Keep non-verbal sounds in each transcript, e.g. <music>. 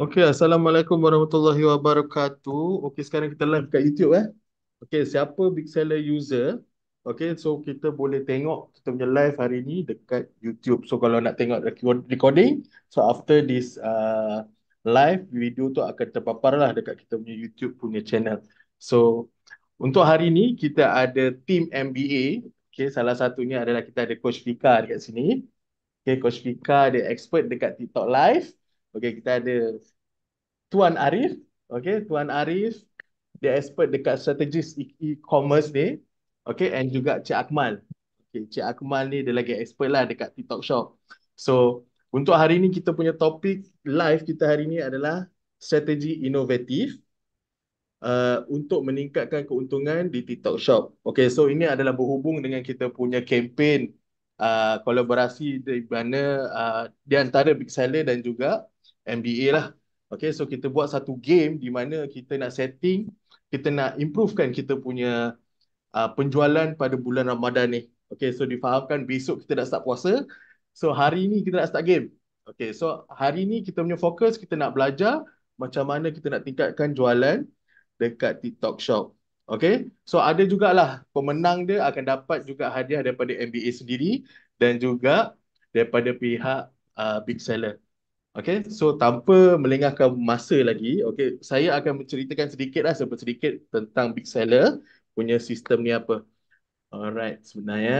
Okey, Assalamualaikum warahmatullahi wabarakatuh. Okey, sekarang kita live kat YouTube eh. Okey, siapa big seller user? Okey, so kita boleh tengok kita punya live hari ni dekat YouTube. So kalau nak tengok recording, so after this uh, live, video tu akan terpapar lah dekat kita punya YouTube punya channel. So untuk hari ni kita ada team MBA. Okey, salah satunya adalah kita ada Coach Fika dekat sini. Okey, Coach Fika dia expert dekat TikTok live. Okay, kita ada Tuan Arif. okay, Tuan Arif, dia expert dekat strategis e- e-commerce ni. okay, and juga Cik Akmal. okay, Cik Akmal ni dia lagi expert lah dekat TikTok Shop. So, untuk hari ni kita punya topik live kita hari ni adalah strategi inovatif Uh, untuk meningkatkan keuntungan di TikTok Shop. Okay, so ini adalah berhubung dengan kita punya kempen uh, kolaborasi di mana uh, di antara Big Seller dan juga MBA lah. Okay, so kita buat satu game di mana kita nak setting, kita nak improvekan kita punya uh, penjualan pada bulan Ramadan ni. Okay, so difahamkan besok kita dah start puasa. So hari ni kita nak start game. Okay, so hari ni kita punya fokus, kita nak belajar macam mana kita nak tingkatkan jualan dekat TikTok Shop. Okay, so ada jugalah pemenang dia akan dapat juga hadiah daripada MBA sendiri dan juga daripada pihak uh, big seller. Okay, so tanpa melengahkan masa lagi, okay, saya akan menceritakan sedikit lah, sedikit tentang Big Seller punya sistem ni apa. Alright, sebenarnya.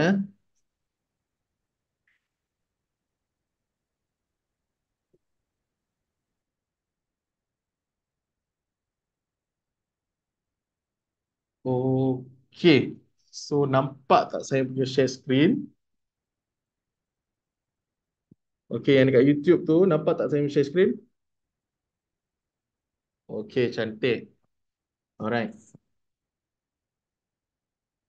Okay, so nampak tak saya punya share screen? Okey, yang dekat YouTube tu nampak tak saya share screen? Okey, cantik. Alright.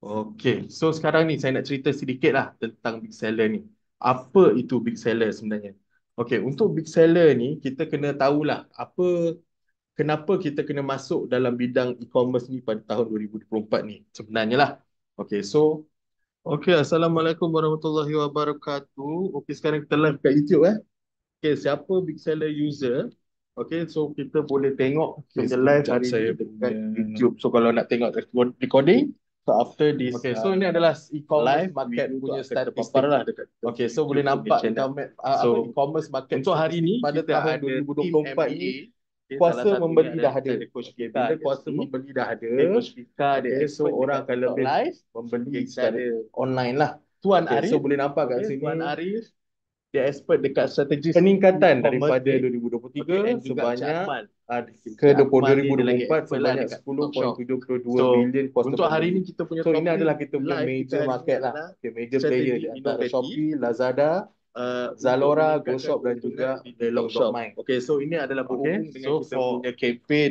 Okey, so sekarang ni saya nak cerita sedikit lah tentang big seller ni. Apa itu big seller sebenarnya? Okey, untuk big seller ni kita kena tahulah apa kenapa kita kena masuk dalam bidang e-commerce ni pada tahun 2024 ni sebenarnya lah. Okey, so Okey, Assalamualaikum warahmatullahi wabarakatuh. Okey, sekarang kita live kat YouTube eh. Okey, siapa big seller user? Okey, so kita boleh tengok okay, kita live hari ini dekat punya... YouTube. So kalau nak tengok recording, so after this Okey, so uh, ini adalah e-commerce market punya start paparan lah dekat. Okey, so boleh nampak dekat uh, so, e-commerce market. So hari ini pada tahun 2024 ini kuasa membeli dah ada. Bila kuasa membeli dah ada, okay, so orang akan lebih membeli secara online lah. Tuan okay, Arif. So boleh nampak kat sini. Tuan Arif. Dia expert dekat strategi peningkatan daripada 2023 sebanyak ke 2024 lah sebanyak 10.72 bilion kuasa untuk hari ini kita punya so ini adalah kita punya major market lah okay, major player Shopee, Lazada uh, Zalora, GoShop dan juga Longshop. Okay, so ini adalah berhubung dengan so kita for... punya campaign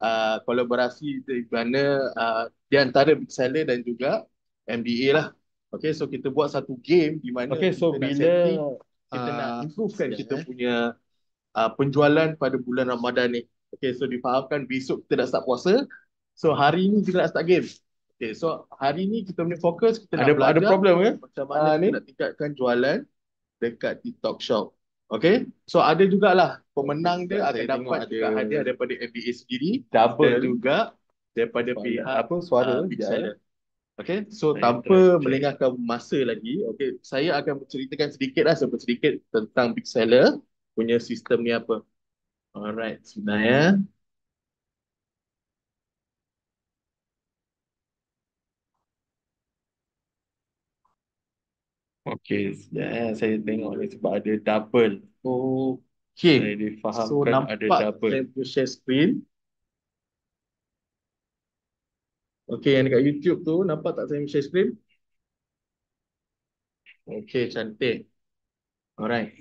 uh, kolaborasi di mana uh, di antara big seller dan juga MBA lah. Okay, so kita buat satu game di mana okay, so kita bila, nak setting, kita uh, nak improvekan kita eh. punya uh, penjualan pada bulan Ramadan ni. Okay, so difahamkan besok kita dah start puasa. So hari ni kita nak start game. Okay, so hari ni kita punya fokus kita ada, nak belajar ada problem Macam mana uh, kita ni? nak tingkatkan jualan dekat TikTok Shop. Okay. So ada jugalah pemenang dia ada dapat tengok ada juga hadiah daripada MBA sendiri. Double. Dan juga daripada suara. pihak apa suara uh, eh? Okay. So saya tanpa melengahkan masa lagi, okay, saya akan menceritakan sedikit lah sebut sedikit tentang Big Seller punya sistem ni apa. Alright, sebenarnya. Hmm. Eh. Okay, yeah, saya tengok ni sebab ada double. Okay, saya difahamkan so, ada double. So, nampak saya share screen. Okay, yang dekat YouTube tu, nampak tak saya share screen? Okay, cantik. Alright.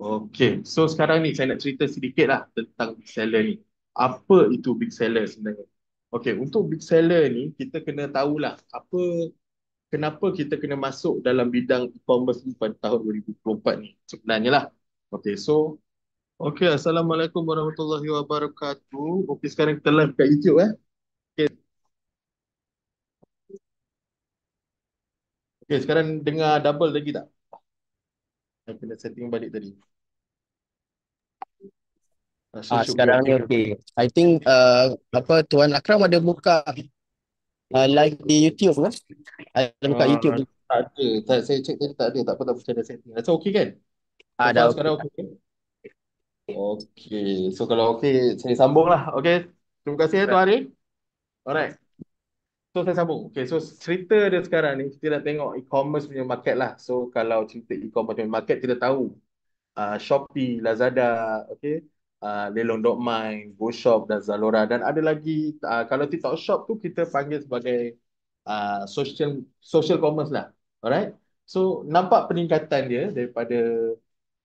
Okay, so sekarang ni saya nak cerita sedikit lah tentang big seller ni. Apa itu big seller sebenarnya? Okay, untuk big seller ni, kita kena tahulah apa kenapa kita kena masuk dalam bidang e-commerce ni pada tahun 2024 ni sebenarnya lah. Okay, so Okay, Assalamualaikum Warahmatullahi Wabarakatuh. Okay, sekarang kita live kat YouTube eh. Okay. Okay, sekarang dengar double lagi tak? Saya kena setting balik tadi. Ah, sekarang ni okay. I think uh, apa Tuan Akram ada buka uh, live di YouTube ke? Kan? Ada uh, dekat ah, YouTube. Tak ada. Tak, saya check tadi tak ada. Tak apa tak percaya setting. So okey kan? Ada. Ah, okay, sekarang okey. Okay. okay. So kalau okey saya sambung lah. Okay. Terima kasih tu hari. Alright. So saya sambung. Okay, so cerita dia sekarang ni, kita dah tengok e-commerce punya market lah. So kalau cerita e-commerce punya market, kita tahu uh, Shopee, Lazada, okay, Lelong ah, Dot Mind, Go Shop dan Zalora dan ada lagi uh, kalau TikTok Shop tu kita panggil sebagai uh, social social commerce lah. Alright. So nampak peningkatan dia daripada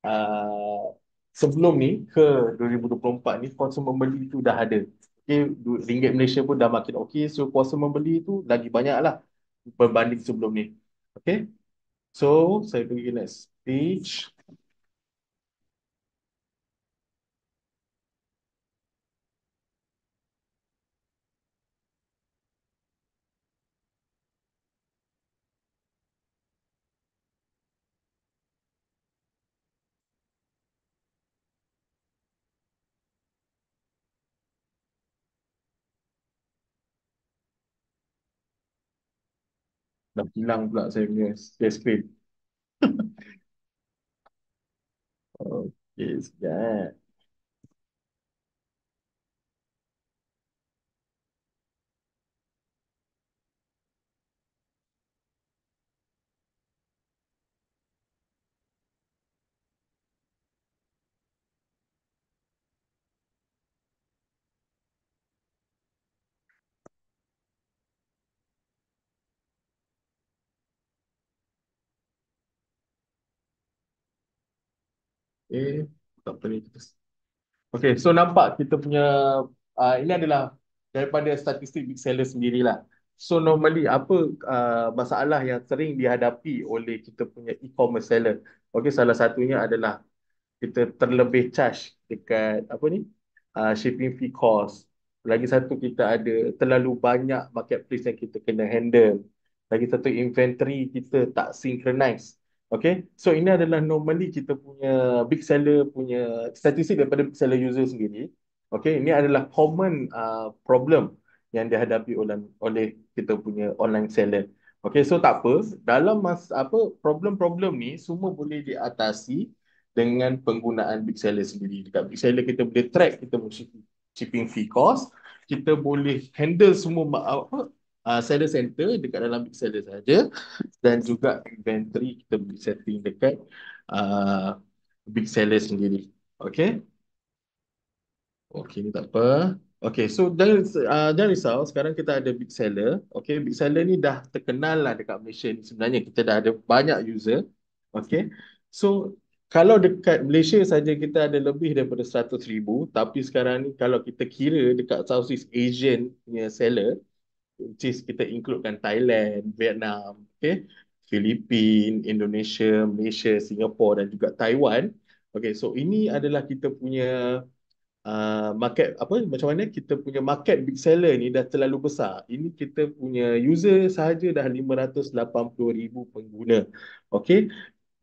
uh, sebelum ni ke 2024 ni konsumen membeli tu dah ada. Okay, ringgit Malaysia pun dah makin okey. So kuasa membeli tu lagi banyak lah berbanding sebelum ni. Okay. So saya pergi next page. dah hilang pula saya punya share screen. <laughs> okay, sekejap. Eh, tak perlu. terus. Okay, so nampak kita punya uh, ini adalah daripada statistik big seller sendirilah. So normally apa uh, masalah yang sering dihadapi oleh kita punya e-commerce seller? Okay, salah satunya adalah kita terlebih charge dekat apa ni? Uh, shipping fee cost. Lagi satu kita ada terlalu banyak marketplace yang kita kena handle. Lagi satu inventory kita tak synchronize. Okay, so ini adalah normally kita punya big seller punya statistik daripada big seller user sendiri. Okay, ini adalah common uh, problem yang dihadapi oleh oleh kita punya online seller. Okay, so tak apa. Dalam mas apa problem-problem ni semua boleh diatasi dengan penggunaan big seller sendiri. Dekat big seller kita boleh track kita shipping fee cost. Kita boleh handle semua apa uh, seller center dekat dalam big seller saja dan juga inventory kita boleh setting dekat uh, big seller sendiri. Okay. Okay, ni tak apa. Okay, so dan uh, ah, dan risau sekarang kita ada big seller. Okay, big seller ni dah terkenal lah dekat Malaysia ni sebenarnya. Kita dah ada banyak user. Okay, so kalau dekat Malaysia saja kita ada lebih daripada ribu, tapi sekarang ni kalau kita kira dekat Southeast Asian punya seller which is kita includekan Thailand, Vietnam, okay, Filipina, Indonesia, Malaysia, Singapore dan juga Taiwan. Okay, so ini adalah kita punya uh, market apa macam mana kita punya market big seller ni dah terlalu besar. Ini kita punya user sahaja dah ribu pengguna. Okay,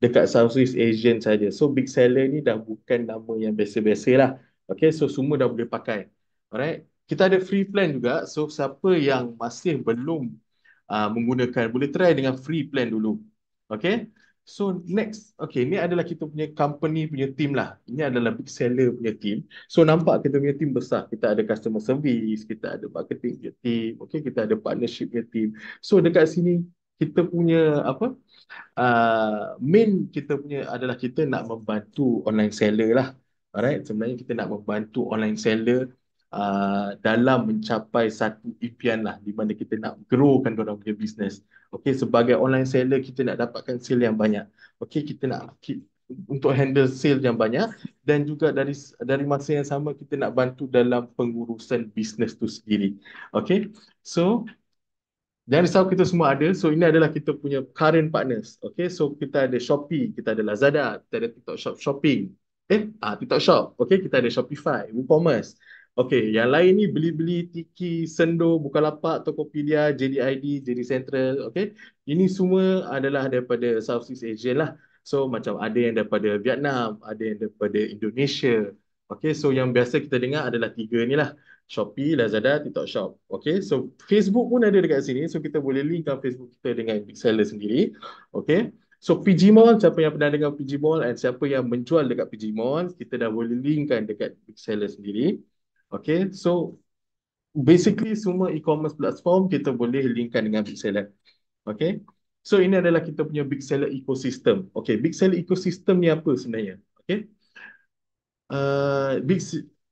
dekat Southeast Asian saja. So big seller ni dah bukan nama yang biasa-biasa lah. Okay, so semua dah boleh pakai. Alright, kita ada free plan juga so siapa yang masih belum uh, menggunakan boleh try dengan free plan dulu okay so next okay ini adalah kita punya company punya team lah ini adalah big seller punya team so nampak kita punya team besar kita ada customer service kita ada marketing punya team okay kita ada partnership punya team so dekat sini kita punya apa uh, main kita punya adalah kita nak membantu online seller lah alright sebenarnya kita nak membantu online seller uh, dalam mencapai satu impian lah di mana kita nak growkan dalam punya business. Okay, sebagai online seller kita nak dapatkan sale yang banyak. Okay, kita nak keep untuk handle sale yang banyak dan juga dari dari masa yang sama kita nak bantu dalam pengurusan bisnes tu sendiri. Okay, so Jangan risau kita semua ada. So ini adalah kita punya current partners. Okay. So kita ada Shopee. Kita ada Lazada. Kita ada TikTok Shop Shopping. Eh. ah TikTok Shop. Okay. Kita ada Shopify. WooCommerce. Okay, yang lain ni beli-beli Tiki, Sendo, Bukalapak, Tokopedia, JDID, JD Central. Okay, ini semua adalah daripada Southeast Asia lah. So macam ada yang daripada Vietnam, ada yang daripada Indonesia. Okay, so yang biasa kita dengar adalah tiga ni lah. Shopee, Lazada, TikTok Shop. Okay, so Facebook pun ada dekat sini. So kita boleh linkkan Facebook kita dengan big seller sendiri. Okay, so PG Mall, siapa yang pernah dengar PG Mall and siapa yang menjual dekat PG Mall, kita dah boleh linkkan dekat big seller sendiri. Okay, so basically semua e-commerce platform kita boleh linkkan dengan Big Seller. Okay, so ini adalah kita punya Big Seller ecosystem. Okay, Big Seller ecosystem ni apa sebenarnya? Okay, uh, Big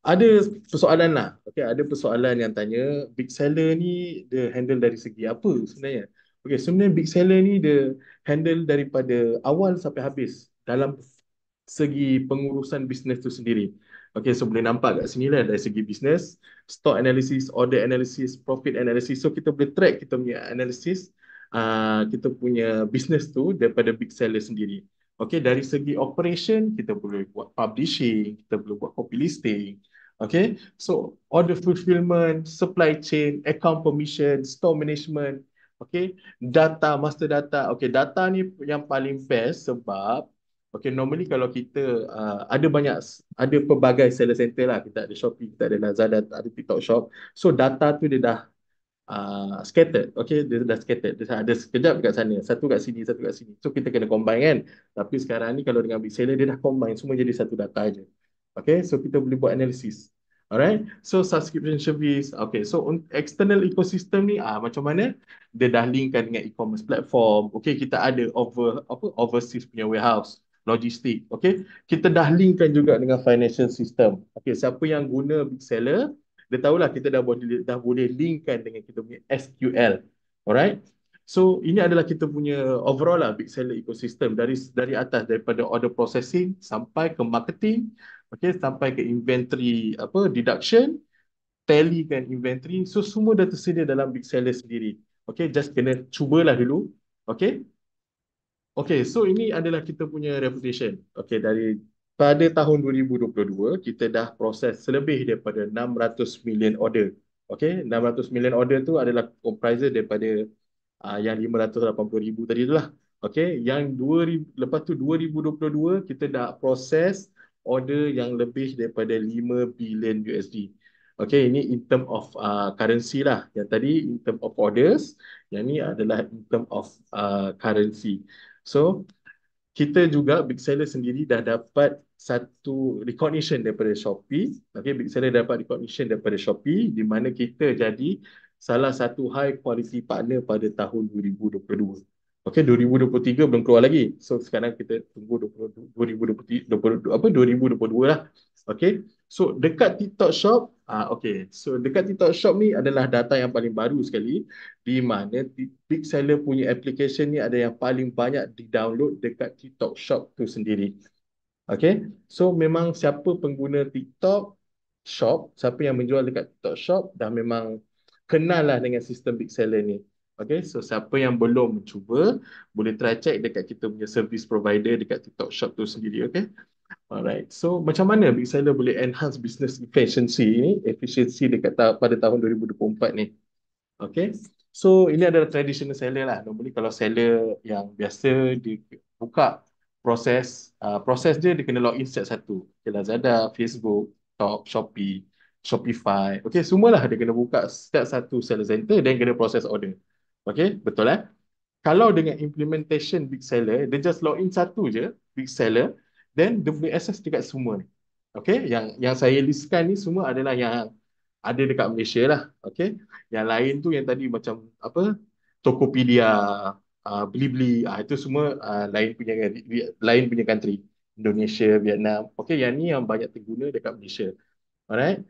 ada persoalan lah. Okay, ada persoalan yang tanya Big Seller ni dia handle dari segi apa sebenarnya? Okay, sebenarnya Big Seller ni dia handle daripada awal sampai habis dalam segi pengurusan bisnes tu sendiri. Okay, so boleh nampak kat sini lah dari segi bisnes, stock analysis, order analysis, profit analysis. So kita boleh track kita punya analysis, uh, kita punya bisnes tu daripada big seller sendiri. Okay, dari segi operation, kita boleh buat publishing, kita boleh buat copy listing. Okay, so order fulfillment, supply chain, account permission, store management. Okay, data, master data. Okay, data ni yang paling best sebab Okay, normally kalau kita uh, ada banyak, ada pelbagai seller center lah. Kita ada Shopee, kita ada Lazada, kita ada TikTok Shop. So, data tu dia dah uh, scattered. Okay, dia dah scattered. Dia ada sekejap kat sana. Satu kat sini, satu kat sini. So, kita kena combine kan. Tapi sekarang ni kalau dengan big seller, dia dah combine. Semua jadi satu data aja. Okay, so kita boleh buat analisis. Alright, so subscription service. Okay, so external ecosystem ni ah macam mana? Dia dah linkkan dengan e-commerce platform. Okay, kita ada over apa overseas punya warehouse logistik. Okay. Kita dah linkkan juga dengan financial system. Okay. Siapa yang guna big seller, dia tahulah kita dah boleh, dah boleh linkkan dengan kita punya SQL. Alright. So ini adalah kita punya overall lah big seller ecosystem dari dari atas daripada order processing sampai ke marketing, okay, sampai ke inventory apa deduction, tally kan inventory. So semua dah tersedia dalam big seller sendiri. Okay, just kena cubalah dulu. Okay, Okay, so ini adalah kita punya reputation. Okay, dari pada tahun 2022, kita dah proses selebih daripada 600 million order. Okay, 600 million order tu adalah comprises daripada uh, yang 580 ribu tadi tu lah. Okay, yang 2000, lepas tu 2022, kita dah proses order yang lebih daripada 5 billion USD. Okay, ini in term of uh, currency lah. Yang tadi in term of orders, yang ni adalah in term of uh, currency. So kita juga big seller sendiri dah dapat satu recognition daripada Shopee. Okay, big seller dapat recognition daripada Shopee di mana kita jadi salah satu high quality partner pada tahun 2022. Okay, 2023 belum keluar lagi. So sekarang kita tunggu 20, 2023, 20, apa 2022 lah. Okay, so dekat TikTok Shop Uh, okay, so dekat TikTok Shop ni adalah data yang paling baru sekali di mana Big Seller punya aplikasi ni ada yang paling banyak di-download dekat TikTok Shop tu sendiri. Okay, so memang siapa pengguna TikTok Shop, siapa yang menjual dekat TikTok Shop dah memang kenal lah dengan sistem Big Seller ni. Okay, so siapa yang belum cuba boleh try check dekat kita punya service provider dekat TikTok Shop tu sendiri. Okay. Alright. So macam mana Big Seller boleh enhance business efficiency ini, efficiency dekat ta- pada tahun 2024 ni? Okay. So ini adalah traditional seller lah. Normally kalau seller yang biasa dia buka proses, uh, proses dia dia kena in set satu. Okay, Lazada, Facebook, Top, Shopee, Shopify. Okay, semualah dia kena buka set satu seller center dan kena proses order. Okay, betul eh? Kalau dengan implementation big seller, dia just log in satu je, big seller, then dia boleh access dekat semua ni. Okay, yang yang saya listkan ni semua adalah yang ada dekat Malaysia lah. Okay, yang lain tu yang tadi macam apa, Tokopedia, uh, Blibli, uh, itu semua uh, lain punya kan, lain punya country. Indonesia, Vietnam. Okay, yang ni yang banyak terguna dekat Malaysia. Alright.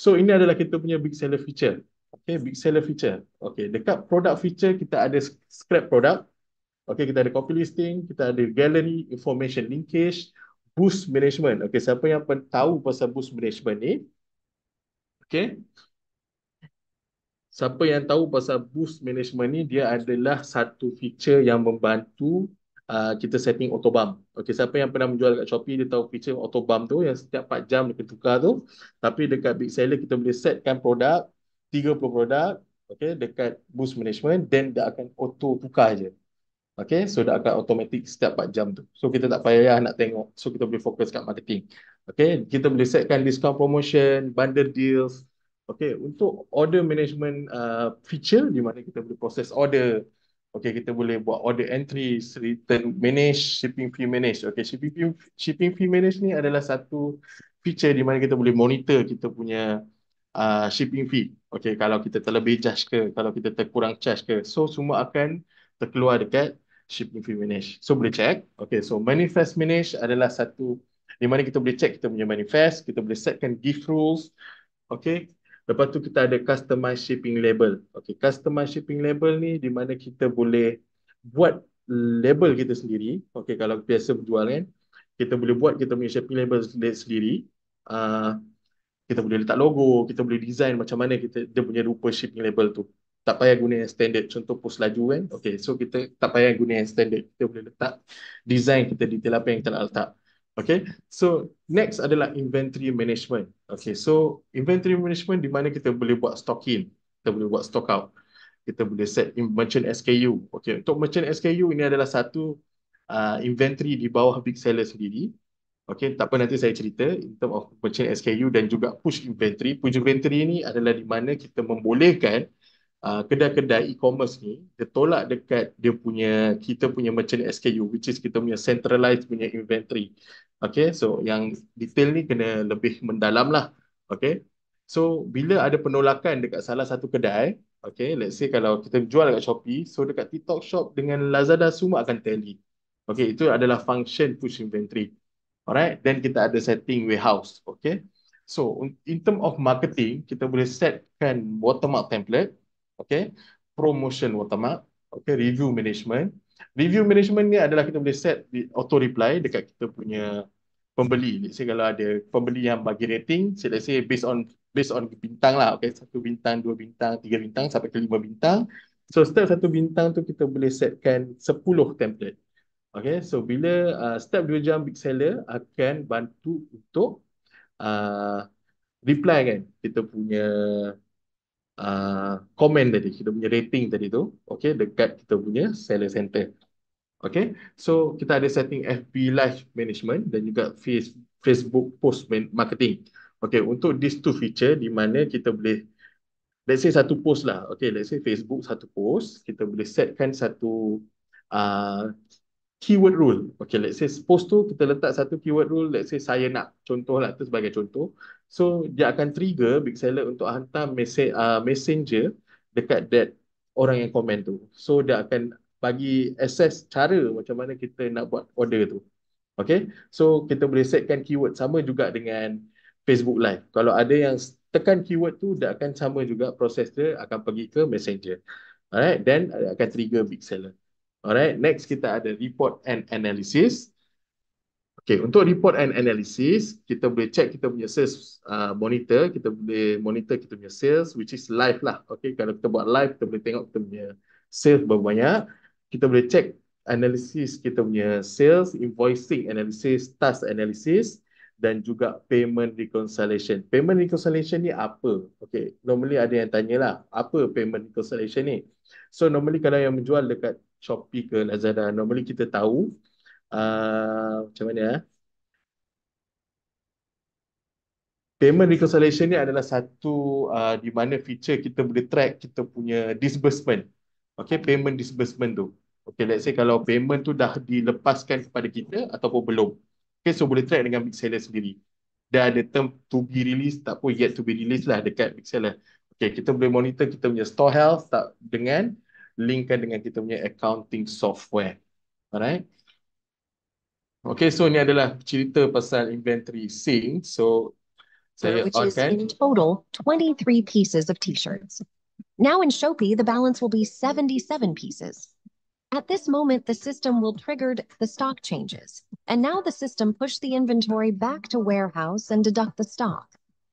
So, ini adalah kita punya big seller feature. Okay, big seller feature. Okay, dekat product feature kita ada scrap product. Okay, kita ada copy listing, kita ada gallery, information linkage, boost management. Okay, siapa yang tahu pasal boost management ni? Okay. Siapa yang tahu pasal boost management ni, dia adalah satu feature yang membantu uh, kita setting autobump. Okay, siapa yang pernah menjual dekat Shopee, dia tahu feature autobump tu yang setiap 4 jam dia tukar tu. Tapi dekat big seller, kita boleh setkan produk, 30 produk, okay, dekat boost management, then dia akan auto tukar je. Okay, so dah akan automatik setiap 4 jam tu. So kita tak payah nak tengok. So kita boleh fokus kat marketing. Okay, kita boleh setkan discount promotion, bundle deals. Okay, untuk order management uh, feature di mana kita boleh proses order. Okay, kita boleh buat order entry, return manage, shipping fee manage. Okay, shipping fee, shipping fee manage ni adalah satu feature di mana kita boleh monitor kita punya uh, shipping fee. Okay, kalau kita terlebih charge ke, kalau kita terkurang charge ke. So, semua akan terkeluar dekat shipping fee manage. So boleh check. Okay, so manifest manage adalah satu di mana kita boleh check kita punya manifest, kita boleh setkan gift rules. Okay, lepas tu kita ada customize shipping label. Okay, customize shipping label ni di mana kita boleh buat label kita sendiri. Okay, kalau biasa berjual kan, kita boleh buat kita punya shipping label sendiri. Uh, kita boleh letak logo, kita boleh design macam mana kita dia punya rupa shipping label tu tak payah guna yang standard contoh pos laju kan okey so kita tak payah guna yang standard kita boleh letak design kita detail apa yang kita nak letak okey so next adalah inventory management okey so inventory management di mana kita boleh buat stock in kita boleh buat stock out kita boleh set merchant SKU okey untuk merchant SKU ini adalah satu uh, inventory di bawah big seller sendiri Okay, tak apa nanti saya cerita in term of merchant SKU dan juga push inventory. Push inventory ni adalah di mana kita membolehkan uh, kedai-kedai e-commerce ni dia tolak dekat dia punya kita punya merchant SKU which is kita punya centralized punya inventory okay so yang detail ni kena lebih mendalam lah okay so bila ada penolakan dekat salah satu kedai okay let's say kalau kita jual dekat Shopee so dekat TikTok Shop dengan Lazada semua akan tally okay itu adalah function push inventory alright then kita ada setting warehouse okay So in term of marketing, kita boleh setkan watermark template okay? promotion utama, okay? review management. Review management ni adalah kita boleh set auto reply dekat kita punya pembeli. Let's kalau ada pembeli yang bagi rating, saya let's say based on based on bintang lah. Okay, satu bintang, dua bintang, tiga bintang sampai ke lima bintang. So setiap satu bintang tu kita boleh setkan sepuluh template. Okay, so bila uh, setiap dua jam big seller akan bantu untuk uh, reply kan kita punya komen uh, tadi, kita punya rating tadi tu, okay, dekat kita punya seller center. Okay, so kita ada setting FB Live Management dan juga Facebook Post Marketing. Okay, untuk these two feature di mana kita boleh let's say satu post lah. Okay, let's say Facebook satu post, kita boleh setkan satu uh, keyword rule. Okay, let's say post tu kita letak satu keyword rule, let's say saya nak contoh lah tu sebagai contoh. So, dia akan trigger big seller untuk hantar message, uh, messenger dekat that orang yang komen tu. So, dia akan bagi access cara macam mana kita nak buat order tu. Okay, so kita boleh setkan keyword sama juga dengan Facebook Live. Kalau ada yang tekan keyword tu, dia akan sama juga proses dia akan pergi ke messenger. Alright, then akan trigger big seller. Alright, next kita ada report and analysis. Okay, untuk report and analysis, kita boleh check kita punya sales uh, monitor. Kita boleh monitor kita punya sales, which is live lah. Okay, kalau kita buat live, kita boleh tengok kita punya sales berapa banyak. Kita boleh check analysis kita punya sales, invoicing analysis, task analysis dan juga payment reconciliation. Payment reconciliation ni apa? Okay, normally ada yang tanyalah, apa payment reconciliation ni? So normally kalau yang menjual dekat Shopee ke Lazada normally kita tahu uh, macam mana eh? payment reconciliation ni adalah satu uh, di mana feature kita boleh track kita punya disbursement okay payment disbursement tu okay let's say kalau payment tu dah dilepaskan kepada kita ataupun belum okay so boleh track dengan big seller sendiri dan ada term to be released tak pun yet to be released lah dekat big seller okay kita boleh monitor kita punya store health tak dengan linkkan dengan kita punya accounting software. Alright. Okay, so ni adalah cerita pasal inventory So saya Which is in total 23 pieces of t-shirts. Now in Shopee, the balance will be 77 pieces. At this moment, the system will trigger the stock changes, and now the system push the inventory back to warehouse and deduct the stock.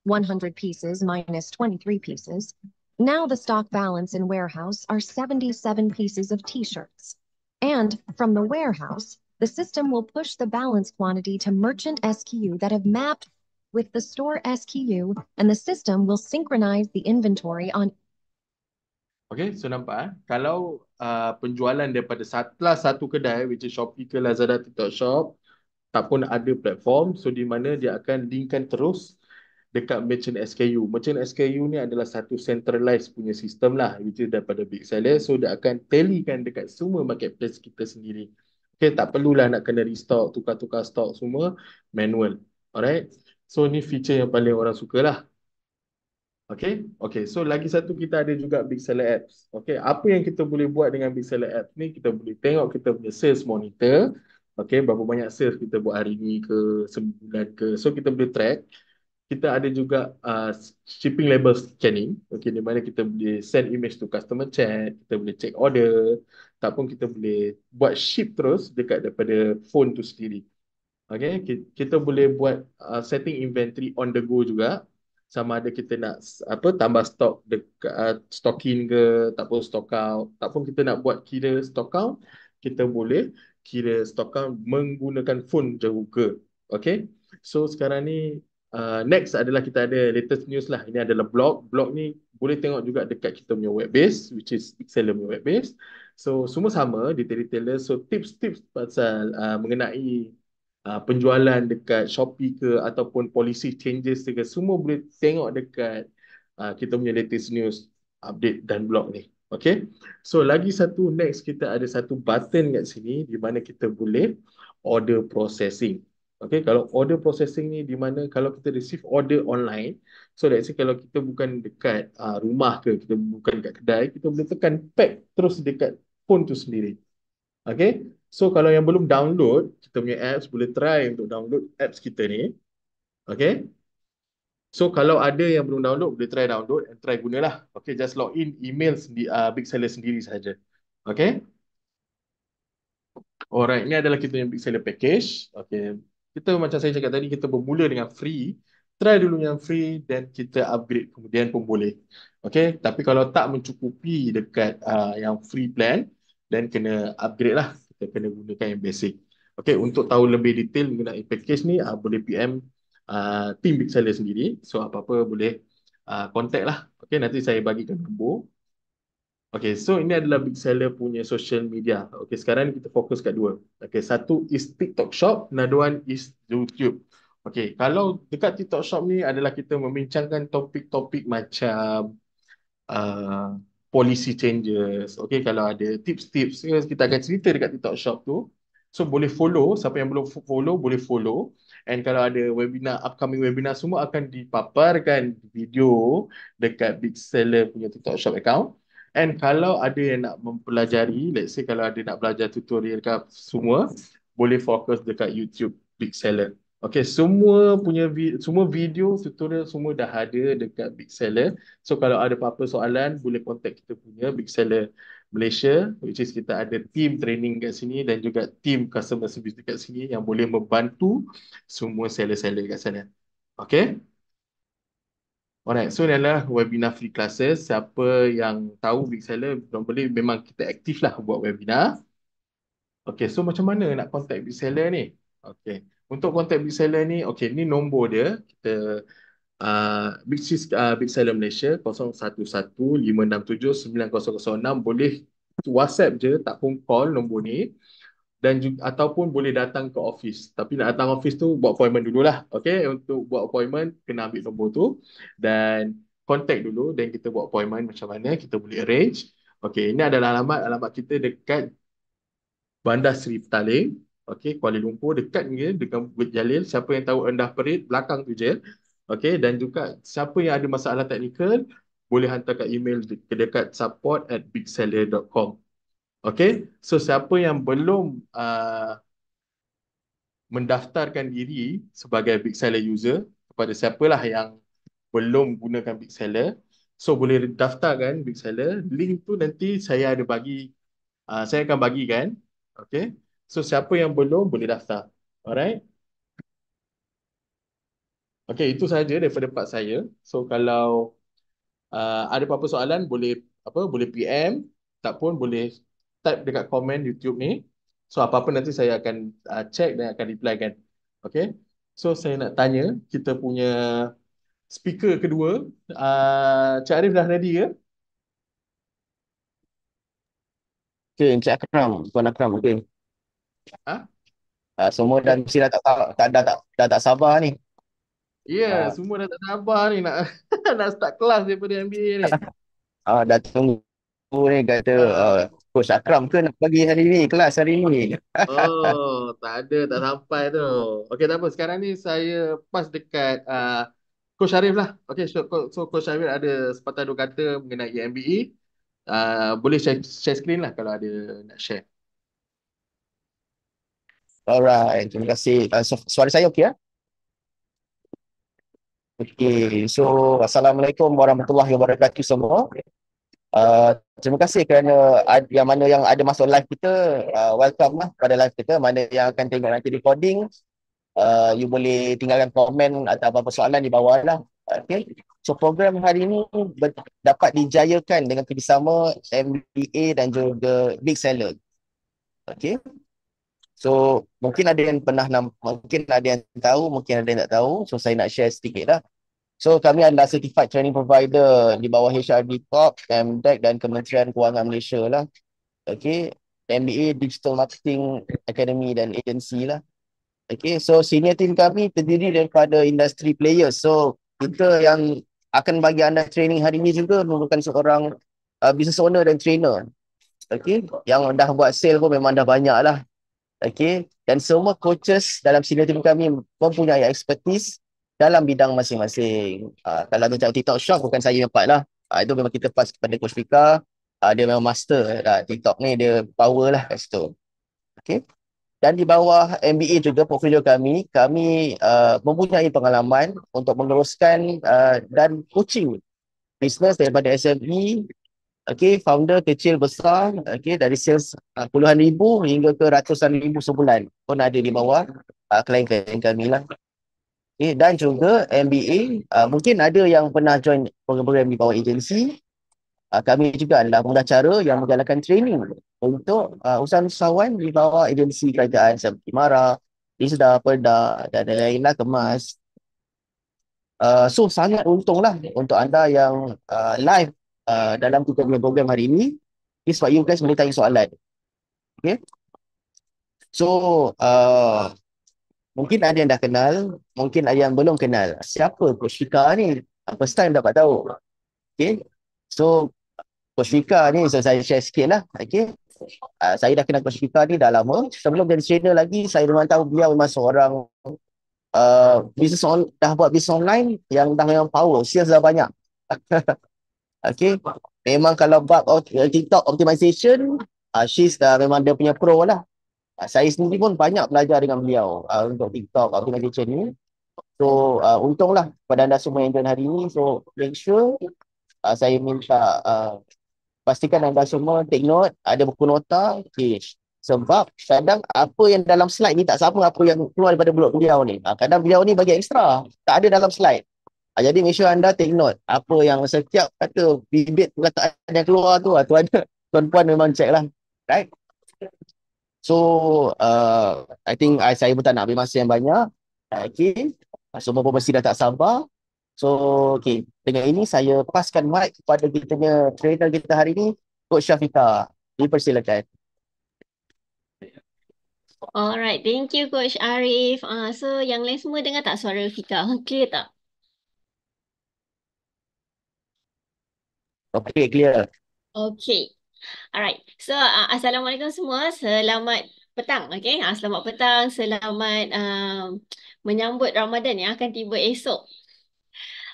100 pieces minus 23 pieces now the stock balance in warehouse are 77 pieces of t-shirts. And from the warehouse, the system will push the balance quantity to merchant SKU that have mapped with the store SKU, and the system will synchronize the inventory on Okay, so nampak eh? Kalau uh, penjualan daripada salah satu kedai which is Shopee ke Lazada, TikTok Shop tak pun ada platform so di mana dia akan linkkan terus dekat merchant SKU. Merchant SKU ni adalah satu centralized punya sistem lah which is daripada big seller. So dia akan tallykan dekat semua marketplace kita sendiri. Okay, tak perlulah nak kena restock, tukar-tukar stock semua manual. Alright. So ni feature yang paling orang suka lah. Okay. Okay. So lagi satu kita ada juga big seller apps. Okay. Apa yang kita boleh buat dengan big seller apps ni? Kita boleh tengok kita punya sales monitor. Okay. Berapa banyak sales kita buat hari ni ke sebulan ke. So kita boleh track kita ada juga uh, shipping label scanning okay, di mana kita boleh send image to customer chat, kita boleh check order ataupun kita boleh buat ship terus dekat daripada phone tu sendiri. Okay, kita boleh buat uh, setting inventory on the go juga sama ada kita nak apa tambah stock dekat uh, stock in ke ataupun stock out ataupun kita nak buat kira stock out kita boleh kira stock out menggunakan phone jauh ke, okey so sekarang ni Uh, next adalah kita ada latest news lah. Ini adalah blog. Blog ni boleh tengok juga dekat kita punya web base which is Excelium punya web base. So semua sama detail retailer. So tips-tips pasal uh, mengenai uh, penjualan dekat Shopee ke ataupun policy changes ke semua boleh tengok dekat uh, kita punya latest news update dan blog ni. Okay. So lagi satu next kita ada satu button kat sini di mana kita boleh order processing. Okay, kalau order processing ni di mana kalau kita receive order online, so let's say kalau kita bukan dekat uh, rumah ke, kita bukan dekat kedai, kita boleh tekan pack terus dekat phone tu sendiri. Okay, so kalau yang belum download, kita punya apps boleh try untuk download apps kita ni. Okay, so kalau ada yang belum download, boleh try download and try guna lah. Okay, just log in email di uh, ah, big seller sendiri saja. Okay. Alright, ini adalah kita punya big seller package. Okay, kita macam saya cakap tadi kita bermula dengan free try dulu yang free then kita upgrade kemudian pun boleh okey tapi kalau tak mencukupi dekat uh, yang free plan then kena upgrade lah kita kena gunakan yang basic okey untuk tahu lebih detail mengenai package ni uh, boleh PM uh, team big seller sendiri so apa-apa boleh uh, contact lah okey nanti saya bagikan nombor Okay, so ini adalah big seller punya social media. Okay, sekarang kita fokus kat dua. Okay, satu is TikTok Shop, another one is YouTube. Okay, kalau dekat TikTok Shop ni adalah kita membincangkan topik-topik macam uh, policy changes. Okay, kalau ada tips-tips, kita akan cerita dekat TikTok Shop tu. So boleh follow, siapa yang belum follow boleh follow. And kalau ada webinar, upcoming webinar semua akan dipaparkan video dekat Big Seller punya TikTok Shop account. And kalau ada yang nak mempelajari, let's say kalau ada nak belajar tutorial ke semua, boleh fokus dekat YouTube Big Seller. Okay, semua punya vi- semua video tutorial semua dah ada dekat Big Seller. So kalau ada apa-apa soalan, boleh contact kita punya Big Seller Malaysia which is kita ada team training kat sini dan juga team customer service dekat sini yang boleh membantu semua seller-seller kat sana. Okay? Alright, so ni adalah webinar free classes. Siapa yang tahu big seller, normally memang kita aktif lah buat webinar. Okay, so macam mana nak contact big seller ni? Okay, untuk contact big seller ni, okay, ni nombor dia. Kita uh, big, uh, big seller Malaysia 011-567-9006 boleh WhatsApp je, tak pun call nombor ni dan juga, ataupun boleh datang ke office tapi nak datang office tu buat appointment dulu lah, okay? untuk buat appointment kena ambil nombor tu dan contact dulu dan kita buat appointment macam mana kita boleh arrange okay? ini adalah alamat alamat kita dekat Bandar Seri Petaling okay? Kuala Lumpur dekat dengan dengan Bukit Jalil siapa yang tahu rendah perit belakang tu je okay? dan juga siapa yang ada masalah teknikal boleh hantar kat email dekat support at bigseller.com Okay, so siapa yang belum uh, mendaftarkan diri sebagai Big Seller user kepada siapalah yang belum gunakan Big Seller, so boleh daftarkan Big Seller. Link tu nanti saya ada bagi, uh, saya akan bagikan. Okay, so siapa yang belum boleh daftar. Alright. Okay, itu saja daripada part saya. So kalau uh, ada apa-apa soalan boleh apa boleh PM tak pun boleh type dekat komen YouTube ni. So apa-apa nanti saya akan uh, check dan akan reply kan. Okay. So saya nak tanya kita punya speaker kedua. Uh, Cik Arif dah ready ke? Okay, Encik Akram, Tuan Akram, okay. Ha? Uh, semua dah mesti dah tak tak tak dah tak, dah tak sabar ni. Ya, yeah, uh, semua dah tak sabar ni nak <laughs> nak start kelas daripada MBA ni. <laughs> Ah, uh, dah tunggu ni kata uh, Coach Akram ke nak pergi hari ni kelas hari ni. Oh, tak ada, tak sampai tu. Okay, tak apa. Sekarang ni saya pas dekat uh, Coach Sharif lah. Okay, so, so Coach Sharif ada sepatah dua kata mengenai MBE. E. Uh, boleh share, share screen lah kalau ada nak share. Alright, terima kasih. Uh, so, suara saya okey ya? Okay, so Assalamualaikum warahmatullahi wabarakatuh semua. Okay. Ah, terima kasih kerana ad, yang mana yang ada masuk live kita, uh, welcome lah pada live kita. Mana yang akan tengok nanti recording, uh, you boleh tinggalkan komen atau apa-apa soalan di bawah lah. Okay. So program hari ini dapat dijayakan dengan kerjasama MBA dan juga Big Seller. Okay. So mungkin ada yang pernah mungkin ada yang tahu, mungkin ada yang tak tahu. So saya nak share sedikit lah. So kami adalah certified training provider di bawah HRD Corp, MDEC dan Kementerian Kewangan Malaysia lah. Okay, MBA Digital Marketing Academy dan agency lah. Okay, so senior team kami terdiri daripada industry players. So kita yang akan bagi anda training hari ini juga merupakan seorang uh, business owner dan trainer. Okay, yang dah buat sale pun memang dah banyak lah. Okay, dan semua coaches dalam senior team kami mempunyai expertise dalam bidang masing-masing. Uh, kalau macam TikTok Shop bukan saya dapat lah. Uh, itu memang kita pas kepada Coach Fika. Uh, dia memang master uh, TikTok ni. Dia power lah kat situ. Okay. Dan di bawah MBA juga portfolio kami, kami uh, mempunyai pengalaman untuk meneruskan uh, dan coaching bisnes daripada SME Okay, founder kecil besar, okay, dari sales uh, puluhan ribu hingga ke ratusan ribu sebulan pun ada di bawah uh, klien-klien kami lah okay, eh, dan juga MBA uh, ah, mungkin ada yang pernah join program-program di bawah agensi uh, ah, kami juga adalah pengacara yang menjalankan training untuk uh, usahawan-usahawan di bawah agensi kerajaan seperti MARA, ISDA, PERDA dan lain-lain lah, KEMAS uh, so sangat untunglah untuk anda yang uh, live uh, dalam kita punya program hari ini okay, sebab you guys boleh tanya soalan okay? so uh, Mungkin ada yang dah kenal, mungkin ada yang belum kenal. Siapa Coach Fika ni? First time dapat tahu. Okay. So, Coach Fika ni so saya share sikit lah. Okay. Uh, saya dah kenal Coach Fika ni dah lama. Sebelum jadi trainer lagi, saya memang tahu beliau memang seorang uh, business on, dah buat business online yang dah memang power. Sales dah banyak. <laughs> okay. Memang kalau bab eh, TikTok optimization, uh, she's dah memang dia punya pro lah. Ah, saya sendiri pun banyak belajar dengan beliau uh, untuk TikTok optimization ah, ni. So uh, untunglah pada anda semua yang join hari ini. So make sure uh, saya minta uh, pastikan anda semua take note, ada buku nota. Okay. Sebab kadang apa yang dalam slide ni tak sama apa yang keluar daripada blog beliau ni. Uh, kadang beliau ni bagi ekstra, tak ada dalam slide. Uh, jadi make sure anda take note apa yang setiap kata bibit perkataan yang keluar tu, atau ada. Tuan-puan memang check lah. Right? So uh, I think I, saya pun tak nak ambil masa yang banyak. Okay. Semua so, pun mesti dah tak sabar. So okay. Dengan ini saya paskan mic kepada kita punya trainer kita hari ini. Coach Syafiqa. persilakan. Alright, thank you Coach Arif. Uh, so yang lain semua dengar tak suara Fika? Clear tak? Okay, clear. Okay, Alright, so uh, assalamualaikum semua, selamat petang, okay? Uh, selamat petang, selamat uh, menyambut Ramadan yang akan tiba esok.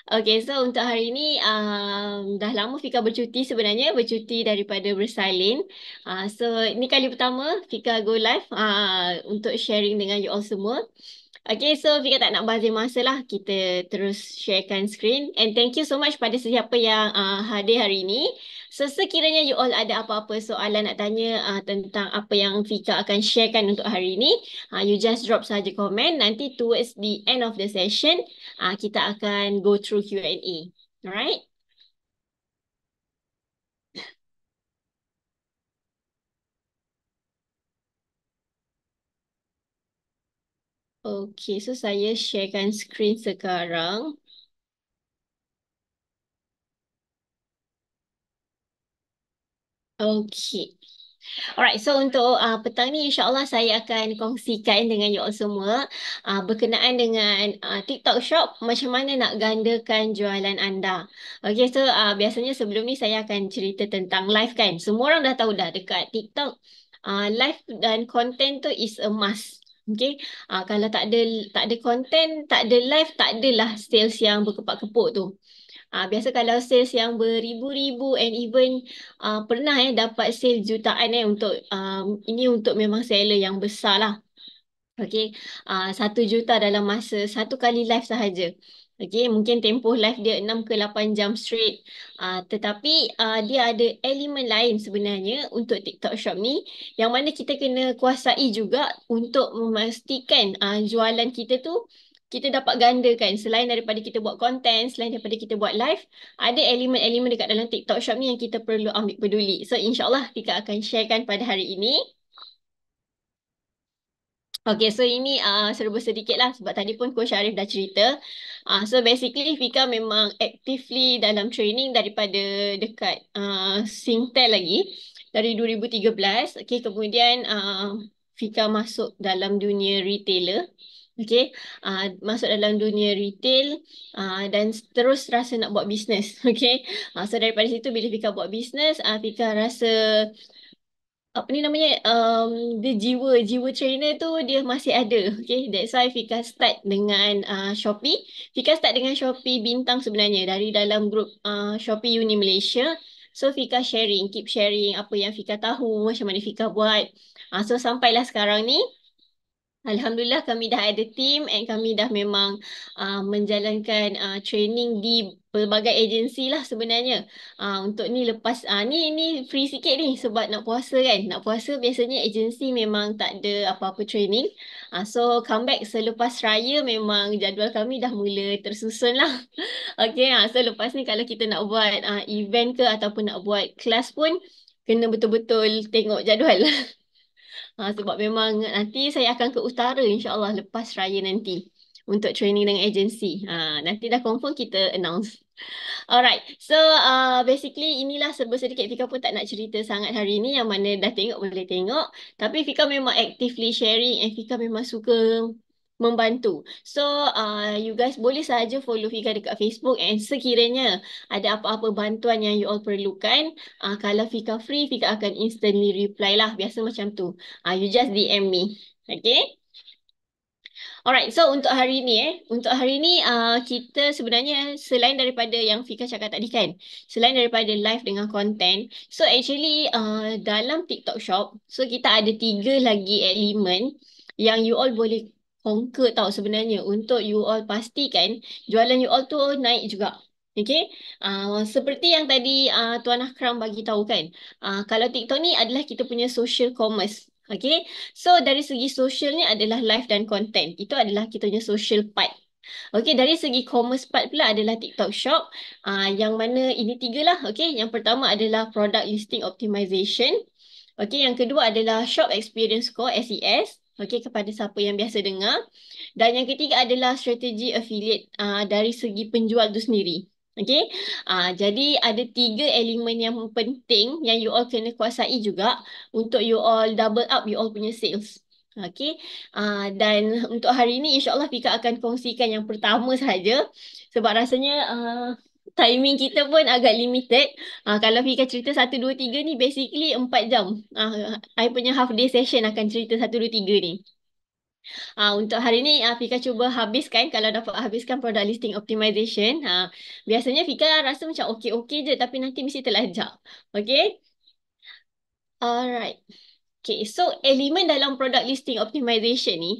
Okay, so untuk hari ini um, dah lama Fika bercuti sebenarnya, bercuti daripada bersalin. Uh, so ini kali pertama Fika go live uh, untuk sharing dengan you all semua. Okay, so jika tak nak bazir masa lah, kita terus sharekan screen. And thank you so much pada siapa yang uh, hadir hari ini. So, sekiranya you all ada apa-apa soalan nak tanya uh, tentang apa yang Fika akan sharekan untuk hari ini, uh, you just drop saja komen. Nanti towards the end of the session, uh, kita akan go through Q&A. Alright? Okey, so saya sharekan skrin sekarang. Okey. Alright, so untuk uh, petang ni insyaAllah saya akan kongsikan dengan you all semua uh, berkenaan dengan uh, TikTok Shop macam mana nak gandakan jualan anda. Okay, so uh, biasanya sebelum ni saya akan cerita tentang live kan. Semua orang dah tahu dah dekat TikTok uh, live dan content tu is a must. Okay. Uh, ah, kalau tak ada tak ada konten, tak ada live, tak adalah sales yang berkepak-kepuk tu. Uh, biasa kalau sales yang beribu-ribu and even uh, pernah eh dapat sales jutaan eh untuk um, ini untuk memang seller yang besar lah. Okay. Uh, satu juta dalam masa satu kali live sahaja. Okay, mungkin tempoh live dia 6 ke 8 jam straight. Uh, tetapi uh, dia ada elemen lain sebenarnya untuk TikTok Shop ni yang mana kita kena kuasai juga untuk memastikan uh, jualan kita tu kita dapat gandakan selain daripada kita buat konten, selain daripada kita buat live, ada elemen-elemen dekat dalam TikTok Shop ni yang kita perlu ambil peduli. So insyaAllah Tika akan sharekan pada hari ini. Okay, so ini uh, serba sedikit lah sebab tadi pun Coach Arif dah cerita. Uh, so basically Fika memang actively dalam training daripada dekat uh, Singtel lagi dari 2013. Okay, kemudian uh, Fika masuk dalam dunia retailer. Okay, uh, masuk dalam dunia retail uh, dan terus rasa nak buat bisnes. <laughs> Okay, uh, so daripada situ bila Fika buat bisnes, uh, Fika rasa apa ni namanya um, dia jiwa jiwa trainer tu dia masih ada okay that's why Fika start dengan uh, Shopee Fika start dengan Shopee bintang sebenarnya dari dalam grup uh, Shopee Uni Malaysia so Fika sharing keep sharing apa yang Fika tahu macam mana Fika buat uh, so sampailah sekarang ni Alhamdulillah kami dah ada team and kami dah memang uh, menjalankan uh, training di pelbagai agensi lah sebenarnya. Uh, untuk ni lepas, uh, ni ni free sikit ni sebab nak puasa kan. Nak puasa biasanya agensi memang tak ada apa-apa training. Uh, so come back selepas raya memang jadual kami dah mula tersusun lah. <laughs> okay, uh, so lepas ni kalau kita nak buat uh, event ke ataupun nak buat kelas pun, kena betul-betul tengok jadual. lah <laughs> Ha, sebab memang nanti saya akan ke utara insyaAllah lepas raya nanti untuk training dengan agensi. Ha, nanti dah confirm kita announce. <laughs> Alright, so uh, basically inilah serba sedikit Fika pun tak nak cerita sangat hari ni yang mana dah tengok boleh tengok. Tapi Fika memang actively sharing and Fika memang suka membantu. So uh, you guys boleh saja follow Fika dekat Facebook and sekiranya ada apa-apa bantuan yang you all perlukan, uh, kalau Fika free, Fika akan instantly reply lah. Biasa macam tu. Uh, you just DM me. Okay? Alright, so untuk hari ni eh, untuk hari ni uh, kita sebenarnya selain daripada yang Fika cakap tadi kan, selain daripada live dengan konten, so actually uh, dalam TikTok Shop, so kita ada tiga lagi elemen yang you all boleh conquer tau sebenarnya untuk you all pastikan jualan you all tu naik juga. Okay, uh, seperti yang tadi uh, Tuan Akram bagi tahu kan, uh, kalau TikTok ni adalah kita punya social commerce Okay, so dari segi social ni adalah live dan content. Itu adalah kita punya social part. Okay, dari segi commerce part pula adalah TikTok Shop. Ah, uh, yang mana ini tiga lah. Okay, yang pertama adalah product listing optimization. Okay, yang kedua adalah shop experience score SES. E okay, kepada siapa yang biasa dengar. Dan yang ketiga adalah strategi affiliate uh, dari segi penjual tu sendiri. Okay, uh, ah, jadi ada tiga elemen yang penting yang you all kena kuasai juga untuk you all double up you all punya sales. Okay, uh, ah, dan untuk hari ini insyaAllah Fika akan kongsikan yang pertama saja sebab rasanya uh, timing kita pun agak limited. Uh, kalau Fika cerita satu dua tiga ni basically empat jam. Uh, I punya half day session akan cerita satu dua tiga ni. Ah uh, untuk hari ni uh, Fika cuba habiskan kalau dapat habiskan product listing optimization. Ha uh, biasanya Fika rasa macam okey-okey je tapi nanti mesti terlajak. okay Alright. Okay, so elemen dalam product listing optimization ni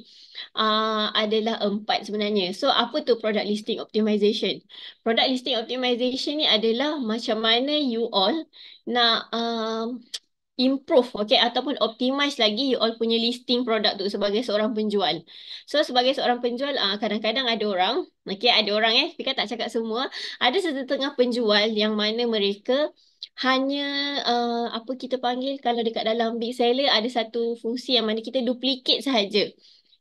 uh, adalah empat sebenarnya. So apa tu product listing optimization? Product listing optimization ni adalah macam mana you all nak uh, improve okay ataupun optimize lagi you all punya listing produk tu sebagai seorang penjual. So sebagai seorang penjual ah uh, kadang-kadang ada orang okay ada orang eh kita tak cakap semua ada setengah penjual yang mana mereka hanya uh, apa kita panggil kalau dekat dalam big seller ada satu fungsi yang mana kita duplicate sahaja.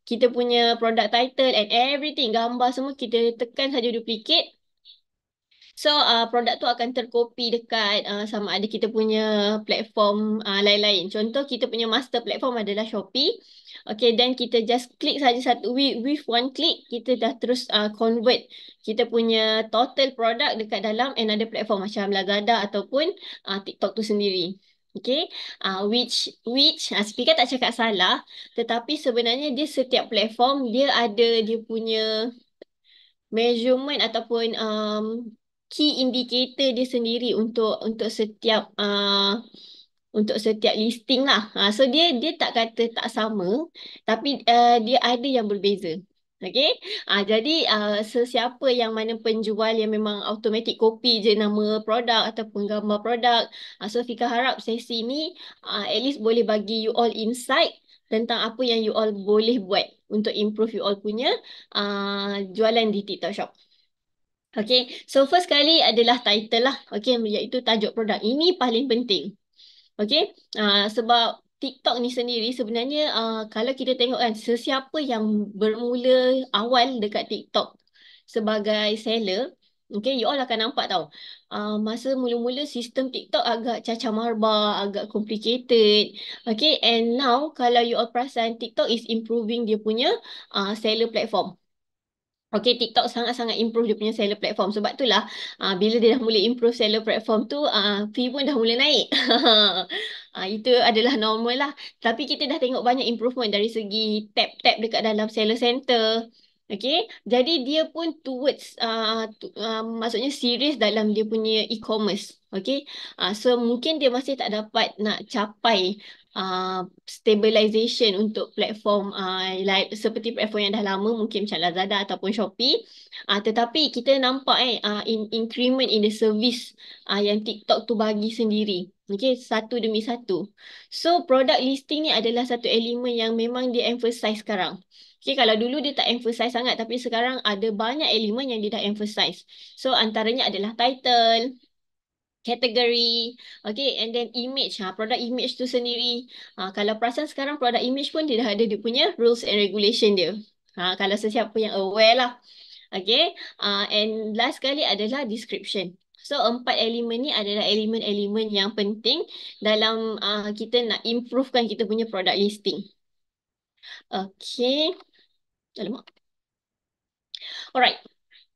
Kita punya product title and everything gambar semua kita tekan saja duplicate So uh, produk tu akan terkopi dekat uh, sama ada kita punya platform uh, lain-lain. Contoh kita punya master platform adalah Shopee. Okay, then kita just click saja satu with, with one click kita dah terus uh, convert kita punya total produk dekat dalam another platform macam Lazada ataupun uh, TikTok tu sendiri. Okay, uh, which which uh, speaker tak cakap salah tetapi sebenarnya dia setiap platform dia ada dia punya measurement ataupun um, key indicator dia sendiri untuk untuk setiap uh, untuk setiap listing lah. Ha, so dia dia tak kata tak sama tapi uh, dia ada yang berbeza. Okay. Ha, jadi uh, sesiapa yang mana penjual yang memang automatic copy je nama produk ataupun gambar produk. Uh, so Fika harap sesi ni uh, at least boleh bagi you all insight tentang apa yang you all boleh buat untuk improve you all punya uh, jualan di TikTok Shop. Okay, so first kali adalah title lah. Okay, iaitu tajuk produk. Ini paling penting. Okay, uh, sebab TikTok ni sendiri sebenarnya uh, kalau kita tengok kan sesiapa yang bermula awal dekat TikTok sebagai seller, okay, you all akan nampak tau. Uh, masa mula-mula sistem TikTok agak cacah marba, agak complicated. Okay, and now kalau you all perasan TikTok is improving dia punya uh, seller platform. Okay, TikTok sangat-sangat improve dia punya seller platform. Sebab itulah uh, ah, bila dia dah mula improve seller platform tu, uh, fee pun dah mula naik. uh, <laughs> itu adalah normal lah. Tapi kita dah tengok banyak improvement dari segi tap-tap dekat dalam seller center. Okay, jadi dia pun towards, uh, tu, uh, um, maksudnya serius dalam dia punya e-commerce. Okay, uh, so mungkin dia masih tak dapat nak capai uh, stabilization untuk platform uh, like, seperti platform yang dah lama mungkin macam Lazada ataupun Shopee. Uh, tetapi kita nampak eh, uh, in increment in the service uh, yang TikTok tu bagi sendiri. Okay, satu demi satu. So, product listing ni adalah satu elemen yang memang dia emphasize sekarang. Okay, kalau dulu dia tak emphasize sangat tapi sekarang ada banyak elemen yang dia dah emphasize. So antaranya adalah title, category, okay, and then image, ha, product image tu sendiri. Ha, kalau perasan sekarang product image pun dia dah ada dia punya rules and regulation dia. Ha, kalau sesiapa yang aware lah. Okay, uh, and last sekali adalah description. So empat elemen ni adalah elemen-elemen yang penting dalam uh, kita nak improvekan kita punya product listing. Okay. Alamak. Alright.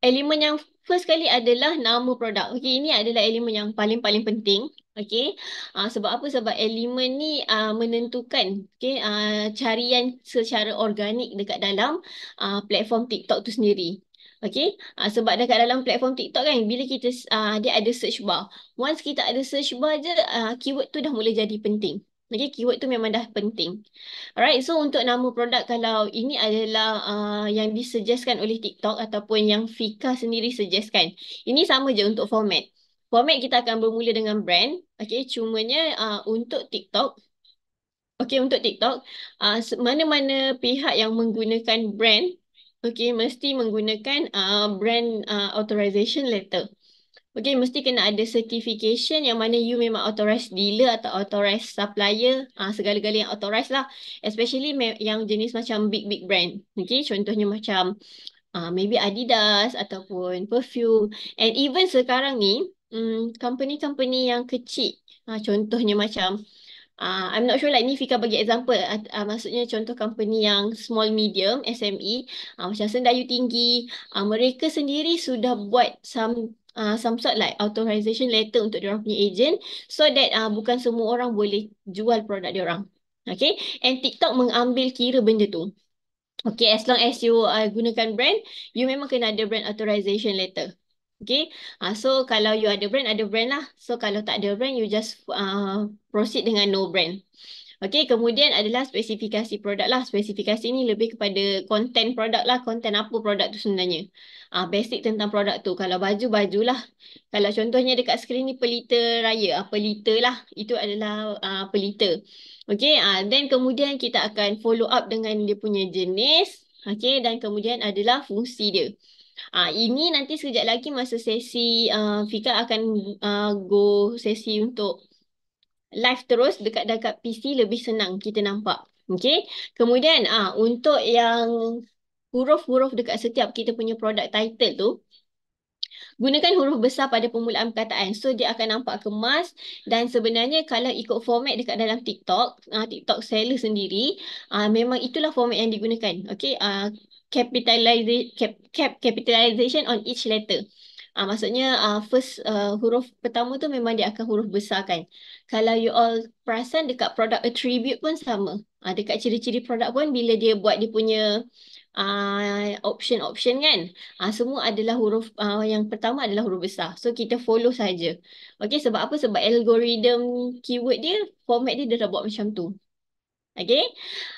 Elemen yang first kali adalah nama produk. Okay, ini adalah elemen yang paling-paling penting. Okay. Uh, ah, sebab apa? Sebab elemen ni uh, menentukan okay, uh, ah, carian secara organik dekat dalam uh, platform TikTok tu sendiri. Okay. Uh, sebab dekat dalam platform TikTok kan, bila kita uh, dia ada search bar. Once kita ada search bar je, uh, keyword tu dah mula jadi penting. Okay, keyword tu memang dah penting. Alright, so untuk nama produk kalau ini adalah uh, yang disuggestkan oleh TikTok ataupun yang Fika sendiri suggestkan. Ini sama je untuk format. Format kita akan bermula dengan brand. Okay, cumanya uh, untuk TikTok. Okay, untuk TikTok, uh, mana-mana uh, pihak yang menggunakan brand, okay, mesti menggunakan uh, brand uh, authorization letter. Okay, mesti kena ada certification yang mana you memang authorised dealer atau authorised supplier, ah segala-gala yang authorized lah. Especially yang jenis macam big-big brand. Okay, contohnya macam ah maybe Adidas ataupun perfume. And even sekarang ni, hmm, company-company yang kecil, ah contohnya macam ah I'm not sure like ni Fika bagi example ah uh, maksudnya contoh company yang small medium SME ah macam Sendayu Tinggi ah mereka sendiri sudah buat some uh, some sort like authorization letter untuk dia orang punya agent so that uh, bukan semua orang boleh jual produk dia orang. Okay, and TikTok mengambil kira benda tu. Okay, as long as you uh, gunakan brand, you memang kena ada brand authorization letter. Okay, uh, so kalau you ada brand, ada brand lah. So kalau tak ada brand, you just uh, proceed dengan no brand. Okay, kemudian adalah spesifikasi produk lah. Spesifikasi ni lebih kepada konten produk lah. Konten apa produk tu sebenarnya. Ah, basic tentang produk tu. Kalau baju, baju lah Kalau contohnya dekat skrin ni pelita raya. Ah, pelita lah. Itu adalah ah, pelita. Okay, ah, then kemudian kita akan follow up dengan dia punya jenis. Okay, dan kemudian adalah fungsi dia. Ah, ini nanti sekejap lagi masa sesi ah, Fika akan ah, go sesi untuk live terus dekat dekat PC lebih senang kita nampak. Okay. Kemudian ah uh, untuk yang huruf-huruf dekat setiap kita punya product title tu, gunakan huruf besar pada permulaan perkataan. So dia akan nampak kemas dan sebenarnya kalau ikut format dekat dalam TikTok, uh, TikTok seller sendiri, uh, memang itulah format yang digunakan. Okay. Uh, capitalize, cap, cap, capitalization on each letter. Uh, maksudnya uh, first uh, huruf pertama tu memang dia akan huruf besar kan. Kalau you all perasan dekat product attribute pun sama. Uh, dekat ciri-ciri produk pun bila dia buat dia punya option-option uh, kan. Uh, semua adalah huruf uh, yang pertama adalah huruf besar. So kita follow saja. Okay sebab apa? Sebab algorithm keyword dia format dia dah buat macam tu. Okay.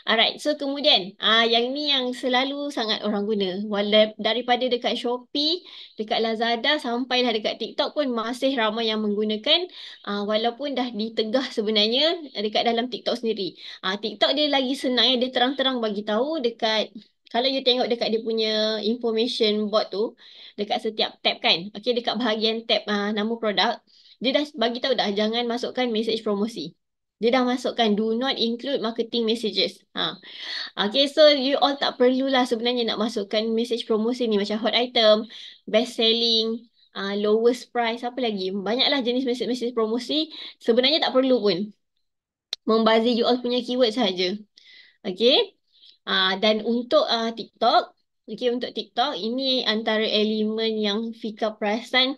Alright. So kemudian ah uh, yang ni yang selalu sangat orang guna. Walau daripada dekat Shopee, dekat Lazada sampai dah dekat TikTok pun masih ramai yang menggunakan ah uh, walaupun dah ditegah sebenarnya dekat dalam TikTok sendiri. Ah uh, TikTok dia lagi senang ya dia terang-terang bagi tahu dekat kalau you tengok dekat dia punya information board tu dekat setiap tab kan. Okay dekat bahagian tab ah uh, nama produk dia dah bagi tahu dah jangan masukkan message promosi. Dia dah masukkan do not include marketing messages. Ha. Okay, so you all tak perlulah sebenarnya nak masukkan message promosi ni macam hot item, best selling, uh, lowest price, apa lagi. Banyaklah jenis message-message promosi sebenarnya tak perlu pun. Membazir you all punya keyword sahaja. Okay, uh, dan untuk uh, TikTok, okay, untuk TikTok ini antara elemen yang Fika perasan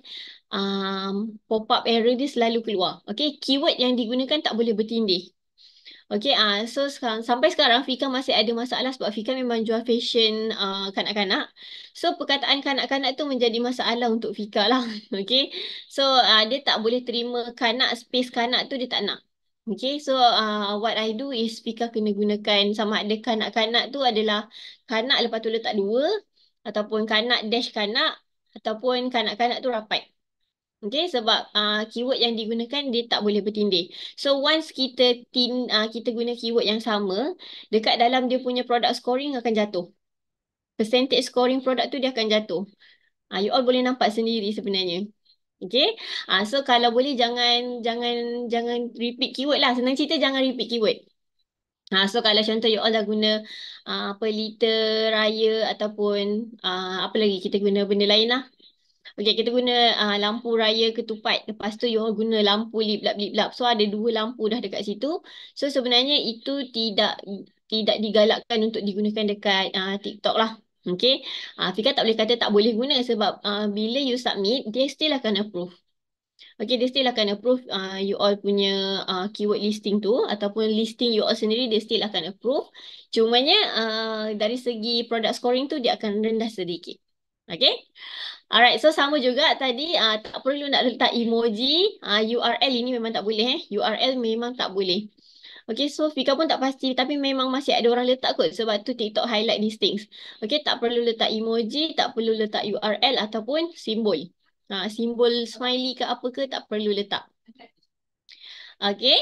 um, pop-up error dia selalu keluar. Okay, keyword yang digunakan tak boleh bertindih. Okay, uh, so sekarang, sampai sekarang Fika masih ada masalah sebab Fika memang jual fashion uh, kanak-kanak. So perkataan kanak-kanak tu menjadi masalah untuk Fika lah. <laughs> Okay, so uh, dia tak boleh terima kanak, space kanak tu dia tak nak. Okay, so uh, what I do is Fika kena gunakan sama ada kanak-kanak tu adalah kanak lepas tu letak dua ataupun kanak dash kanak ataupun kanak-kanak tu rapat. Okay sebab uh, keyword yang digunakan dia tak boleh bertindih. So once kita tin uh, kita guna keyword yang sama dekat dalam dia punya product scoring akan jatuh. Percentage scoring produk tu dia akan jatuh. Uh, you all boleh nampak sendiri sebenarnya. Okay. Uh, so kalau boleh jangan jangan jangan repeat keyword lah. Senang cerita jangan repeat keyword. Ha, so kalau contoh you all dah guna uh, apa liter, raya ataupun uh, apa lagi kita guna benda lain lah. Okay, kita guna uh, lampu raya ketupat. Lepas tu, you all guna lampu lip-lap-lip-lap. So, ada dua lampu dah dekat situ. So, sebenarnya itu tidak tidak digalakkan untuk digunakan dekat uh, TikTok lah. Okay. Uh, ah, Fika tak boleh kata tak boleh guna sebab uh, bila you submit, dia still akan approve. Okay, dia still akan approve uh, you all punya uh, keyword listing tu ataupun listing you all sendiri, dia still akan approve. Cumanya uh, dari segi product scoring tu, dia akan rendah sedikit. Okay. Alright, so sama juga tadi uh, tak perlu nak letak emoji. Uh, ah, URL ini memang tak boleh. Eh? URL memang tak boleh. Okay, so Fika pun tak pasti tapi memang masih ada orang letak kot sebab tu TikTok highlight these things. Okay, tak perlu letak emoji, tak perlu letak URL ataupun simbol. Ha, simbol smiley ke apa ke tak perlu letak. Okay.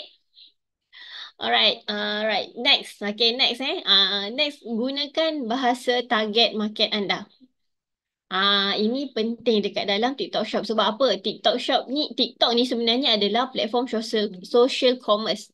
Alright, alright. Next, okay next eh. Uh, next, gunakan bahasa target market anda. Ah, ini penting dekat dalam TikTok Shop. Sebab apa? TikTok Shop ni, TikTok ni sebenarnya adalah platform social social commerce.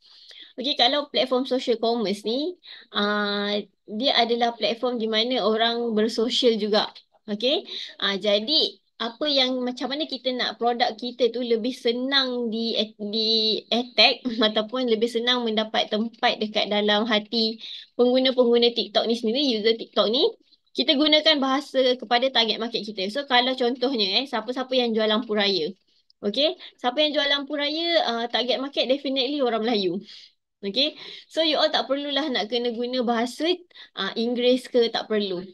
Okey, kalau platform social commerce ni, ah, dia adalah platform di mana orang bersosial juga. Okey, ah, jadi apa yang macam mana kita nak produk kita tu lebih senang di di attack <laughs> ataupun lebih senang mendapat tempat dekat dalam hati pengguna-pengguna TikTok ni sendiri user TikTok ni kita gunakan bahasa kepada target market kita. So kalau contohnya eh siapa-siapa yang jual lampu raya. Okay. Siapa yang jual lampu raya uh, target market definitely orang Melayu. Okay. So you all tak perlulah nak kena guna bahasa uh, Inggeris ke tak perlu.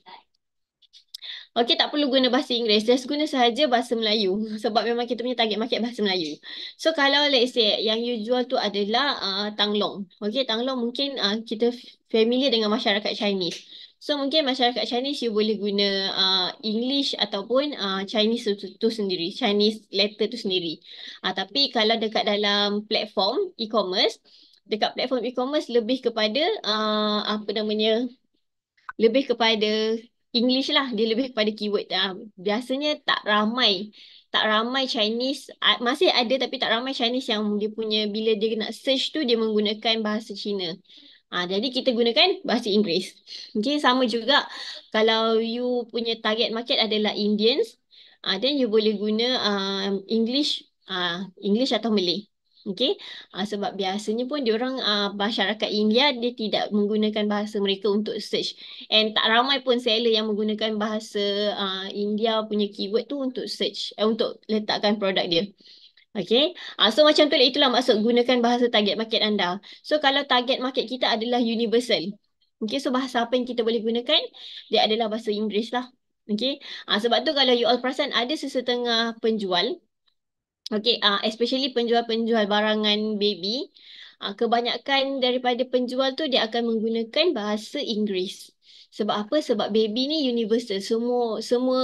Okay tak perlu guna bahasa Inggeris. Just guna sahaja bahasa Melayu. <laughs> Sebab memang kita punya target market bahasa Melayu. So kalau let's say yang you jual tu adalah uh, tanglong, Okay Tanglong mungkin uh, kita familiar dengan masyarakat Chinese. So mungkin masyarakat Chinese you boleh guna uh, English ataupun uh, Chinese tu, tu sendiri, Chinese letter tu sendiri. Uh, tapi kalau dekat dalam platform e-commerce, dekat platform e-commerce lebih kepada uh, apa namanya? Lebih kepada English lah, dia lebih kepada keyword. Uh, biasanya tak ramai tak ramai Chinese, uh, masih ada tapi tak ramai Chinese yang dia punya bila dia nak search tu dia menggunakan bahasa Cina. Ha, jadi kita gunakan bahasa Inggeris. Okay, sama juga kalau you punya target market adalah Indians, ha, then you boleh guna um, English uh, English atau Malay. Okay, ha, sebab biasanya pun diorang uh, masyarakat India dia tidak menggunakan bahasa mereka untuk search. And tak ramai pun seller yang menggunakan bahasa uh, India punya keyword tu untuk search, eh, untuk letakkan produk dia. Okay. Uh, ah, so macam tu lah itulah maksud gunakan bahasa target market anda. So kalau target market kita adalah universal. Okay. So bahasa apa yang kita boleh gunakan? Dia adalah bahasa Inggeris lah. Okay. Uh, ah, sebab tu kalau you all perasan ada sesetengah penjual. Okay. Uh, ah, especially penjual-penjual barangan baby. Uh, kebanyakan daripada penjual tu dia akan menggunakan bahasa Inggeris. Sebab apa? Sebab baby ni universal. Semua semua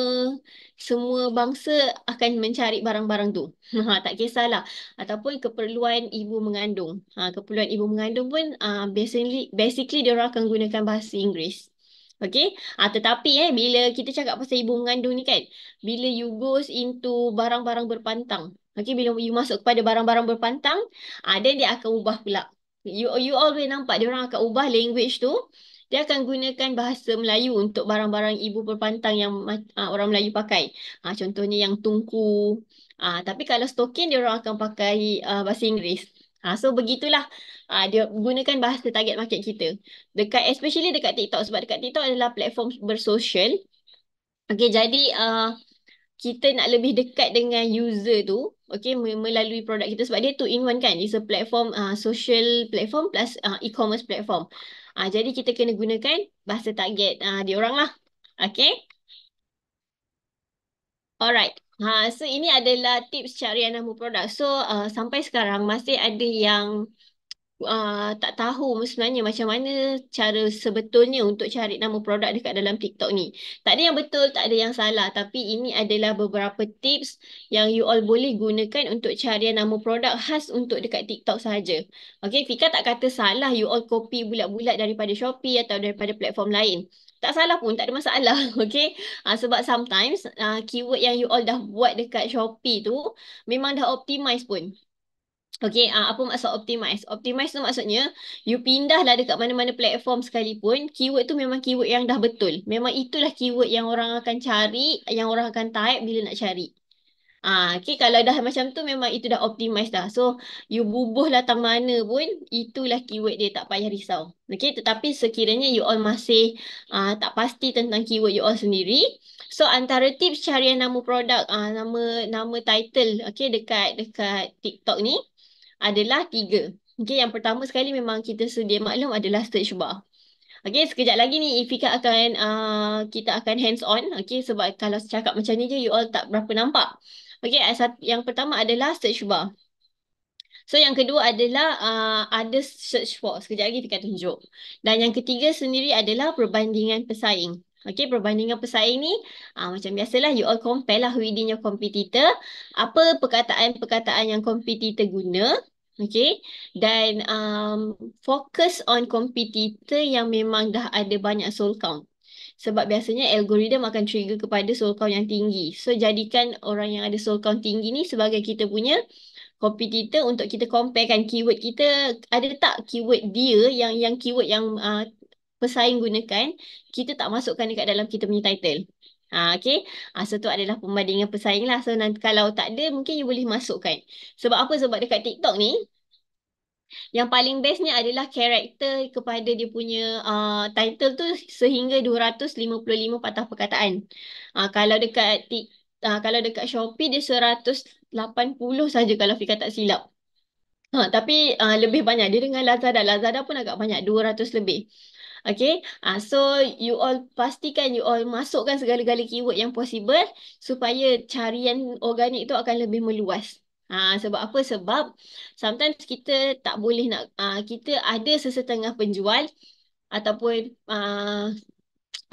semua bangsa akan mencari barang-barang tu. <laughs> Ha, tak kisahlah. Ataupun keperluan ibu mengandung. Ha, keperluan ibu mengandung pun uh, basically, basically dia orang akan gunakan bahasa Inggeris. Okay. Ha, tetapi eh, bila kita cakap pasal ibu mengandung ni kan. Bila you goes into barang-barang berpantang. Okay, bila you masuk kepada barang-barang berpantang, ah uh, then dia akan ubah pula. You you always nampak dia orang akan ubah language tu dia akan gunakan bahasa Melayu untuk barang-barang ibu perpantang yang uh, orang Melayu pakai. Uh, contohnya yang tungku. Uh, tapi kalau stokin, dia orang akan pakai uh, bahasa Inggeris. Uh, so begitulah uh, dia gunakan bahasa target market kita. Dekat especially dekat TikTok sebab dekat TikTok adalah platform bersosial. Okay, jadi uh, kita nak lebih dekat dengan user tu okay melalui produk kita sebab dia tu in one kan it's a platform uh, social platform plus uh, e-commerce platform uh, jadi kita kena gunakan bahasa target uh, dia orang lah okay alright ha, so ini adalah tips cari nama produk so uh, sampai sekarang masih ada yang uh, tak tahu sebenarnya macam mana cara sebetulnya untuk cari nama produk dekat dalam TikTok ni. Tak ada yang betul, tak ada yang salah. Tapi ini adalah beberapa tips yang you all boleh gunakan untuk cari nama produk khas untuk dekat TikTok saja. Okay, Fika tak kata salah you all copy bulat-bulat daripada Shopee atau daripada platform lain. Tak salah pun, tak ada masalah. <laughs> Okay? Uh, ah, sebab sometimes uh, keyword yang you all dah buat dekat Shopee tu memang dah optimize pun. Okay, uh, ah, apa maksud optimize? Optimize tu maksudnya you pindahlah dekat mana-mana platform sekalipun, keyword tu memang keyword yang dah betul. Memang itulah keyword yang orang akan cari, yang orang akan type bila nak cari. Ah, uh, okay, kalau dah macam tu memang itu dah optimize dah. So, you bubuh datang mana pun, itulah keyword dia tak payah risau. Okay, tetapi sekiranya you all masih uh, tak pasti tentang keyword you all sendiri, So antara tips carian nama produk, uh, nama nama title okay, dekat dekat TikTok ni adalah tiga. Okay, yang pertama sekali memang kita sedia maklum adalah search bar. Okay, sekejap lagi ni Ifika akan, uh, kita akan hands on. Okay, sebab kalau cakap macam ni je, you all tak berapa nampak. Okay, yang pertama adalah search bar. So yang kedua adalah uh, ada search for. Sekejap lagi ifika tunjuk. Dan yang ketiga sendiri adalah perbandingan pesaing. Okay, perbandingan pesaing ni uh, macam biasalah you all compare lah within your competitor. Apa perkataan-perkataan yang competitor guna. Okay, dan um, focus on competitor yang memang dah ada banyak soul count. Sebab biasanya algoritma akan trigger kepada soul count yang tinggi. So, jadikan orang yang ada soul count tinggi ni sebagai kita punya competitor untuk kita comparekan keyword kita. Ada tak keyword dia yang yang keyword yang uh, pesaing gunakan, kita tak masukkan dekat dalam kita punya title. Ha, okay. Ha, so tu adalah pembandingan pesaing lah. So nanti, kalau tak ada, mungkin you boleh masukkan. Sebab apa? Sebab dekat TikTok ni, yang paling best ni adalah karakter kepada dia punya uh, title tu sehingga 255 patah perkataan. Uh, kalau dekat tik, uh, ah, kalau dekat Shopee dia 180 saja kalau Fika tak silap. Ha, tapi uh, lebih banyak dia dengan Lazada. Lazada pun agak banyak 200 lebih. Okay, uh, so you all pastikan you all masukkan segala-gala keyword yang possible supaya carian organik tu akan lebih meluas. Ha, sebab apa? Sebab sometimes kita tak boleh nak, uh, kita ada sesetengah penjual ataupun uh,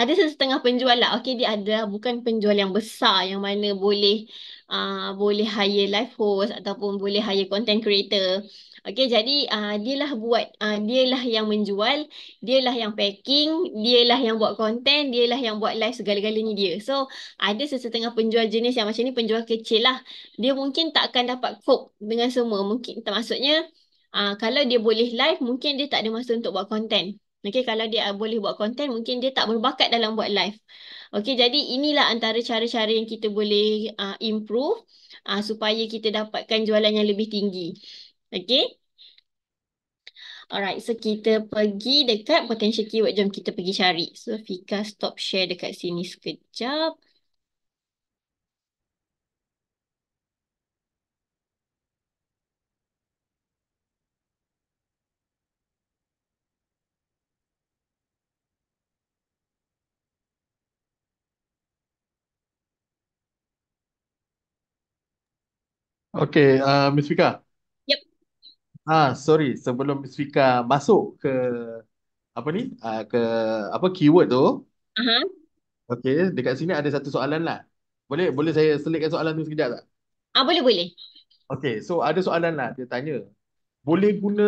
ada sesetengah penjual lah. Okay, dia ada bukan penjual yang besar yang mana boleh uh, boleh hire live host ataupun boleh hire content creator. Okey, jadi uh, ah, dia lah buat, uh, ah, dia lah yang menjual, dia lah yang packing, dia lah yang buat konten, dia lah yang buat live segala-galanya dia. So, ada sesetengah penjual jenis yang macam ni, penjual kecil lah. Dia mungkin tak akan dapat cope dengan semua. Mungkin, maksudnya, uh, kalau dia boleh live, mungkin dia tak ada masa untuk buat konten. Okey, kalau dia boleh buat konten, mungkin dia tak berbakat dalam buat live. Okey, jadi inilah antara cara-cara yang kita boleh uh, improve uh, supaya kita dapatkan jualan yang lebih tinggi. Okay. Alright, so kita pergi dekat potential keyword. Jom kita pergi cari. So Fika stop share dekat sini sekejap. Okay, uh, Miss Fika ah sorry sebelum Fika masuk ke apa ni ah, ke apa keyword tu uh-huh. okay dekat sini ada satu soalan lah boleh boleh saya selitkan soalan tu sekejap tak ah boleh boleh okay so ada soalan lah dia tanya boleh guna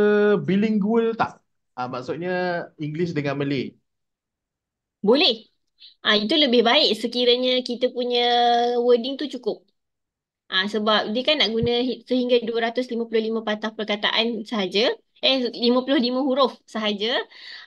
bilingual tak ah maksudnya English dengan Malay boleh ah itu lebih baik sekiranya kita punya wording tu cukup Ha, sebab dia kan nak guna sehingga 255 patah perkataan sahaja. Eh, 55 huruf sahaja.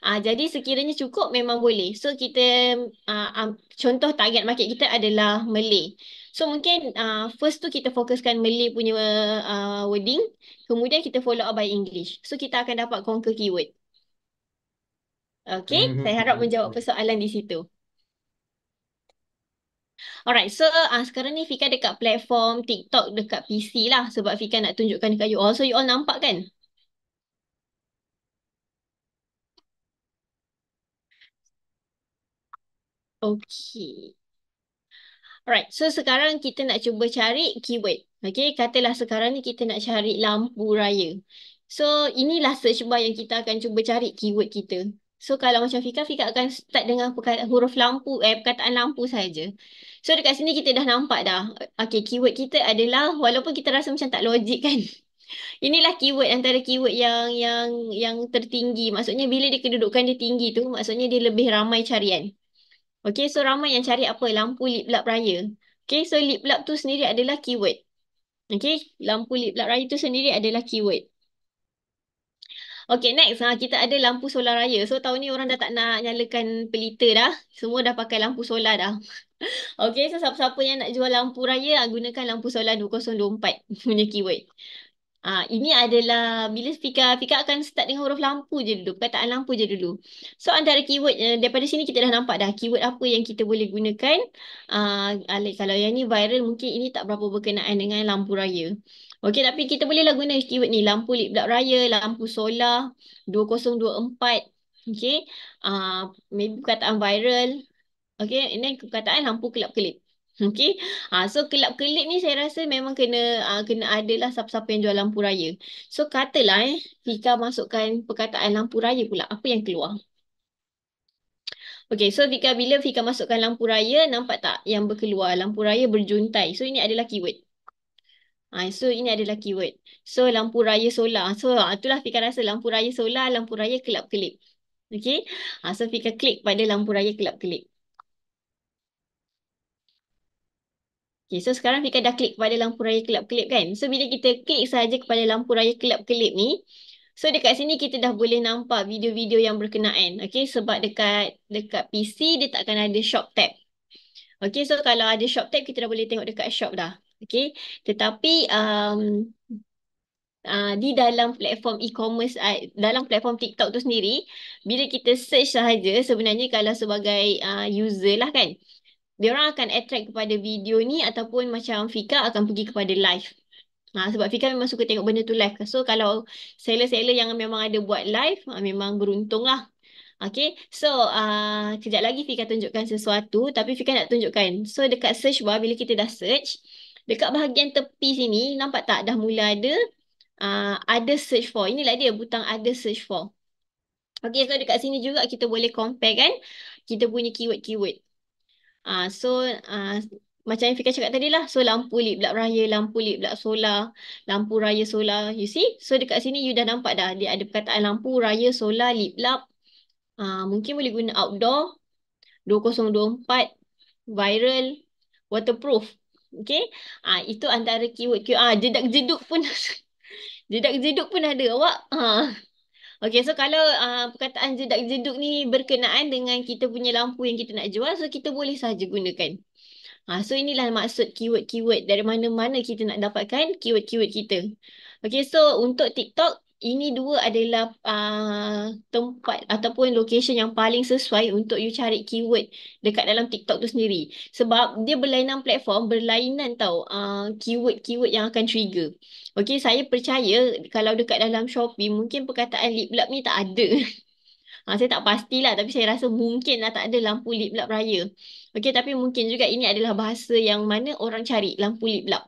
Ha, jadi sekiranya cukup memang boleh. So kita, uh, um, contoh target market kita adalah Malay. So mungkin uh, first tu kita fokuskan Malay punya uh, wording. Kemudian kita follow up by English. So kita akan dapat conquer keyword. Okay, mm -hmm. saya harap mm-hmm. menjawab persoalan di situ. Alright, so uh, sekarang ni Fika dekat platform TikTok dekat PC lah sebab Fika nak tunjukkan dekat you all. So you all nampak kan? Okay. Alright, so sekarang kita nak cuba cari keyword. Okay, katalah sekarang ni kita nak cari lampu raya. So inilah search bar yang kita akan cuba cari keyword kita. So kalau macam Fika, Fika akan start dengan huruf lampu, eh perkataan lampu saja. So dekat sini kita dah nampak dah. Okay, keyword kita adalah walaupun kita rasa macam tak logik kan. <laughs> Inilah keyword antara keyword yang yang yang tertinggi. Maksudnya bila dia kedudukan dia tinggi tu, maksudnya dia lebih ramai carian. Okay, so ramai yang cari apa? Lampu lip lap raya. Okay, so lip lap tu sendiri adalah keyword. Okay, lampu lip lap raya tu sendiri adalah keyword. Okay next ha, kita ada lampu solar raya. So tahun ni orang dah tak nak nyalakan pelita dah. Semua dah pakai lampu solar dah. <laughs> okay so siapa-siapa yang nak jual lampu raya ah, gunakan lampu solar 2024 <laughs> punya keyword. Ha, ini adalah bila Fika, Fika akan start dengan huruf lampu je dulu. Perkataan lampu je dulu. So antara keyword eh, daripada sini kita dah nampak dah keyword apa yang kita boleh gunakan. Uh, kalau yang ni viral mungkin ini tak berapa berkenaan dengan lampu raya. Okey tapi kita boleh bolehlah guna keyword ni lampu lip dap raya, lampu solar 2024. Okey. Ah uh, maybe perkataan viral. Okey and then perkataan lampu kelap-kelip. Okey. Ah uh, so kelap-kelip ni saya rasa memang kena uh, kena ada lah siapa-siapa yang jual lampu raya. So katalah eh Vika masukkan perkataan lampu raya pula apa yang keluar? Okey so Vika bila Vika masukkan lampu raya nampak tak yang berkeluar lampu raya berjuntai. So ini adalah keyword. Ha, so ini adalah keyword. So lampu raya solar. Ha, so ha, itulah Fika rasa lampu raya solar, lampu raya kelap-kelip. Okay. Ha, so Fika klik pada lampu raya kelap-kelip. Okay, so sekarang Fika dah klik pada lampu raya kelap-kelip kan. So bila kita klik saja kepada lampu raya kelap-kelip ni, so dekat sini kita dah boleh nampak video-video yang berkenaan. Okay, sebab dekat dekat PC dia takkan ada shop tab. Okay, so kalau ada shop tab kita dah boleh tengok dekat shop dah. Okay. Tetapi um, uh, di dalam platform e-commerce, uh, dalam platform TikTok tu sendiri, bila kita search sahaja sebenarnya kalau sebagai uh, user lah kan, dia orang akan attract kepada video ni ataupun macam Fika akan pergi kepada live. Ha, sebab Fika memang suka tengok benda tu live. So kalau seller-seller yang memang ada buat live, ha, memang beruntung lah. Okay, so uh, kejap lagi Fika tunjukkan sesuatu tapi Fika nak tunjukkan. So dekat search bar, bila kita dah search, dekat bahagian tepi sini nampak tak dah mula ada uh, ada search for. Inilah dia butang ada search for. Okey so dekat sini juga kita boleh compare kan kita punya keyword-keyword. Uh, so uh, macam yang Fika cakap tadi lah. So lampu lip belak raya, lampu lip belak solar, lampu raya solar. You see? So dekat sini you dah nampak dah dia ada perkataan lampu raya solar lip lap Uh, ah, mungkin boleh guna outdoor 2024 viral waterproof Okay. Ha, itu antara keyword. Ha, ah, jeduk-jeduk pun. <laughs> jeduk-jeduk pun ada awak. Ha. Okay. So kalau uh, perkataan jeduk-jeduk ni berkenaan dengan kita punya lampu yang kita nak jual. So kita boleh sahaja gunakan. Ha, so inilah maksud keyword-keyword dari mana-mana kita nak dapatkan keyword-keyword kita. Okay. So untuk TikTok ini dua adalah uh, tempat ataupun location yang paling sesuai untuk you cari keyword dekat dalam TikTok tu sendiri. Sebab dia berlainan platform, berlainan tau uh, keyword-keyword yang akan trigger. Okay, saya percaya kalau dekat dalam Shopee, mungkin perkataan lip lap ni tak ada. Ha, <laughs> saya tak pastilah tapi saya rasa mungkin lah tak ada lampu lip lap raya. Okay tapi mungkin juga ini adalah bahasa yang mana orang cari lampu lip lap.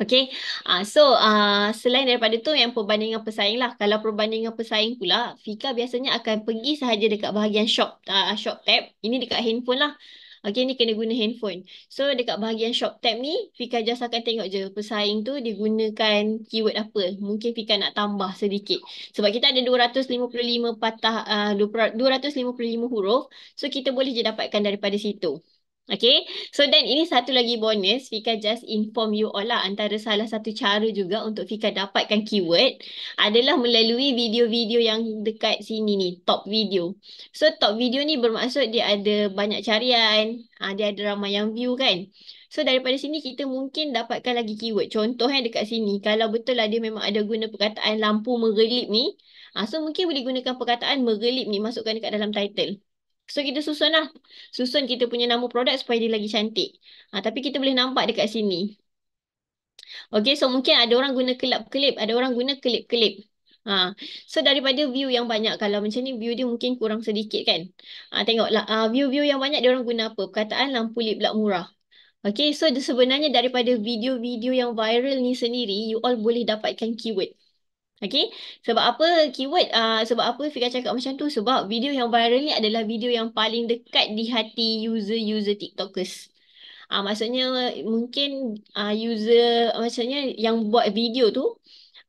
Okay, uh, ah, so uh, selain daripada tu yang perbandingan pesaing lah. Kalau perbandingan pesaing pula, Fika biasanya akan pergi sahaja dekat bahagian shop uh, shop tab. Ini dekat handphone lah. Okay, ni kena guna handphone. So dekat bahagian shop tab ni, Fika just akan tengok je pesaing tu digunakan keyword apa. Mungkin Fika nak tambah sedikit. Sebab kita ada 255 patah, uh, 255 huruf. So kita boleh je dapatkan daripada situ. Okay, so then ini satu lagi bonus Fika just inform you all lah antara salah satu cara juga untuk Fika dapatkan keyword adalah melalui video-video yang dekat sini ni, top video. So top video ni bermaksud dia ada banyak carian, ha, dia ada ramai yang view kan. So daripada sini kita mungkin dapatkan lagi keyword. Contoh eh, dekat sini, kalau betul lah dia memang ada guna perkataan lampu merelip ni, ha, so mungkin boleh gunakan perkataan merelip ni masukkan dekat dalam title. So kita susun lah. Susun kita punya nama produk supaya dia lagi cantik. Ha, tapi kita boleh nampak dekat sini. Okay so mungkin ada orang guna kelap-kelip. Ada orang guna kelip-kelip. Ha. So daripada view yang banyak. Kalau macam ni view dia mungkin kurang sedikit kan. Ha, tengok lah. Ah, view-view yang banyak dia orang guna apa? Perkataan lampu lip lap murah. Okay so sebenarnya daripada video-video yang viral ni sendiri. You all boleh dapatkan keyword. Okay. Sebab apa keyword, uh, sebab apa Fika cakap macam tu? Sebab video yang viral ni adalah video yang paling dekat di hati user-user TikTokers. Uh, maksudnya mungkin uh, user, maksudnya yang buat video tu,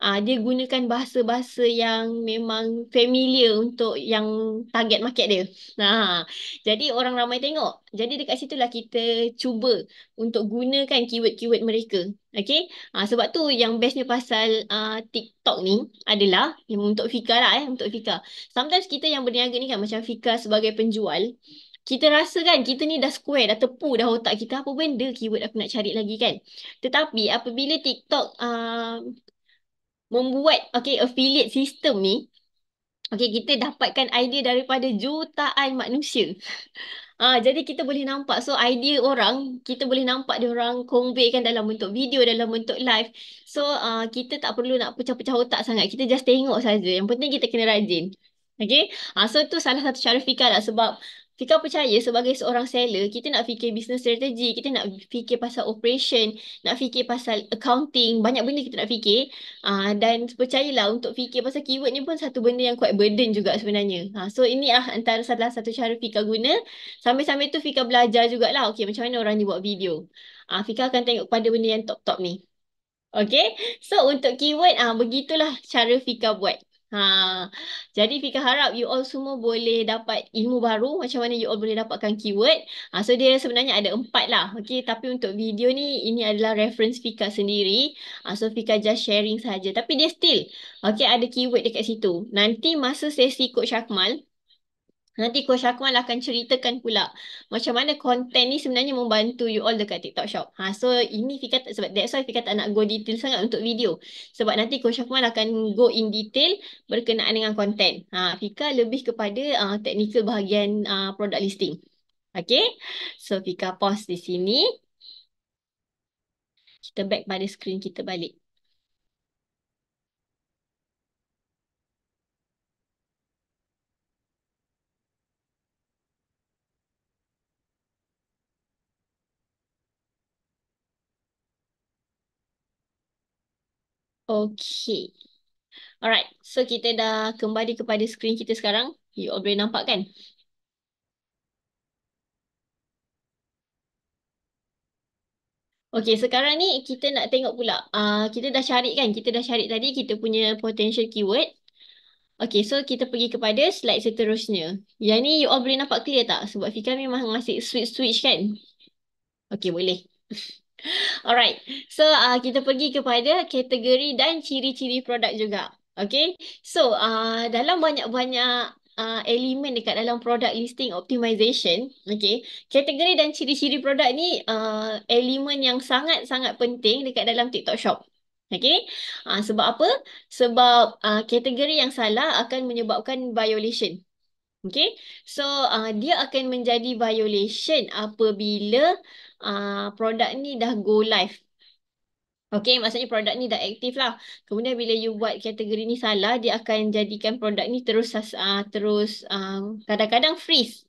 uh, dia gunakan bahasa-bahasa yang memang familiar untuk yang target market dia. Nah, jadi orang ramai tengok. Jadi dekat situ lah kita cuba untuk gunakan keyword-keyword mereka. Okay. Uh, ah, sebab tu yang bestnya pasal uh, TikTok ni adalah yang untuk Fika lah eh. Untuk Fika. Sometimes kita yang berniaga ni kan macam Fika sebagai penjual. Kita rasa kan kita ni dah square, dah tepu dah otak kita. Apa benda keyword aku nak cari lagi kan. Tetapi apabila TikTok uh, membuat okay, affiliate system ni okay, kita dapatkan idea daripada jutaan manusia. <laughs> Ah, jadi kita boleh nampak so idea orang kita boleh nampak dia orang kan dalam bentuk video dalam bentuk live. So ah, kita tak perlu nak pecah-pecah otak sangat. Kita just tengok saja. Yang penting kita kena rajin. Okay. Ah, so tu salah satu cara fikir lah sebab Fika percaya sebagai seorang seller, kita nak fikir business strategy, kita nak fikir pasal operation, nak fikir pasal accounting, banyak benda kita nak fikir. Uh, dan percayalah untuk fikir pasal keyword ni pun satu benda yang quite burden juga sebenarnya. Uh, so ini lah antara salah satu cara Fika guna. Sambil-sambil tu Fika belajar jugalah okay, macam mana orang ni buat video. Uh, ah, Fika akan tengok pada benda yang top-top ni. Okay, so untuk keyword, uh, begitulah cara Fika buat. Ha. Jadi Fika harap you all semua boleh dapat ilmu baru macam mana you all boleh dapatkan keyword. Ha, so dia sebenarnya ada empat lah. Okay. Tapi untuk video ni ini adalah reference Fika sendiri. Ha, so Fika just sharing saja. Tapi dia still okay, ada keyword dekat situ. Nanti masa sesi Coach Akmal Nanti Coach Akmal akan ceritakan pula macam mana konten ni sebenarnya membantu you all dekat TikTok Shop. Ha, so ini Fika tak, sebab that's why Fika tak nak go detail sangat untuk video. Sebab nanti Coach Akmal akan go in detail berkenaan dengan konten. Ha, Fika lebih kepada uh, technical bahagian uh, product listing. Okay. So Fika pause di sini. Kita back pada screen kita balik. Okay. Alright, so kita dah kembali kepada skrin kita sekarang. You all boleh nampak kan? Okay, sekarang ni kita nak tengok pula. Uh, kita dah cari kan? Kita dah cari tadi kita punya potential keyword. Okay, so kita pergi kepada slide seterusnya. Yang ni you all boleh nampak clear tak? Sebab Fika memang masih switch-switch kan? Okay, boleh. <laughs> <laughs> Alright, so uh, kita pergi kepada kategori dan ciri-ciri produk juga. Okay, so uh, dalam banyak-banyak uh, elemen dekat dalam product listing optimization, okay, kategori dan ciri-ciri produk ni uh, elemen yang sangat-sangat penting dekat dalam TikTok Shop. Okay, uh, sebab apa? Sebab uh, kategori yang salah akan menyebabkan violation. Okay, so uh, dia akan menjadi violation apabila uh, produk ni dah go live. Okay, maksudnya produk ni dah aktif lah. Kemudian bila you buat kategori ni salah, dia akan jadikan produk ni terus uh, terus ah, kadang-kadang uh, freeze.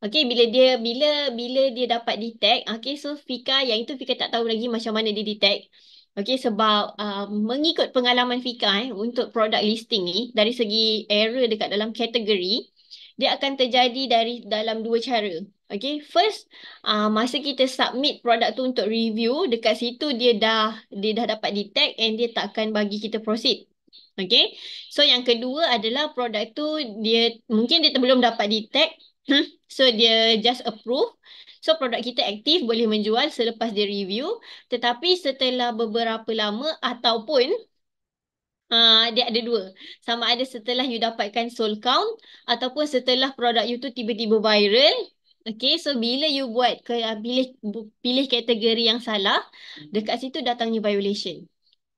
Okay, bila dia bila bila dia dapat detect, okay, so Fika yang itu Fika tak tahu lagi macam mana dia detect. Okay, sebab uh, mengikut pengalaman Fika eh, untuk produk listing ni, dari segi error dekat dalam kategori, dia akan terjadi dari dalam dua cara. Okay, first uh, masa kita submit produk tu untuk review, dekat situ dia dah dia dah dapat detect and dia takkan bagi kita proceed. Okay, so yang kedua adalah produk tu dia mungkin dia belum dapat detect, hmm, so dia just approve. So produk kita aktif boleh menjual selepas dia review, tetapi setelah beberapa lama ataupun Uh, dia ada dua. Sama ada setelah you dapatkan soul count ataupun setelah produk you tu tiba-tiba viral Okay, so bila you buat ke, ah, pilih pilih kategori yang salah, hmm. dekat situ datangnya violation.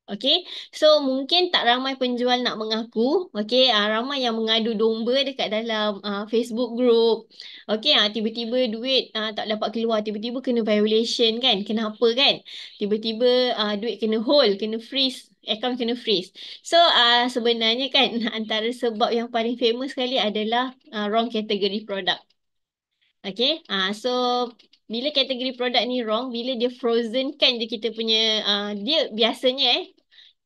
Okay, so mungkin tak ramai penjual nak mengaku. Okay, uh, ramai yang mengadu domba dekat dalam uh, Facebook group. Okay, uh, tiba-tiba duit uh, tak dapat keluar, tiba-tiba kena violation kan? Kenapa kan? Tiba-tiba uh, duit kena hold, kena freeze account kena freeze. So uh, sebenarnya kan <laughs> antara sebab yang paling famous sekali adalah uh, wrong category product. Okay, uh, so bila kategori produk ni wrong, bila dia frozen kan je kita punya, uh, dia biasanya eh,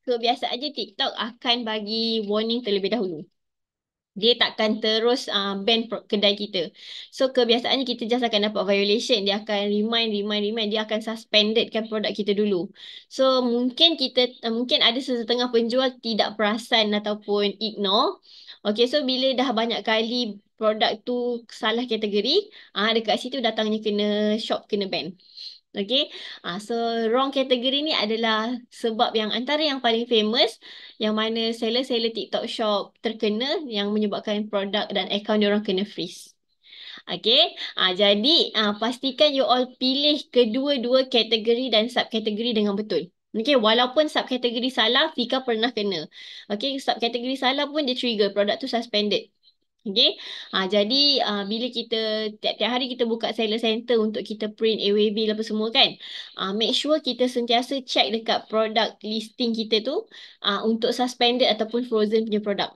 so biasa aja TikTok akan bagi warning terlebih dahulu. Dia takkan terus uh, ban kedai kita. So kebiasaannya kita just akan dapat violation. Dia akan remind, remind, remind. Dia akan suspendedkan produk kita dulu. So mungkin kita, uh, mungkin ada sesetengah penjual tidak perasan ataupun ignore. Okay, so bila dah banyak kali produk tu salah kategori, ah dekat situ datangnya kena shop, kena ban. Okay, ah, so wrong kategori ni adalah sebab yang antara yang paling famous yang mana seller-seller TikTok shop terkena yang menyebabkan produk dan account orang kena freeze. Okay, ah, jadi ah, pastikan you all pilih kedua-dua kategori dan subkategori dengan betul. Okay, walaupun subkategori salah, Fika pernah kena. Okay, subkategori salah pun dia trigger, produk tu suspended. Okay, ha, jadi uh, bila kita, tiap-tiap hari kita buka seller center untuk kita print AWB lah apa semua kan, uh, make sure kita sentiasa check dekat produk listing kita tu uh, untuk suspended ataupun frozen punya produk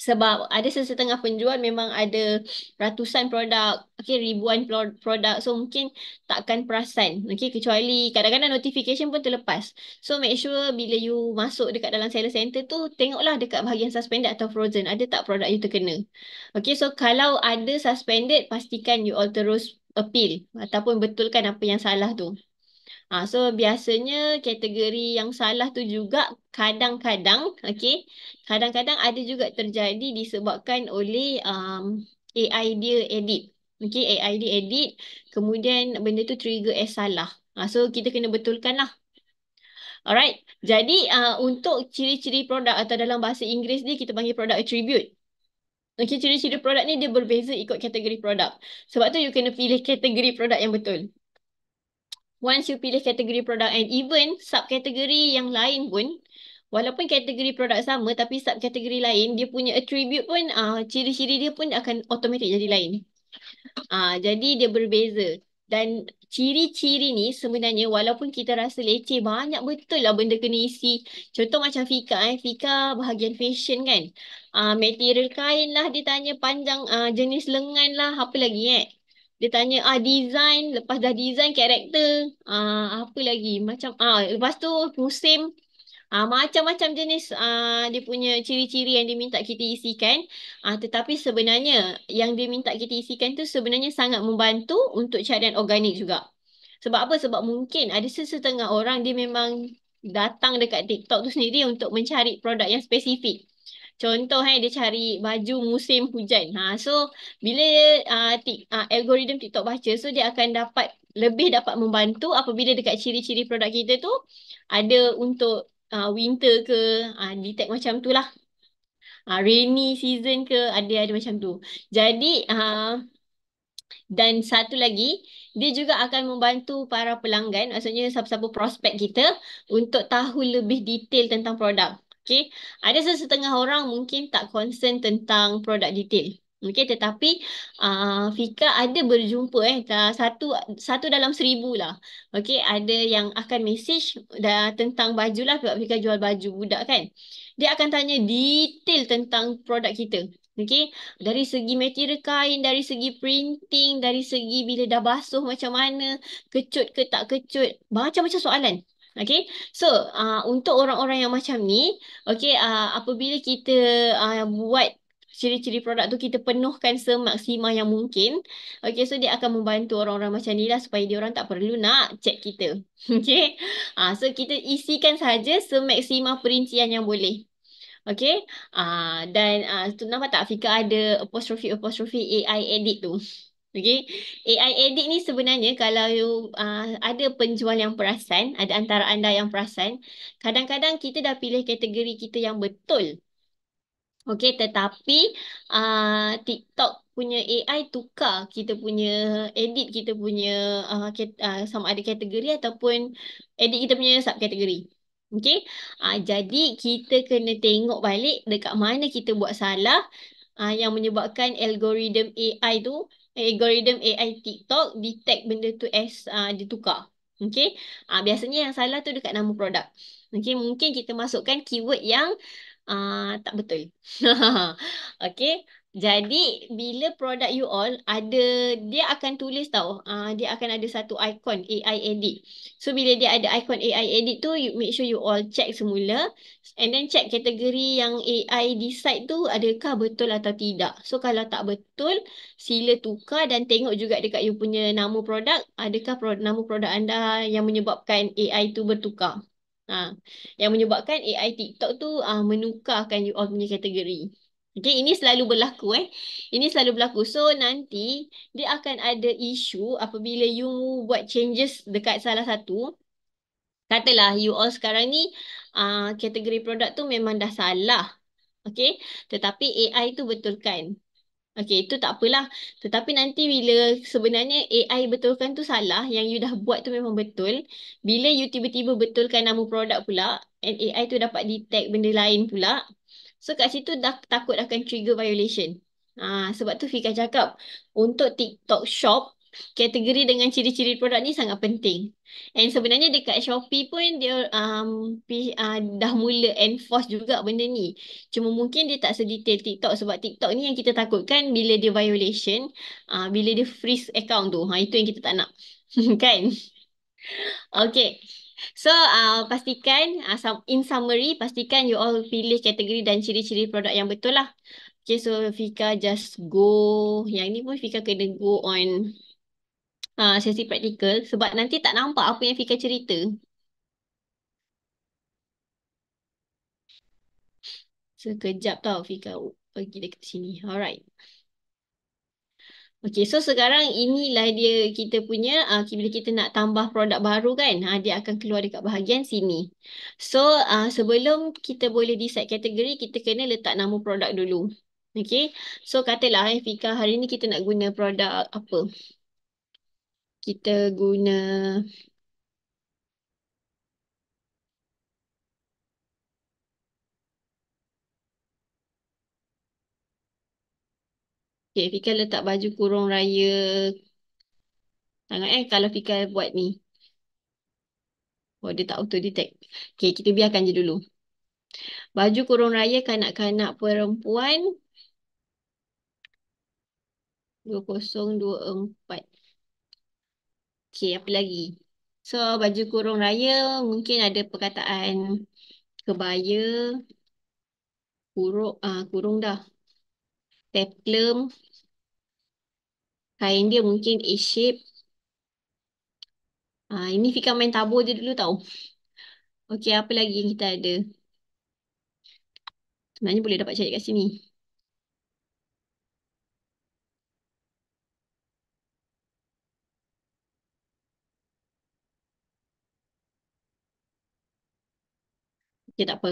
sebab ada sesetengah penjual memang ada ratusan produk, okay, ribuan produk. So mungkin takkan perasan. Okay, kecuali kadang-kadang notification pun terlepas. So make sure bila you masuk dekat dalam seller center tu, tengoklah dekat bahagian suspended atau frozen. Ada tak produk you terkena? Okay, so kalau ada suspended, pastikan you all terus appeal ataupun betulkan apa yang salah tu. Ha, so biasanya kategori yang salah tu juga kadang-kadang, okay, kadang-kadang ada juga terjadi disebabkan oleh um, AI dia edit. Okay, AI dia edit, kemudian benda tu trigger as salah. Ha, so kita kena betulkan lah. Alright, jadi uh, untuk ciri-ciri produk atau dalam bahasa Inggeris ni kita panggil produk attribute. Okay, ciri-ciri produk ni dia berbeza ikut kategori produk. Sebab tu you kena pilih kategori produk yang betul once you pilih kategori produk and even subkategori yang lain pun walaupun kategori produk sama tapi subkategori lain dia punya attribute pun uh, ciri-ciri dia pun akan automatik jadi lain. Uh, jadi dia berbeza dan ciri-ciri ni sebenarnya walaupun kita rasa leceh banyak betul lah benda kena isi. Contoh macam Fika eh. Fika bahagian fashion kan. Uh, material kain lah dia tanya panjang uh, jenis lengan lah apa lagi eh dia tanya ah design lepas dah design karakter ah apa lagi macam ah lepas tu musim ah macam-macam jenis ah dia punya ciri-ciri yang dia minta kita isikan ah tetapi sebenarnya yang dia minta kita isikan tu sebenarnya sangat membantu untuk carian organik juga sebab apa sebab mungkin ada sesetengah orang dia memang datang dekat TikTok tu sendiri untuk mencari produk yang spesifik Contoh eh, dia cari baju musim hujan. Ha, so bila uh, ah, tic, uh, ah, algorithm TikTok baca, so dia akan dapat lebih dapat membantu apabila dekat ciri-ciri produk kita tu ada untuk uh, winter ke, uh, detect macam tu lah. Uh, rainy season ke, ada-ada macam tu. Jadi, uh, dan satu lagi, dia juga akan membantu para pelanggan, maksudnya siapa-siapa prospek kita untuk tahu lebih detail tentang produk. Okay. Ada sesetengah orang mungkin tak concern tentang produk detail. Okay, tetapi uh, Fika ada berjumpa eh dah satu satu dalam seribu lah. Okay, ada yang akan message dah tentang baju lah sebab Fika jual baju budak kan. Dia akan tanya detail tentang produk kita. Okay, dari segi material kain, dari segi printing, dari segi bila dah basuh macam mana, kecut ke tak kecut, macam-macam soalan. Okay, so uh, untuk orang-orang yang macam ni, okay, uh, apabila kita uh, buat ciri-ciri produk tu, kita penuhkan semaksima yang mungkin. Okay, so dia akan membantu orang-orang macam ni lah supaya dia orang tak perlu nak check kita. <laughs> Okay, uh, so kita isikan saja semaksima perincian yang boleh. Okay, uh, dan uh, tu nampak tak Fika ada apostrophe-apostrophe AI edit tu. Okay. AI edit ni sebenarnya kalau you, uh, ada penjual yang perasan, ada antara anda yang perasan, kadang-kadang kita dah pilih kategori kita yang betul. Okay, tetapi uh, TikTok punya AI tukar kita punya edit kita punya uh, uh, sama ada kategori ataupun edit kita punya subkategori. Okay, uh, jadi kita kena tengok balik dekat mana kita buat salah uh, yang menyebabkan algoritma AI tu algorithm AI TikTok detect benda tu as uh, ah, dia tukar. Okay. Uh, ah, biasanya yang salah tu dekat nama produk. Okay. Mungkin kita masukkan keyword yang uh, tak betul. <laughs> okay. Jadi bila produk you all ada dia akan tulis tau uh, dia akan ada satu ikon AI edit. So bila dia ada ikon AI edit tu you make sure you all check semula and then check kategori yang AI decide tu adakah betul atau tidak. So kalau tak betul sila tukar dan tengok juga dekat you punya nama produk adakah pro- nama produk anda yang menyebabkan AI tu bertukar. Ha. Yang menyebabkan AI TikTok tu uh, menukarkan you all punya kategori. Okay, ini selalu berlaku eh. Ini selalu berlaku. So nanti dia akan ada isu apabila you buat changes dekat salah satu. Katalah you all sekarang ni uh, kategori produk tu memang dah salah. Okay, tetapi AI tu betulkan. Okay, itu tak apalah. Tetapi nanti bila sebenarnya AI betulkan tu salah, yang you dah buat tu memang betul. Bila you tiba-tiba betulkan nama produk pula, and AI tu dapat detect benda lain pula, So kat situ dah takut akan trigger violation. Ha, sebab tu Fika cakap untuk TikTok shop kategori dengan ciri-ciri produk ni sangat penting. And sebenarnya dekat Shopee pun dia um, pi, uh, dah mula enforce juga benda ni. Cuma mungkin dia tak sedetail TikTok sebab TikTok ni yang kita takutkan bila dia violation, uh, bila dia freeze account tu. Ha, itu yang kita tak nak. <laughs> kan? Okay. So uh, pastikan uh, in summary pastikan you all pilih kategori dan ciri-ciri produk yang betul lah. Okay so Fika just go. Yang ni pun Fika kena go on uh, sesi practical sebab nanti tak nampak apa yang Fika cerita. Sekejap tau Fika pergi dekat sini. Alright. Okay, so sekarang inilah dia kita punya uh, bila kita nak tambah produk baru kan ha, dia akan keluar dekat bahagian sini. So uh, sebelum kita boleh decide kategori kita kena letak nama produk dulu. Okay, so katalah eh, Fika hari ni kita nak guna produk apa? Kita guna Okay, Fika letak baju kurung raya. Tengok eh kalau Fika buat ni. Oh, dia tak auto-detect. Okay, kita biarkan je dulu. Baju kurung raya kanak-kanak perempuan. 2024. Okay, apa lagi? So, baju kurung raya mungkin ada perkataan kebaya. Kurung, uh, kurung dah. Staplum. Kain dia mungkin A-shape. Ah, ini Fika main tabur je dulu tau. Okey, apa lagi yang kita ada? Sebenarnya boleh dapat cari kat sini. Okey, tak apa.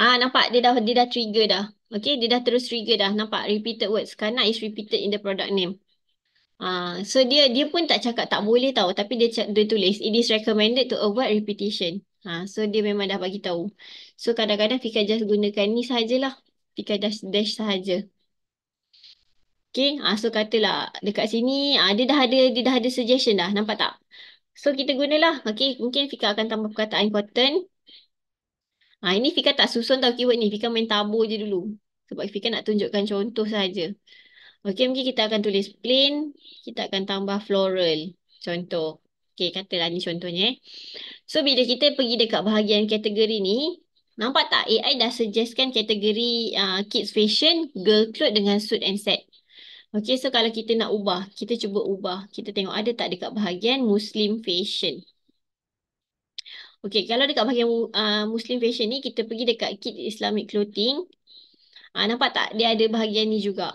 Ah nampak dia dah dia dah trigger dah. Okay dia dah terus trigger dah. Nampak repeated words. Kana is repeated in the product name. Ah so dia dia pun tak cakap tak boleh tahu tapi dia dia tulis it is recommended to avoid repetition. Ha, so dia memang dah bagi tahu. So kadang-kadang Fika just gunakan ni sajalah. Fika dash dash saja. Okay. Ha, so katalah dekat sini ha, dia dah ada dia dah ada suggestion dah. Nampak tak? So kita gunalah. Okay. Mungkin Fika akan tambah perkataan important. Ha, ini Fika tak susun tau keyword ni. Fika main tabu je dulu. Sebab Fika nak tunjukkan contoh saja. Okay, mungkin kita akan tulis plain. Kita akan tambah floral. Contoh. Okay, katalah ni contohnya. Eh. So, bila kita pergi dekat bahagian kategori ni, nampak tak AI dah suggestkan kategori uh, kids fashion, girl clothes dengan suit and set. Okay, so kalau kita nak ubah, kita cuba ubah. Kita tengok ada tak dekat bahagian Muslim fashion. Okay, kalau dekat bahagian uh, Muslim fashion ni, kita pergi dekat kit Islamic clothing. Uh, nampak tak? Dia ada bahagian ni juga.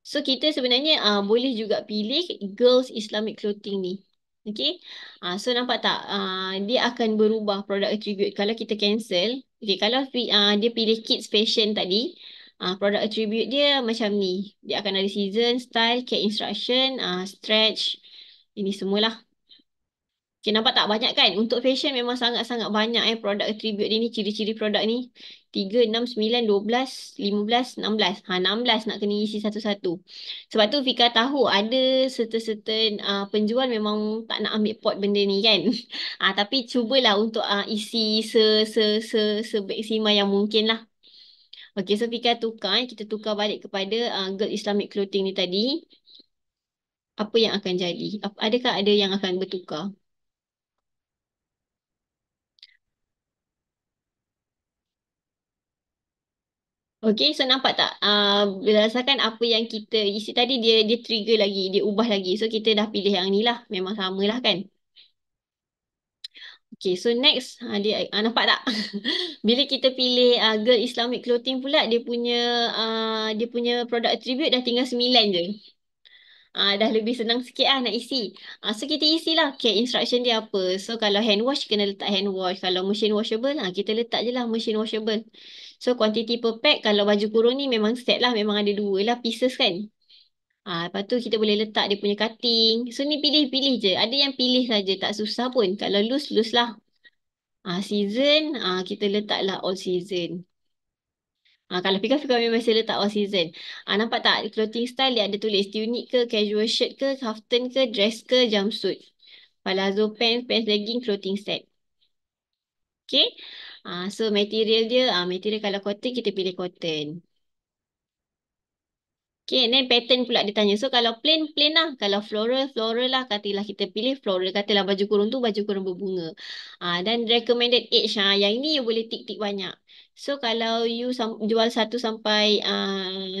So, kita sebenarnya uh, boleh juga pilih girls Islamic clothing ni. Okay. Uh, ah, so, nampak tak? Uh, dia akan berubah produk attribute. Kalau kita cancel. Okay, kalau uh, dia pilih kids fashion tadi, uh, produk attribute dia macam ni. Dia akan ada season, style, care instruction, uh, stretch. Ini semualah. Okay, nampak tak banyak kan? Untuk fashion memang sangat-sangat banyak eh produk attribute dia ni, ciri-ciri produk ni. 3, 6, 9, 12, 15, 16. Ha, 16 nak kena isi satu-satu. Sebab tu Fika tahu ada certain-certain uh, penjual memang tak nak ambil pot benda ni kan. <laughs> Ah uh, tapi cubalah untuk uh, isi se se se se maksimal yang mungkin lah. Okay, so Fika tukar. Eh. Kita tukar balik kepada uh, Girl Islamic Clothing ni tadi. Apa yang akan jadi? Adakah ada yang akan bertukar? Okay, so nampak tak? Uh, berdasarkan apa yang kita isi tadi, dia dia trigger lagi, dia ubah lagi. So, kita dah pilih yang ni lah. Memang sama lah kan? Okay, so next. Uh, dia, uh, nampak tak? <laughs> Bila kita pilih uh, Girl Islamic Clothing pula, dia punya uh, dia punya product attribute dah tinggal sembilan je. Uh, dah lebih senang sikit lah nak isi. Uh, so, kita isilah. Okay, instruction dia apa. So, kalau hand wash, kena letak hand wash. Kalau machine washable, uh, kita letak je lah machine washable. So quantity per pack kalau baju kurung ni memang set lah. Memang ada dua lah pieces kan. Ha, lepas tu kita boleh letak dia punya cutting. So ni pilih-pilih je. Ada yang pilih saja tak susah pun. Kalau loose, loose lah. Ha, season, ha, kita letak lah all season. Ha, kalau pika-pika memang saya letak all season. Ha, nampak tak clothing style dia ada tulis tunic ke, casual shirt ke, kaftan ke, dress ke, jumpsuit. Palazzo pants, pants legging, clothing set. Okay. Ah, so material dia, ah material kalau cotton kita pilih cotton. Okay, then pattern pula dia tanya. So kalau plain, plain lah. Kalau floral, floral lah. Katilah kita pilih floral. Katilah baju kurung tu, baju kurung berbunga. Ah, dan recommended age. Ha. Yang ini you boleh tik tik banyak. So kalau you jual satu sampai uh,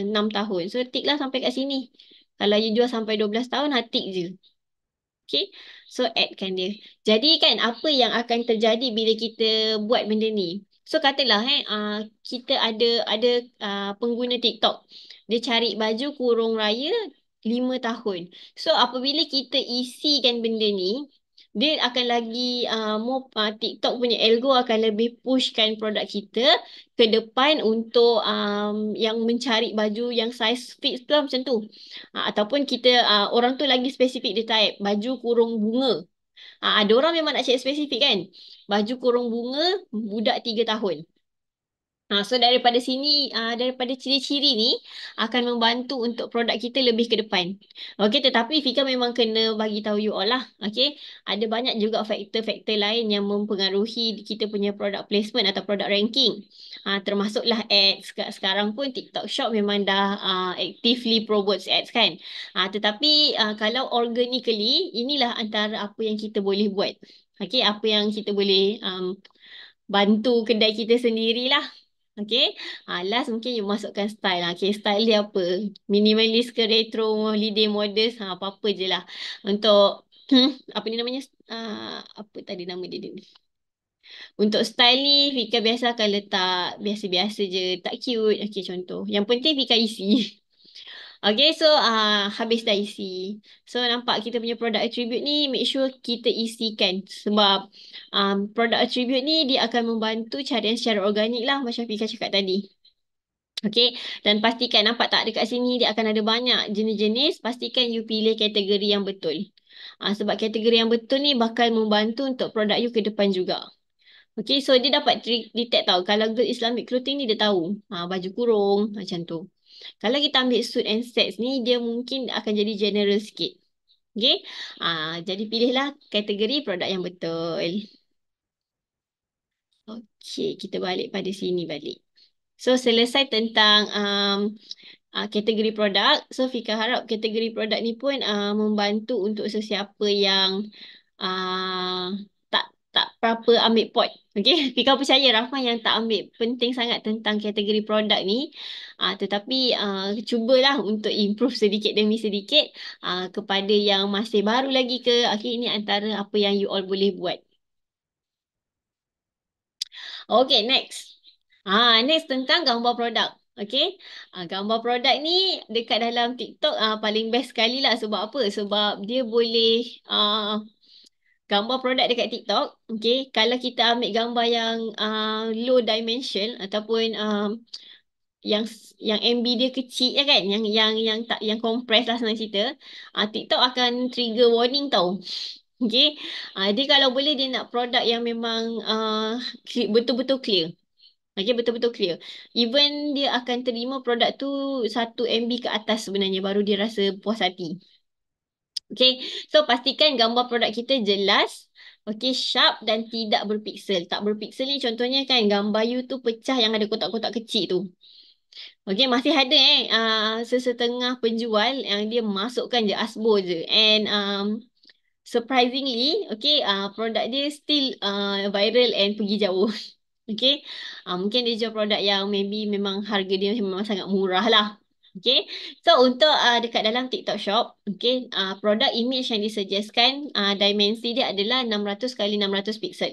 ah, 6 tahun. So tik lah sampai kat sini. Kalau you jual sampai dua belas tahun, ha, ah, tick je. Okay. So add kan dia. Jadi kan apa yang akan terjadi bila kita buat benda ni. So katalah eh, uh, kita ada ada uh, pengguna TikTok. Dia cari baju kurung raya 5 tahun. So apabila kita isikan benda ni, dia akan lagi uh, more, uh, TikTok punya algo akan lebih pushkan produk kita ke depan untuk um, yang mencari baju yang size fit tu lah macam tu. Uh, ataupun kita uh, orang tu lagi spesifik dia type baju kurung bunga. Uh, ada orang memang nak cek spesifik kan. Baju kurung bunga budak 3 tahun. Ha, so daripada sini, uh, daripada ciri-ciri ni akan membantu untuk produk kita lebih ke depan. Okay, tetapi Fika memang kena bagi tahu you all lah. Okay, ada banyak juga faktor-faktor lain yang mempengaruhi kita punya product placement atau product ranking. Ha, termasuklah ads. Sekarang pun TikTok Shop memang dah uh, actively promotes ads kan. Ha, tetapi uh, kalau organically, inilah antara apa yang kita boleh buat. Okay, apa yang kita boleh... Um, bantu kedai kita sendirilah Okay. Ha, ah, last mungkin you masukkan style lah. Okay. Style dia apa? Minimalist ke retro, holiday, modest. Ha, apa-apa je lah. Untuk hmm, apa ni namanya? Ha, apa tadi nama dia, dia ni? Untuk style ni Fika biasa akan letak biasa-biasa je. Tak cute. Okay contoh. Yang penting Fika isi. <laughs> Okay, so uh, habis dah isi. So nampak kita punya product attribute ni, make sure kita isikan. Sebab um, product attribute ni, dia akan membantu carian secara organik lah macam Fika cakap tadi. Okay, dan pastikan nampak tak dekat sini, dia akan ada banyak jenis-jenis. Pastikan you pilih kategori yang betul. Uh, sebab kategori yang betul ni bakal membantu untuk produk you ke depan juga. Okay, so dia dapat detect tau. Kalau good Islamic clothing ni dia tahu. Uh, baju kurung, macam tu. Kalau kita ambil suit and sets ni, dia mungkin akan jadi general sikit. Okay? Ha, ah, jadi pilihlah kategori produk yang betul. Okay, kita balik pada sini balik. So, selesai tentang um, uh, kategori produk. So, Fika harap kategori produk ni pun uh, membantu untuk sesiapa yang... Uh, tak proper ambil pot. <laughs> Okay. Tapi kau percaya ramai yang tak ambil penting sangat tentang kategori produk ni. Uh, tetapi uh, cubalah untuk improve sedikit demi sedikit uh, kepada yang masih baru lagi ke. Okay. Ini antara apa yang you all boleh buat. Okay. Next. Ah, uh, next tentang gambar produk. Okay. Uh, gambar produk ni dekat dalam TikTok uh, paling best sekali lah. Sebab apa? Sebab dia boleh... Uh, gambar produk dekat TikTok, okay, kalau kita ambil gambar yang uh, low dimension ataupun um, yang yang MB dia kecil ya kan yang yang yang tak yang compress lah senang cerita uh, TikTok akan trigger warning tau okey uh, dia kalau boleh dia nak produk yang memang betul-betul uh, clear okey betul-betul clear even dia akan terima produk tu 1 MB ke atas sebenarnya baru dia rasa puas hati Okay, so pastikan gambar produk kita jelas, okay, sharp dan tidak berpiksel. Tak berpiksel ni contohnya kan gambar you tu pecah yang ada kotak-kotak kecil tu. Okay, masih ada eh, uh, sesetengah penjual yang dia masukkan je, asbo je. And um, surprisingly, okay, uh, produk dia still uh, viral and pergi jauh. <laughs> Okay, uh, mungkin dia jual produk yang maybe memang harga dia memang sangat murah lah. Okay, so untuk uh, dekat dalam TikTok shop, okay, uh, produk image yang disuggestkan uh, dimensi dia adalah 600 kali 600 pixel.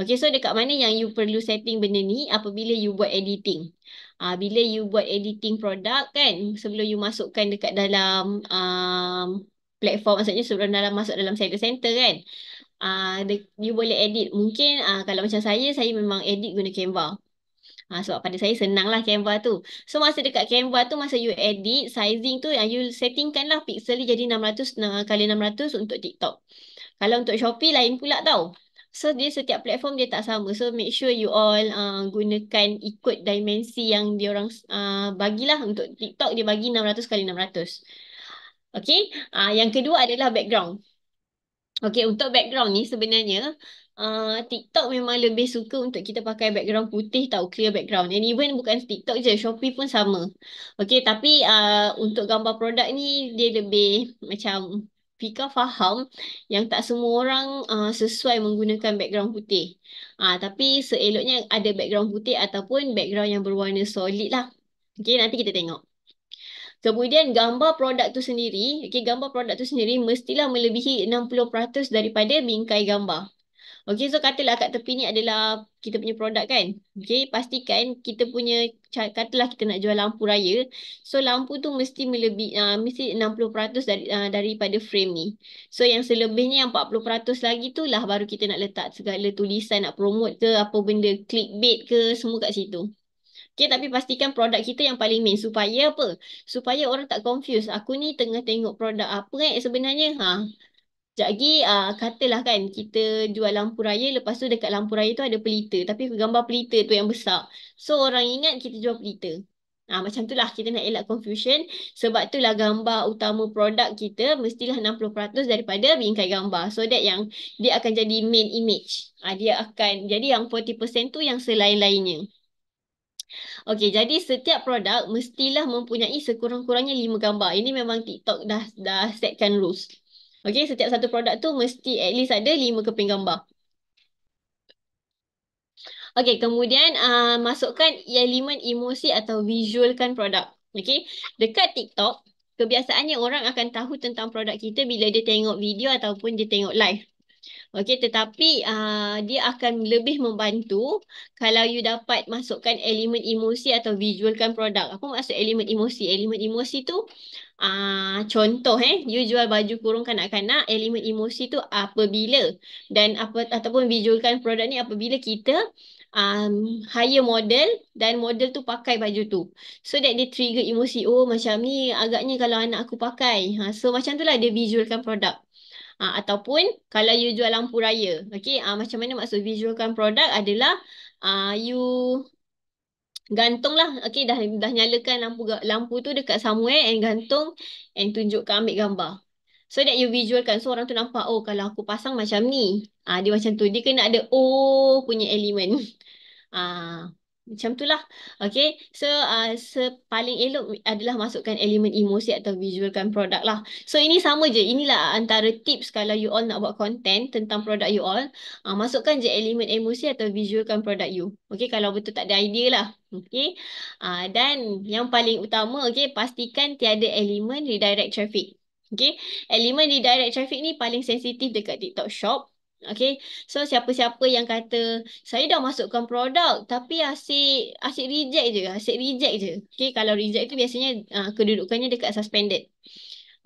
Okay, so dekat mana yang you perlu setting benda ni apabila you buat editing. Uh, bila you buat editing produk kan, sebelum you masukkan dekat dalam um, platform, maksudnya sebelum dalam masuk dalam center center kan, uh, the, you boleh edit. Mungkin uh, kalau macam saya, saya memang edit guna Canva. Ha, sebab pada saya senang lah Canva tu. So masa dekat Canva tu, masa you edit, sizing tu, you settingkanlah pixel dia jadi 600 kali 600 untuk TikTok. Kalau untuk Shopee, lain pula tau. So dia setiap platform dia tak sama. So make sure you all uh, gunakan ikut dimensi yang dia orang uh, bagilah untuk TikTok dia bagi 600 kali 600. Okay. Uh, yang kedua adalah background. Okay untuk background ni sebenarnya uh, TikTok memang lebih suka untuk kita pakai background putih tau clear background and even bukan TikTok je Shopee pun sama okay tapi uh, untuk gambar produk ni dia lebih macam Fika faham yang tak semua orang uh, sesuai menggunakan background putih uh, tapi seeloknya ada background putih ataupun background yang berwarna solid lah okay nanti kita tengok Kemudian gambar produk tu sendiri, okay, gambar produk tu sendiri mestilah melebihi 60% daripada bingkai gambar. Okay so katalah kat tepi ni adalah kita punya produk kan. Okay pastikan kita punya katalah kita nak jual lampu raya. So lampu tu mesti melebih uh, mesti 60% dari uh, daripada frame ni. So yang selebihnya yang 40% lagi tu lah baru kita nak letak segala tulisan nak promote ke apa benda clickbait ke semua kat situ. Okay tapi pastikan produk kita yang paling main supaya apa? Supaya orang tak confuse. Aku ni tengah tengok produk apa eh sebenarnya. ha. Sekejap lagi uh, katalah kan kita jual lampu raya lepas tu dekat lampu raya tu ada pelita tapi gambar pelita tu yang besar. So orang ingat kita jual pelita. Ah ha, macam lah kita nak elak confusion sebab tu lah gambar utama produk kita mestilah 60% daripada bingkai gambar so that yang dia akan jadi main image. Ah ha, dia akan jadi yang 40% tu yang selain-lainnya. Okay, jadi setiap produk mestilah mempunyai sekurang-kurangnya 5 gambar. Ini memang TikTok dah dah setkan rules. Okay, setiap satu produk tu mesti at least ada lima keping gambar. Okay, kemudian uh, masukkan elemen emosi atau visualkan produk. Okay, dekat TikTok, kebiasaannya orang akan tahu tentang produk kita bila dia tengok video ataupun dia tengok live. Okey tetapi uh, dia akan lebih membantu kalau you dapat masukkan elemen emosi atau visualkan produk. Apa maksud elemen emosi? Elemen emosi tu uh, contoh eh you jual baju kurung kanak-kanak elemen emosi tu apabila dan apa ataupun visualkan produk ni apabila kita um, hire model dan model tu pakai baju tu. So that dia trigger emosi. Oh macam ni agaknya kalau anak aku pakai. Ha, so macam tu lah dia visualkan produk. Ha, ataupun kalau you jual lampu raya. Okay, ha, macam mana maksud visualkan produk adalah uh, you gantunglah. Okay, dah dah nyalakan lampu lampu tu dekat somewhere and gantung and tunjukkan ambil gambar. So that you visualkan. So orang tu nampak, oh kalau aku pasang macam ni. Ha, dia macam tu. Dia kena ada oh punya elemen. <laughs> Ah. Ha. Macam tu lah, Okay. So, uh, paling elok adalah masukkan elemen emosi atau visualkan produk lah. So, ini sama je. Inilah antara tips kalau you all nak buat content tentang produk you all. Uh, masukkan je elemen emosi atau visualkan produk you. Okay. Kalau betul tak ada idea lah. Okay. Uh, dan yang paling utama, okay. Pastikan tiada elemen redirect traffic. Okay. Elemen redirect traffic ni paling sensitif dekat TikTok shop. Okay. So siapa-siapa yang kata saya dah masukkan produk tapi asyik asyik reject je, asyik reject je. Okay. Kalau reject tu biasanya uh, kedudukannya dekat suspended.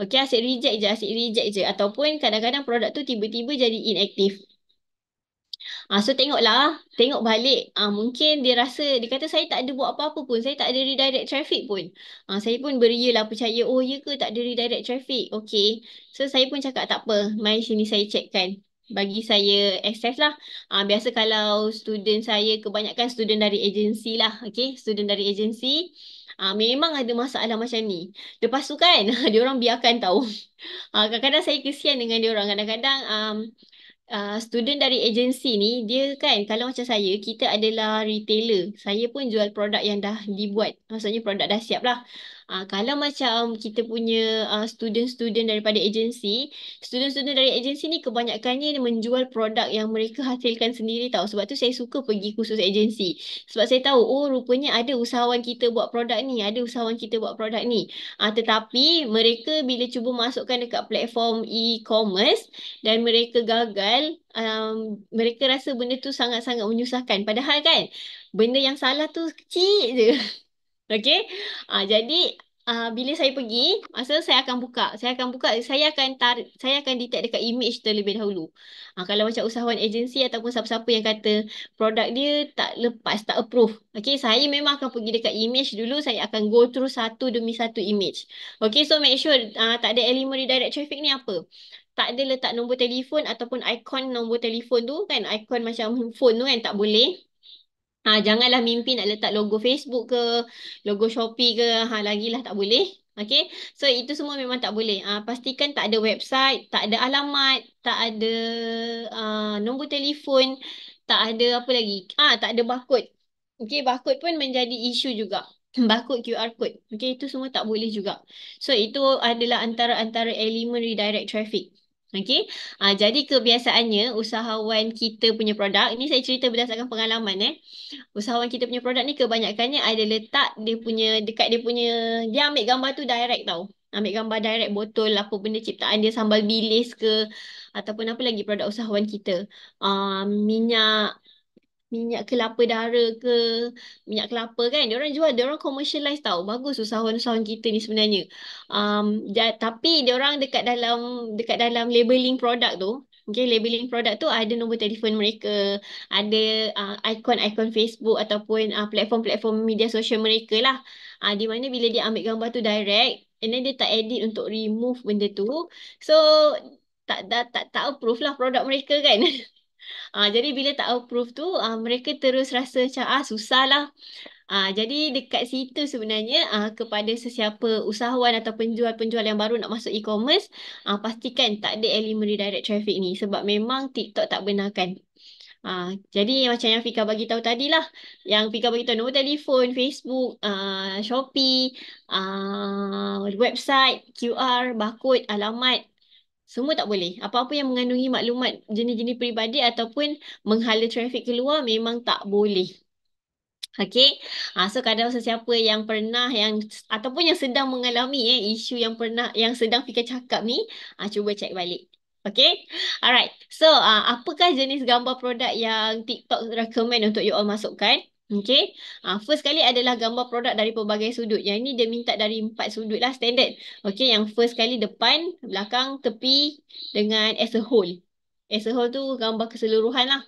Okay. Asyik reject je, asyik reject je. Ataupun kadang-kadang produk tu tiba-tiba jadi inactive. Uh, so tengoklah, tengok balik. Uh, mungkin dia rasa, dia kata saya tak ada buat apa-apa pun. Saya tak ada redirect traffic pun. Uh, saya pun beria lah percaya, oh ya ke tak ada redirect traffic. Okay. So saya pun cakap tak apa, mai sini saya checkkan bagi saya access lah. Uh, biasa kalau student saya kebanyakan student dari agensi lah. Okay, student dari agensi. Uh, ah, memang ada masalah macam ni. Lepas tu kan, <laughs> dia orang biarkan tahu. Uh, <laughs> kadang-kadang saya kesian dengan dia orang. Kadang-kadang um, uh, student dari agensi ni, dia kan kalau macam saya, kita adalah retailer. Saya pun jual produk yang dah dibuat. Maksudnya produk dah siap lah. Uh, kalau macam kita punya uh, student-student daripada agensi, student-student dari agensi ni kebanyakannya menjual produk yang mereka hasilkan sendiri tau. Sebab tu saya suka pergi khusus agensi. Sebab saya tahu, oh rupanya ada usahawan kita buat produk ni, ada usahawan kita buat produk ni. Uh, tetapi mereka bila cuba masukkan dekat platform e-commerce dan mereka gagal, um, mereka rasa benda tu sangat-sangat menyusahkan. Padahal kan, benda yang salah tu kecil je. <laughs> Okay. Uh, ah, jadi uh, bila saya pergi, masa saya akan buka. Saya akan buka, saya akan tar, saya akan detect dekat image terlebih dahulu. Uh, kalau macam usahawan agensi ataupun siapa-siapa yang kata produk dia tak lepas, tak approve. Okay, saya memang akan pergi dekat image dulu. Saya akan go through satu demi satu image. Okay, so make sure uh, tak ada elemen redirect traffic ni apa. Tak ada letak nombor telefon ataupun ikon nombor telefon tu kan. Ikon macam phone tu kan tak boleh. Ha, janganlah mimpi nak letak logo Facebook ke, logo Shopee ke, ha, lah tak boleh. Okay, so itu semua memang tak boleh. Ha, pastikan tak ada website, tak ada alamat, tak ada uh, nombor telefon, tak ada apa lagi. Ah, tak ada barcode. Okay, barcode pun menjadi isu juga. <clears throat> Barcode QR code. Okay, itu semua tak boleh juga. So itu adalah antara-antara elemen redirect traffic. Okay, uh, ah, jadi kebiasaannya usahawan kita punya produk, ini saya cerita berdasarkan pengalaman eh. Usahawan kita punya produk ni kebanyakannya ada letak dia punya, dekat dia punya, dia ambil gambar tu direct tau. Ambil gambar direct botol apa benda ciptaan dia sambal bilis ke ataupun apa lagi produk usahawan kita. Uh, minyak, minyak kelapa dara ke minyak kelapa kan dia orang jual dia orang commercialize tau bagus usahawan-usahawan kita ni sebenarnya um, dia, tapi dia orang dekat dalam dekat dalam labeling produk tu Okay, labeling produk tu ada nombor telefon mereka, ada uh, ikon-ikon Facebook ataupun uh, platform-platform media sosial mereka lah. Uh, di mana bila dia ambil gambar tu direct, and then dia tak edit untuk remove benda tu. So, tak tak tak, tak approve lah produk mereka kan. <laughs> Uh, jadi bila tak approve tu, uh, mereka terus rasa macam ah, susahlah. Uh, jadi dekat situ sebenarnya uh, kepada sesiapa usahawan atau penjual-penjual yang baru nak masuk e-commerce, uh, pastikan tak ada elemen redirect traffic ni sebab memang TikTok tak benarkan. Uh, jadi macam yang Fika bagi tahu tadi lah, yang Fika bagi tahu nombor telefon, Facebook, uh, Shopee, uh, website, QR, barcode, alamat, semua tak boleh. Apa-apa yang mengandungi maklumat jenis-jenis peribadi ataupun menghala trafik keluar memang tak boleh. Okay. Ha, ah, so kadang sesiapa yang pernah yang ataupun yang sedang mengalami eh, isu yang pernah yang sedang fikir cakap ni, ha, cuba cek balik. Okay. Alright. So uh, apakah jenis gambar produk yang TikTok recommend untuk you all masukkan? Okay. Ha, ah, first kali adalah gambar produk dari pelbagai sudut. Yang ini dia minta dari empat sudut lah standard. Okay. Yang first kali depan, belakang, tepi dengan as a whole. As a whole tu gambar keseluruhan lah.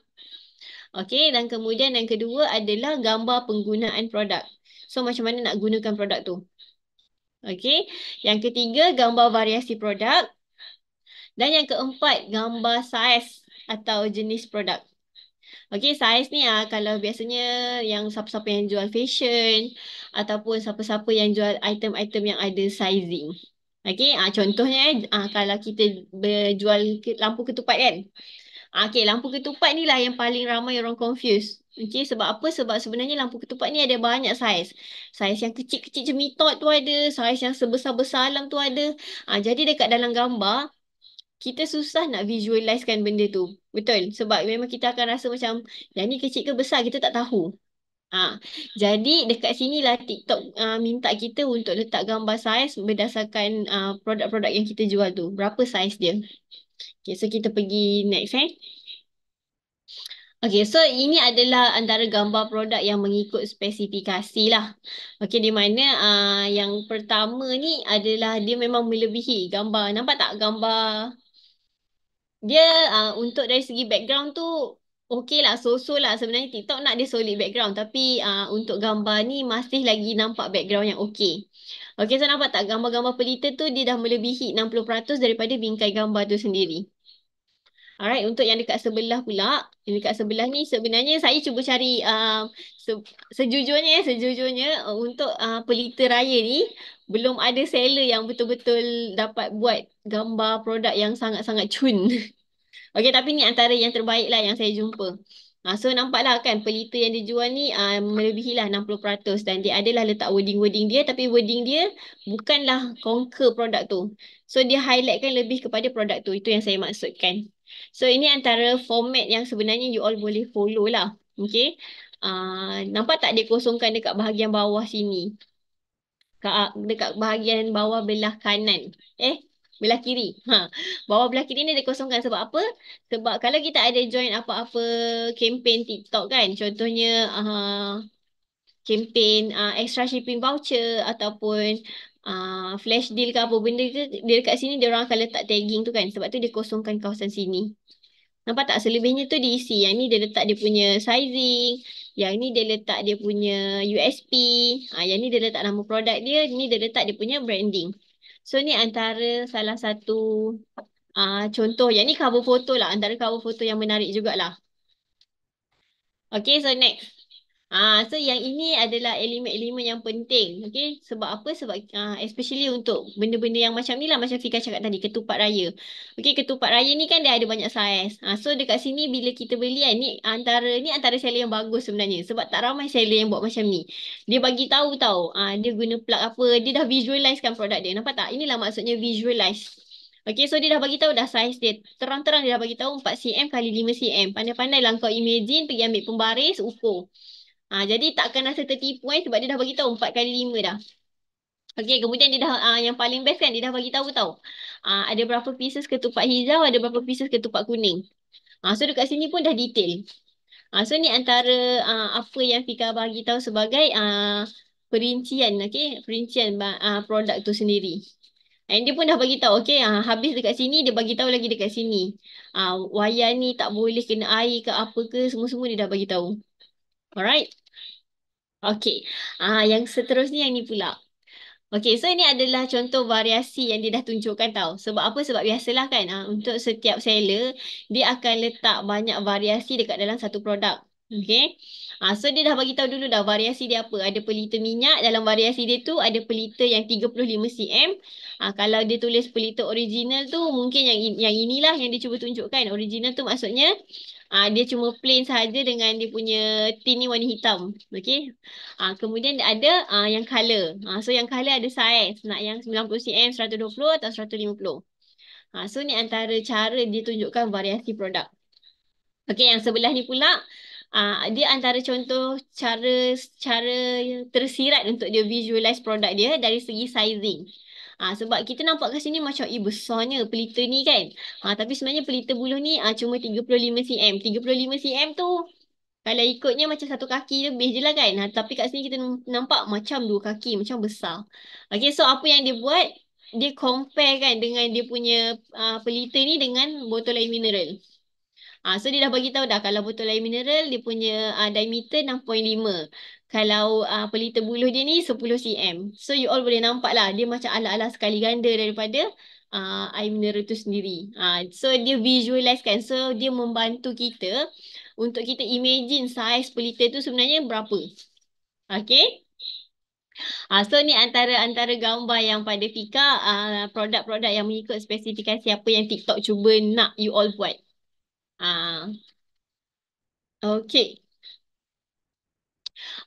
Okay. Dan kemudian yang kedua adalah gambar penggunaan produk. So macam mana nak gunakan produk tu. Okay. Yang ketiga gambar variasi produk. Dan yang keempat gambar saiz atau jenis produk. Okay, saiz ni ah kalau biasanya yang siapa-siapa yang jual fashion ataupun siapa-siapa yang jual item-item yang ada sizing. Okay, ah contohnya eh, ah kalau kita berjual lampu ketupat kan. Ah, okay, lampu ketupat ni lah yang paling ramai orang confused. Okay, sebab apa? Sebab sebenarnya lampu ketupat ni ada banyak saiz. Saiz yang kecil-kecil jemitot tu ada. Saiz yang sebesar-besar alam tu ada. Ah, jadi dekat dalam gambar, kita susah nak visualisekan benda tu. Betul. Sebab memang kita akan rasa macam yang lah, ni kecil ke besar kita tak tahu. Ha. Jadi dekat sini lah TikTok uh, minta kita untuk letak gambar saiz berdasarkan uh, produk-produk yang kita jual tu. Berapa saiz dia. Okay, so kita pergi next eh. Okay, so ini adalah antara gambar produk yang mengikut spesifikasi lah. Okay, di mana uh, yang pertama ni adalah dia memang melebihi gambar. Nampak tak gambar dia uh, untuk dari segi background tu okey lah so-so lah sebenarnya TikTok nak dia solid background tapi uh, untuk gambar ni masih lagi nampak background yang okey. Okey so nampak tak gambar-gambar pelita tu dia dah melebihi 60% daripada bingkai gambar tu sendiri. Alright untuk yang dekat sebelah pula, yang dekat sebelah ni sebenarnya saya cuba cari uh, se sejujurnya sejujurnya uh, untuk uh, pelita raya ni belum ada seller yang betul-betul dapat buat gambar produk yang sangat-sangat cun. <laughs> Okey tapi ni antara yang terbaik lah yang saya jumpa. Ha, so nampaklah kan pelita yang dijual ni uh, ah, melebihi lah 60% dan dia adalah letak wording-wording dia tapi wording dia bukanlah conquer produk tu. So dia highlightkan lebih kepada produk tu. Itu yang saya maksudkan. So ini antara format yang sebenarnya you all boleh follow lah. Okay. Uh, ah, nampak tak dia kosongkan dekat bahagian bawah sini. Ah, dekat bahagian bawah belah kanan eh belah kiri ha bawah belah kiri ni dia kosongkan sebab apa sebab kalau kita ada join apa-apa kempen TikTok kan contohnya uh, kempen uh, extra shipping voucher ataupun uh, flash deal ke apa benda ke dia dekat sini dia orang akan letak tagging tu kan sebab tu dia kosongkan kawasan sini nampak tak selebihnya tu diisi yang ni dia letak dia punya sizing yang ni dia letak dia punya USP. Ha, yang ni dia letak nama produk dia. Ni dia letak dia punya branding. So ni antara salah satu uh, contoh. Yang ni cover photo lah. Antara cover photo yang menarik jugalah. Okay so next. Ah, so yang ini adalah elemen-elemen yang penting. Okay. Sebab apa? Sebab ah, especially untuk benda-benda yang macam ni lah. Macam Fika cakap tadi. Ketupat raya. Okay. Ketupat raya ni kan dia ada banyak saiz. Ah, so dekat sini bila kita beli kan. Ni antara, ni antara seller yang bagus sebenarnya. Sebab tak ramai seller yang buat macam ni. Dia bagi tahu tau. Ah, dia guna plug apa. Dia dah visualize kan produk dia. Nampak tak? Inilah maksudnya visualize. Okay, so dia dah bagi tahu dah saiz dia. Terang-terang dia dah bagi tahu 4 cm kali 5 cm. Pandai-pandai lah kau imagine pergi ambil pembaris ukur. Ha, jadi takkan rasa tertipu eh sebab dia dah bagi tahu empat kali lima dah. Okey, kemudian dia dah uh, yang paling best kan dia dah bagi tahu tau. Uh, ada berapa pieces ketupat hijau, ada berapa pieces ketupat kuning. Ah uh, so dekat sini pun dah detail. Ah uh, so ni antara uh, apa yang Fika bagi tahu sebagai uh, perincian okey, perincian uh, produk tu sendiri. And dia pun dah bagi tahu okey, uh, habis dekat sini dia bagi tahu lagi dekat sini. Ah uh, wayar ni tak boleh kena air ke apa ke semua-semua dia dah bagi tahu. Alright. Okey. Ah yang seterusnya yang ni pula. Okey, so ini adalah contoh variasi yang dia dah tunjukkan tau. Sebab apa? Sebab biasalah kan ah untuk setiap seller dia akan letak banyak variasi dekat dalam satu produk. Okey. Ah so dia dah bagi tahu dulu dah variasi dia apa. Ada pelita minyak dalam variasi dia tu ada pelita yang 35 cm. Ah kalau dia tulis pelita original tu mungkin yang yang inilah yang dia cuba tunjukkan. Original tu maksudnya Ah uh, dia cuma plain saja dengan dia punya tini warna hitam. Okey. Ah uh, kemudian ada ah uh, yang color. Ah uh, so yang color ada size nak yang 90 cm, 120 atau 150. Ah uh, so ni antara cara dia tunjukkan variasi produk. Okey yang sebelah ni pula ah uh, dia antara contoh cara cara tersirat untuk dia visualize produk dia dari segi sizing. Ha, sebab kita nampak kat sini macam eh besarnya pelita ni kan. Ha, tapi sebenarnya pelita buluh ni ha, cuma 35 cm. 35 cm tu kalau ikutnya macam satu kaki lebih je lah kan. Ha, tapi kat sini kita nampak macam dua kaki macam besar. Okay so apa yang dia buat dia compare kan dengan dia punya uh, pelita ni dengan botol air mineral. Ah so dia dah bagi tahu dah kalau botol air mineral dia punya uh, diameter 6.5. Kalau uh, ah, pelita buluh dia ni 10 cm. So you all boleh nampak lah dia macam ala-ala sekali ganda daripada uh, air mineral tu sendiri. Ah so dia visualize kan. So dia membantu kita untuk kita imagine size pelita tu sebenarnya berapa. Okay. Uh, ha, so ni antara-antara gambar yang pada Fika Produk-produk uh, yang mengikut spesifikasi apa yang TikTok cuba nak you all buat Ah. Okay.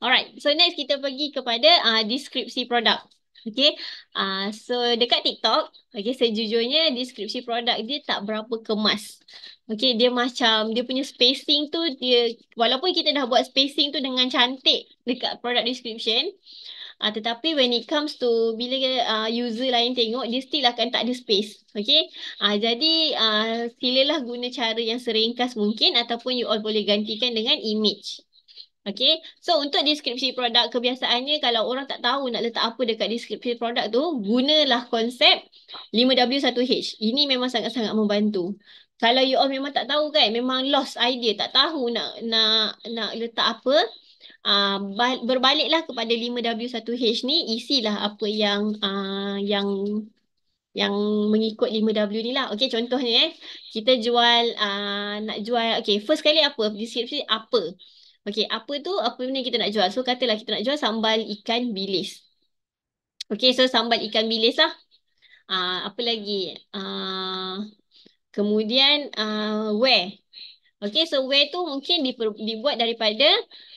Alright, so next kita pergi kepada uh, deskripsi produk. Okay, uh, so dekat TikTok, okay, sejujurnya deskripsi produk dia tak berapa kemas. Okay, dia macam, dia punya spacing tu, dia walaupun kita dah buat spacing tu dengan cantik dekat produk description, Uh, tetapi when it comes to bila uh, user lain tengok, dia still akan tak ada space. Okay? Uh, jadi uh, silalah guna cara yang seringkas mungkin ataupun you all boleh gantikan dengan image. Okay? So untuk deskripsi produk, kebiasaannya kalau orang tak tahu nak letak apa dekat deskripsi produk tu, gunalah konsep 5W1H. Ini memang sangat-sangat membantu. Kalau you all memang tak tahu kan, memang lost idea, tak tahu nak nak nak letak apa, Ah, berbaliklah kepada 5W1H ni isilah apa yang uh, yang yang mengikut 5W ni lah. Okey contohnya eh kita jual uh, nak jual okey first kali apa deskripsi apa. Okey apa tu apa benda kita nak jual. So katalah kita nak jual sambal ikan bilis. Okey so sambal ikan bilis lah. Uh, apa lagi? Uh, kemudian uh, where? Okay, so where tu mungkin diper, dibuat daripada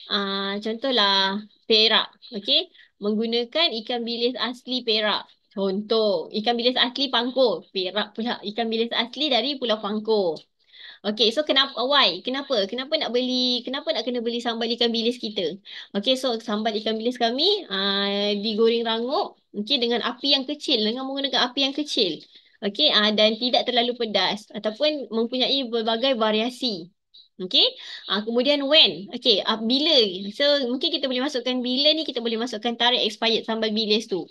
Ah, contohlah perak. Okay. Menggunakan ikan bilis asli perak. Contoh, ikan bilis asli pangko Perak pula. Ikan bilis asli dari pulau pangko, Okay, so kenapa? Why? Kenapa? Kenapa nak beli? Kenapa nak kena beli sambal ikan bilis kita? Okay, so sambal ikan bilis kami uh, digoreng rangup. Okay, dengan api yang kecil. Dengan menggunakan api yang kecil. Okay, uh, ah, dan tidak terlalu pedas. Ataupun mempunyai berbagai variasi. Okay. Uh, ah, kemudian when. Okay. Uh, ah, bila. So mungkin kita boleh masukkan bila ni kita boleh masukkan tarikh expired sambal bilis tu.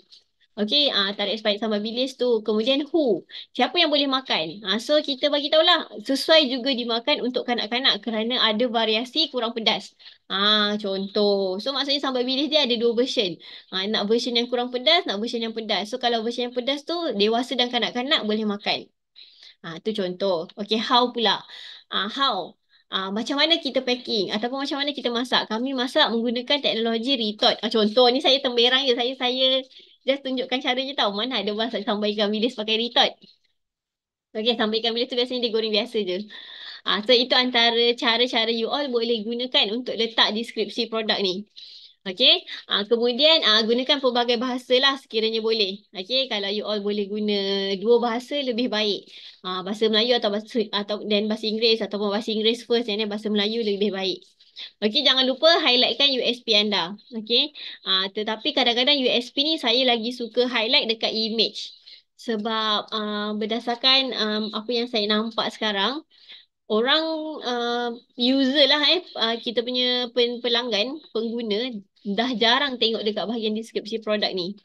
Okay. Uh, ah, tarikh expired sambal bilis tu. Kemudian who. Siapa yang boleh makan. Uh, so kita bagi tahulah sesuai juga dimakan untuk kanak-kanak kerana ada variasi kurang pedas. Ah uh, contoh. So maksudnya sambal bilis dia ada dua version. Uh, nak version yang kurang pedas, nak version yang pedas. So kalau version yang pedas tu dewasa dan kanak-kanak boleh makan. Ah uh, tu contoh. Okay. How pula. Ah uh, How. Uh, macam mana kita packing ataupun macam mana kita masak. Kami masak menggunakan teknologi retort. Uh, contoh ni saya temberang je. Saya saya just tunjukkan caranya tau. Mana ada masak sambal ikan bilis pakai retort. Okay, sambal ikan bilis tu biasanya digoreng biasa je. Uh, so itu antara cara-cara you all boleh gunakan untuk letak deskripsi produk ni. Okay, uh, ah, kemudian uh, gunakan pelbagai bahasa lah sekiranya boleh. Okay, kalau you all boleh guna dua bahasa lebih baik. Uh, bahasa Melayu atau bahasa atau dan bahasa Inggeris atau bahasa Inggeris first dan bahasa Melayu lebih baik. Okay, jangan lupa highlightkan USP anda. Okay, uh, tetapi kadang-kadang USP ni saya lagi suka highlight dekat image. Sebab uh, berdasarkan um, apa yang saya nampak sekarang, orang uh, user lah eh uh, kita punya pen pelanggan pengguna dah jarang tengok dekat bahagian deskripsi produk ni.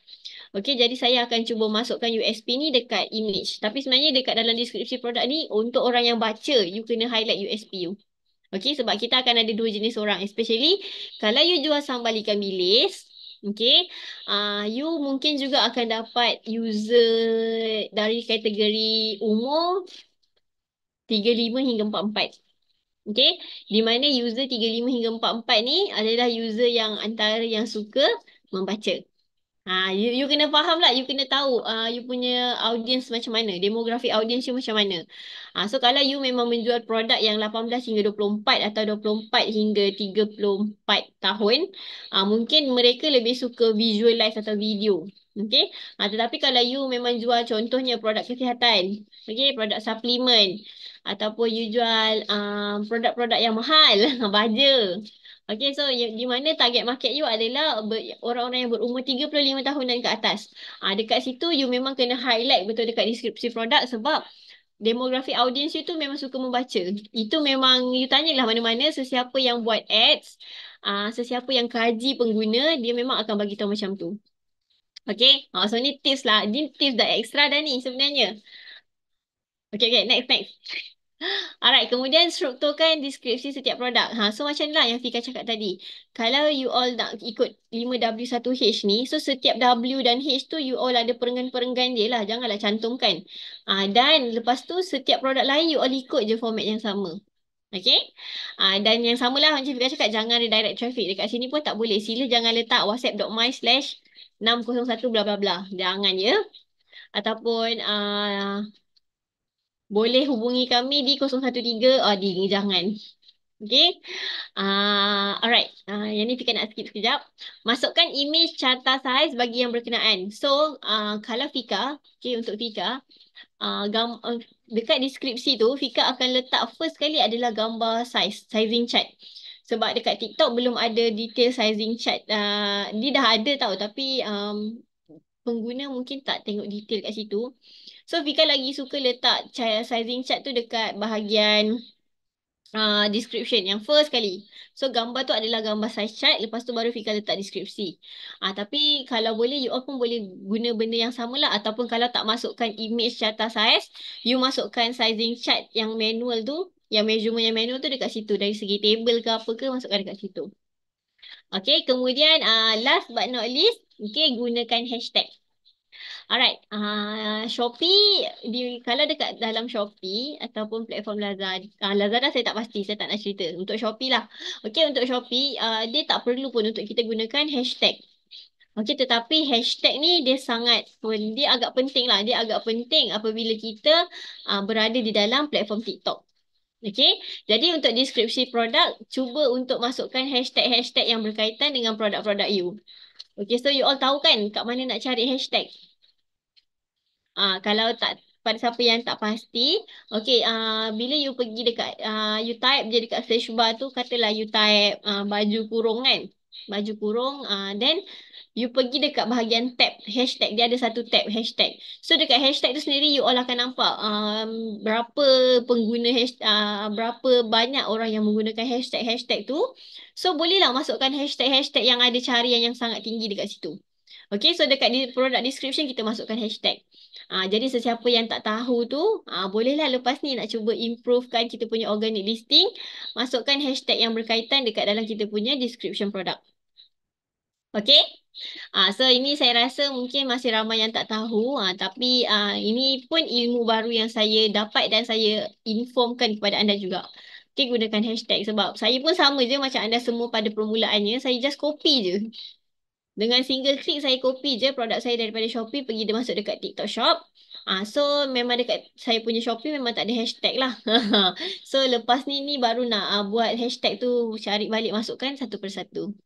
Okey jadi saya akan cuba masukkan USP ni dekat image. Tapi sebenarnya dekat dalam deskripsi produk ni untuk orang yang baca you kena highlight USP you. Okey sebab kita akan ada dua jenis orang especially kalau you jual sambal ikan bilis Okay, uh, you mungkin juga akan dapat user dari kategori umur 35 hingga 44. Okay. Di mana user 35 hingga 44 ni adalah user yang antara yang suka membaca. Ha, you, you kena faham lah. You kena tahu uh, you punya audience macam mana. Demografi audience you macam mana. Ha, so kalau you memang menjual produk yang 18 hingga 24 atau 24 hingga 34 tahun. Uh, mungkin mereka lebih suka visualize atau video. Okay. Ha, tetapi kalau you memang jual contohnya produk kesihatan. Okay. Produk suplemen ataupun you jual um, produk-produk uh, yang mahal, <laughs> baja. Okay, so di mana target market you adalah orang-orang yang berumur 35 tahun dan ke atas. Uh, dekat situ you memang kena highlight betul dekat deskripsi produk sebab demografi audience you tu memang suka membaca. Itu memang you tanya lah mana-mana sesiapa yang buat ads, uh, sesiapa yang kaji pengguna, dia memang akan bagi tahu macam tu. Okay, ah, so ni tips lah. Ni tips dah extra dah ni sebenarnya. Okay, okay, next, next. Alright, kemudian strukturkan deskripsi setiap produk. Ha, so macam lah yang Fika cakap tadi. Kalau you all nak ikut 5W1H ni, so setiap W dan H tu you all ada perenggan-perenggan dia lah. Janganlah cantumkan. Ha, dan lepas tu setiap produk lain you all ikut je format yang sama. Okay? Ha, dan yang sama lah, macam Fika cakap jangan ada direct traffic dekat sini pun tak boleh. Sila jangan letak whatsapp.my slash 601 bla bla bla. Jangan ya. Ataupun uh, boleh hubungi kami di 013 oh ah, di jangan Okay. Uh, ah, alright. Uh, yang ni Fika nak skip sekejap. Masukkan image carta saiz bagi yang berkenaan. So, uh, kalau Fika, okay, untuk Fika, uh, gam eh, dekat deskripsi tu, Fika akan letak first sekali adalah gambar saiz, sizing chart. Sebab dekat TikTok belum ada detail sizing chart. Uh, dia dah ada tau tapi um, pengguna mungkin tak tengok detail kat situ. So Fika lagi suka letak sizing chart tu dekat bahagian uh, description yang first kali. So gambar tu adalah gambar size chart lepas tu baru Fika letak deskripsi. Uh, tapi kalau boleh you all pun boleh guna benda yang samalah ataupun kalau tak masukkan image carta size, you masukkan sizing chart yang manual tu, yang measurement yang manual tu dekat situ. Dari segi table ke apa ke masukkan dekat situ. Okay kemudian uh, last but not least, okay gunakan hashtag. Alright, uh, Shopee, di, kalau dekat dalam Shopee ataupun platform Lazada, uh, Lazada saya tak pasti, saya tak nak cerita. Untuk Shopee lah. Okay, untuk Shopee, uh, dia tak perlu pun untuk kita gunakan hashtag. Okay, tetapi hashtag ni dia sangat pun, dia agak penting lah. Dia agak penting apabila kita uh, berada di dalam platform TikTok. Okay, jadi untuk deskripsi produk, cuba untuk masukkan hashtag-hashtag yang berkaitan dengan produk-produk you. Okay, so you all tahu kan kat mana nak cari hashtag. Ah uh, kalau tak pada siapa yang tak pasti, okey ah uh, bila you pergi dekat ah uh, you type je dekat search bar tu katalah you type ah uh, baju kurung kan. Baju kurung ah uh, then you pergi dekat bahagian tab hashtag dia ada satu tab hashtag. So dekat hashtag tu sendiri you all akan nampak um, berapa pengguna hashtag uh, berapa banyak orang yang menggunakan hashtag hashtag tu. So bolehlah masukkan hashtag hashtag yang ada carian yang sangat tinggi dekat situ. Okay, so dekat di product description kita masukkan hashtag. Uh, jadi sesiapa yang tak tahu tu, uh, bolehlah lepas ni nak cuba improvekan kita punya organic listing. Masukkan hashtag yang berkaitan dekat dalam kita punya description product. Okay? Uh, ha, so ini saya rasa mungkin masih ramai yang tak tahu uh, tapi uh, ini pun ilmu baru yang saya dapat dan saya informkan kepada anda juga. Okay gunakan hashtag sebab saya pun sama je macam anda semua pada permulaannya. Saya just copy je. Dengan single click saya copy je produk saya daripada Shopee pergi dia masuk dekat TikTok shop. Ah so memang dekat saya punya Shopee memang tak ada hashtag lah. <laughs> so lepas ni ni baru nak uh, buat hashtag tu cari balik masukkan satu persatu.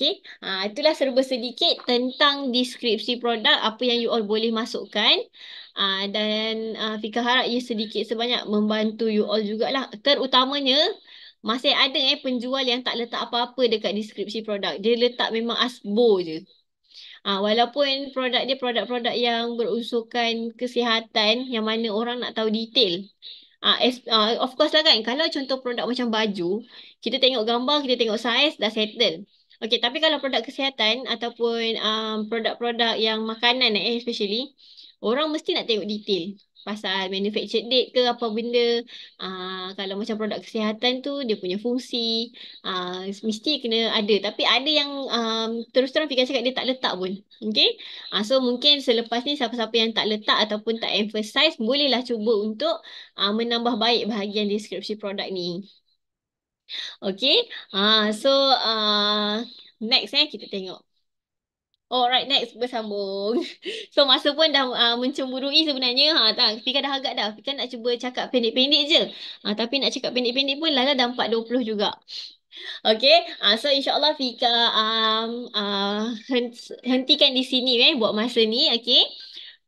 Okay. Ha, itulah serba sedikit tentang deskripsi produk apa yang you all boleh masukkan ha, dan uh, Fika harap ia sedikit sebanyak membantu you all jugalah terutamanya masih ada eh penjual yang tak letak apa-apa dekat deskripsi produk. Dia letak memang asbo je. Ha, walaupun produk dia produk-produk yang berusukan kesihatan yang mana orang nak tahu detail. Ah, ha, of course lah kan kalau contoh produk macam baju kita tengok gambar kita tengok saiz dah settle Okay, tapi kalau produk kesihatan ataupun um, produk-produk yang makanan eh especially, orang mesti nak tengok detail pasal manufactured date ke apa benda uh, kalau macam produk kesihatan tu dia punya fungsi uh, mesti kena ada tapi ada yang um, terus terang Fika cakap dia tak letak pun okay? Uh, so mungkin selepas ni siapa-siapa yang tak letak ataupun tak emphasize bolehlah cuba untuk uh, menambah baik bahagian deskripsi produk ni Okay, uh, so uh, next eh, kita tengok Alright oh, next bersambung. <laughs> So masa pun dah uh, mencemburui sebenarnya. Ha tak, Fika dah agak dah. Fika nak cuba cakap pendek-pendek je. Ha, tapi nak cakap pendek-pendek pun Lala dah 4.20 juga. Okay, uh, so insyaAllah Fika um, uh, hentikan di sini eh, buat masa ni. Okay,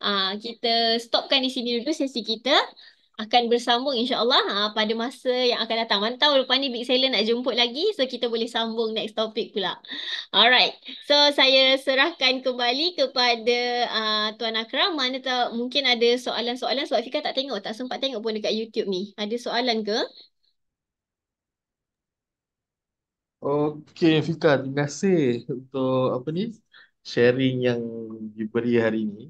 uh, kita stopkan di sini dulu sesi kita akan bersambung insyaAllah uh, pada masa yang akan datang. Mantau tahu lepas ni Big Seller nak jemput lagi so kita boleh sambung next topic pula. Alright. So saya serahkan kembali kepada uh, Tuan Akram. Mana tak mungkin ada soalan-soalan sebab Fika tak tengok. Tak sempat tengok pun dekat YouTube ni. Ada soalan ke? Okay Fika. Terima kasih untuk apa ni sharing yang diberi hari ini.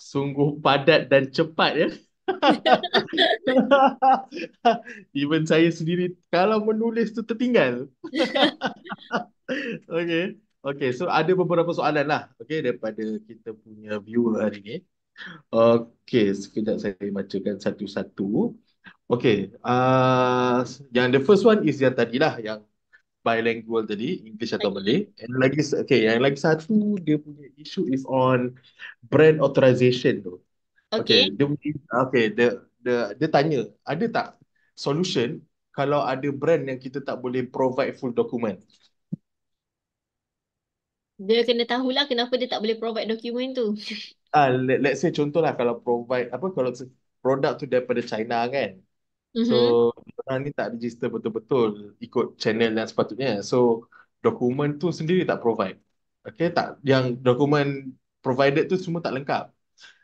Sungguh padat dan cepat ya. <laughs> Even saya sendiri kalau menulis tu tertinggal. <laughs> okay. Okay, so ada beberapa soalan lah. Okay, daripada kita punya viewer hari ini, Okay, sekejap saya bacakan satu-satu. Okay, uh, yang the first one is yang tadi lah, yang bilingual tadi, English atau Malay. And lagi, okay, yang lagi satu, dia punya issue is on brand authorization tu. Okay. okay. Dia, okay. Dia, dia, dia tanya, ada tak solution kalau ada brand yang kita tak boleh provide full document? Dia kena tahulah kenapa dia tak boleh provide document tu. <laughs> Ah, uh, let, let's say contohlah kalau provide apa kalau produk tu daripada China kan. Mm-hmm. So, orang ni tak register betul-betul ikut channel yang sepatutnya. So, dokumen tu sendiri tak provide. Okay, tak yang dokumen provided tu semua tak lengkap.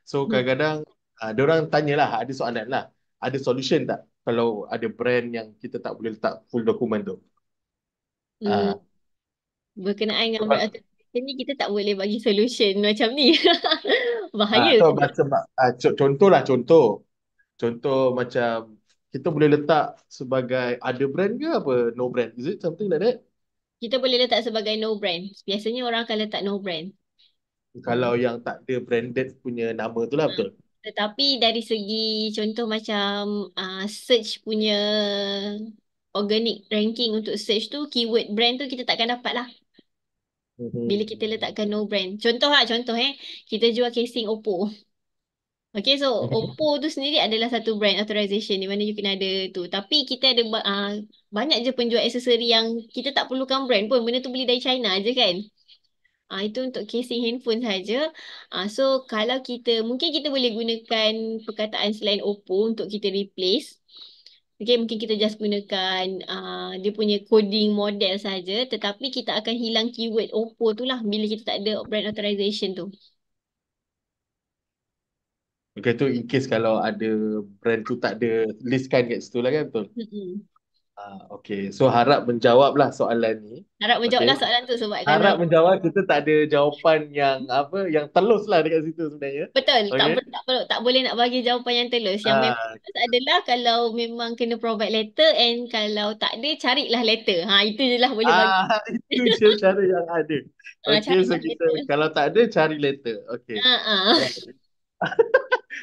So hmm. kadang-kadang uh, dia orang tanyalah ada soalan lah. Ada solution tak kalau ada brand yang kita tak boleh letak full dokumen tu? Hmm. Uh, Berkenaan dengan brand ni kita tak boleh bagi solution macam ni. <laughs> Ah, Bahaya. Uh, sebab, uh, contohlah contoh. Contoh macam kita boleh letak sebagai ada brand ke apa no brand is it something like that kita boleh letak sebagai no brand biasanya orang akan letak no brand kalau yang tak ada branded punya nama tu lah hmm. betul. Tetapi dari segi contoh macam uh, search punya organic ranking untuk search tu keyword brand tu kita takkan dapat lah. Mm-hmm. Bila kita letakkan no brand. Contoh lah contoh eh. Kita jual casing Oppo. Okay so mm-hmm. Oppo tu sendiri adalah satu brand authorization di mana you kena ada tu. Tapi kita ada uh, banyak je penjual aksesori yang kita tak perlukan brand pun. Benda tu beli dari China je kan. Ah itu untuk casing handphone saja. Ah so kalau kita mungkin kita boleh gunakan perkataan selain Oppo untuk kita replace. Okay, mungkin kita just gunakan uh, dia punya coding model saja tetapi kita akan hilang keyword Oppo tu lah bila kita tak ada brand authorization tu. Okay tu in case kalau ada brand tu tak ada listkan kat situ lah kan betul? Mm -hmm. Ah, okay. So harap menjawablah soalan ni. Harap menjawablah okay. soalan tu sebab kan. Harap menjawab kita tak ada jawapan yang apa yang telus lah dekat situ sebenarnya. Betul. Okay. Tak, tak perlu tak boleh nak bagi jawapan yang telus. Yang uh, memang adalah kalau memang kena provide letter and kalau tak ada carilah letter. Ha itu jelah boleh uh, bagi. Ah, <laughs> itu je cara yang ada. Okay, uh, so kita, kalau tak ada cari letter. Okay. uh, uh. <laughs>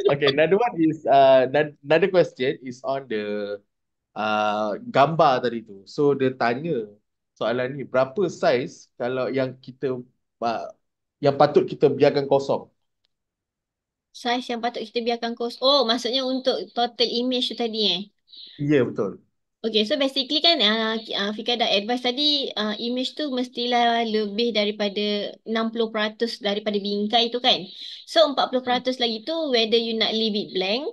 Okay, another one is uh, another question is on the Uh, gambar tadi tu. So dia tanya soalan ni berapa saiz kalau yang kita uh, yang patut kita biarkan kosong? Saiz yang patut kita biarkan kos Oh maksudnya untuk total image tu tadi eh? Ya yeah, betul. Okay so basically kan uh, uh Fika dah advice tadi uh, image tu mestilah lebih daripada 60% daripada bingkai tu kan. So 40% lagi tu whether you nak leave it blank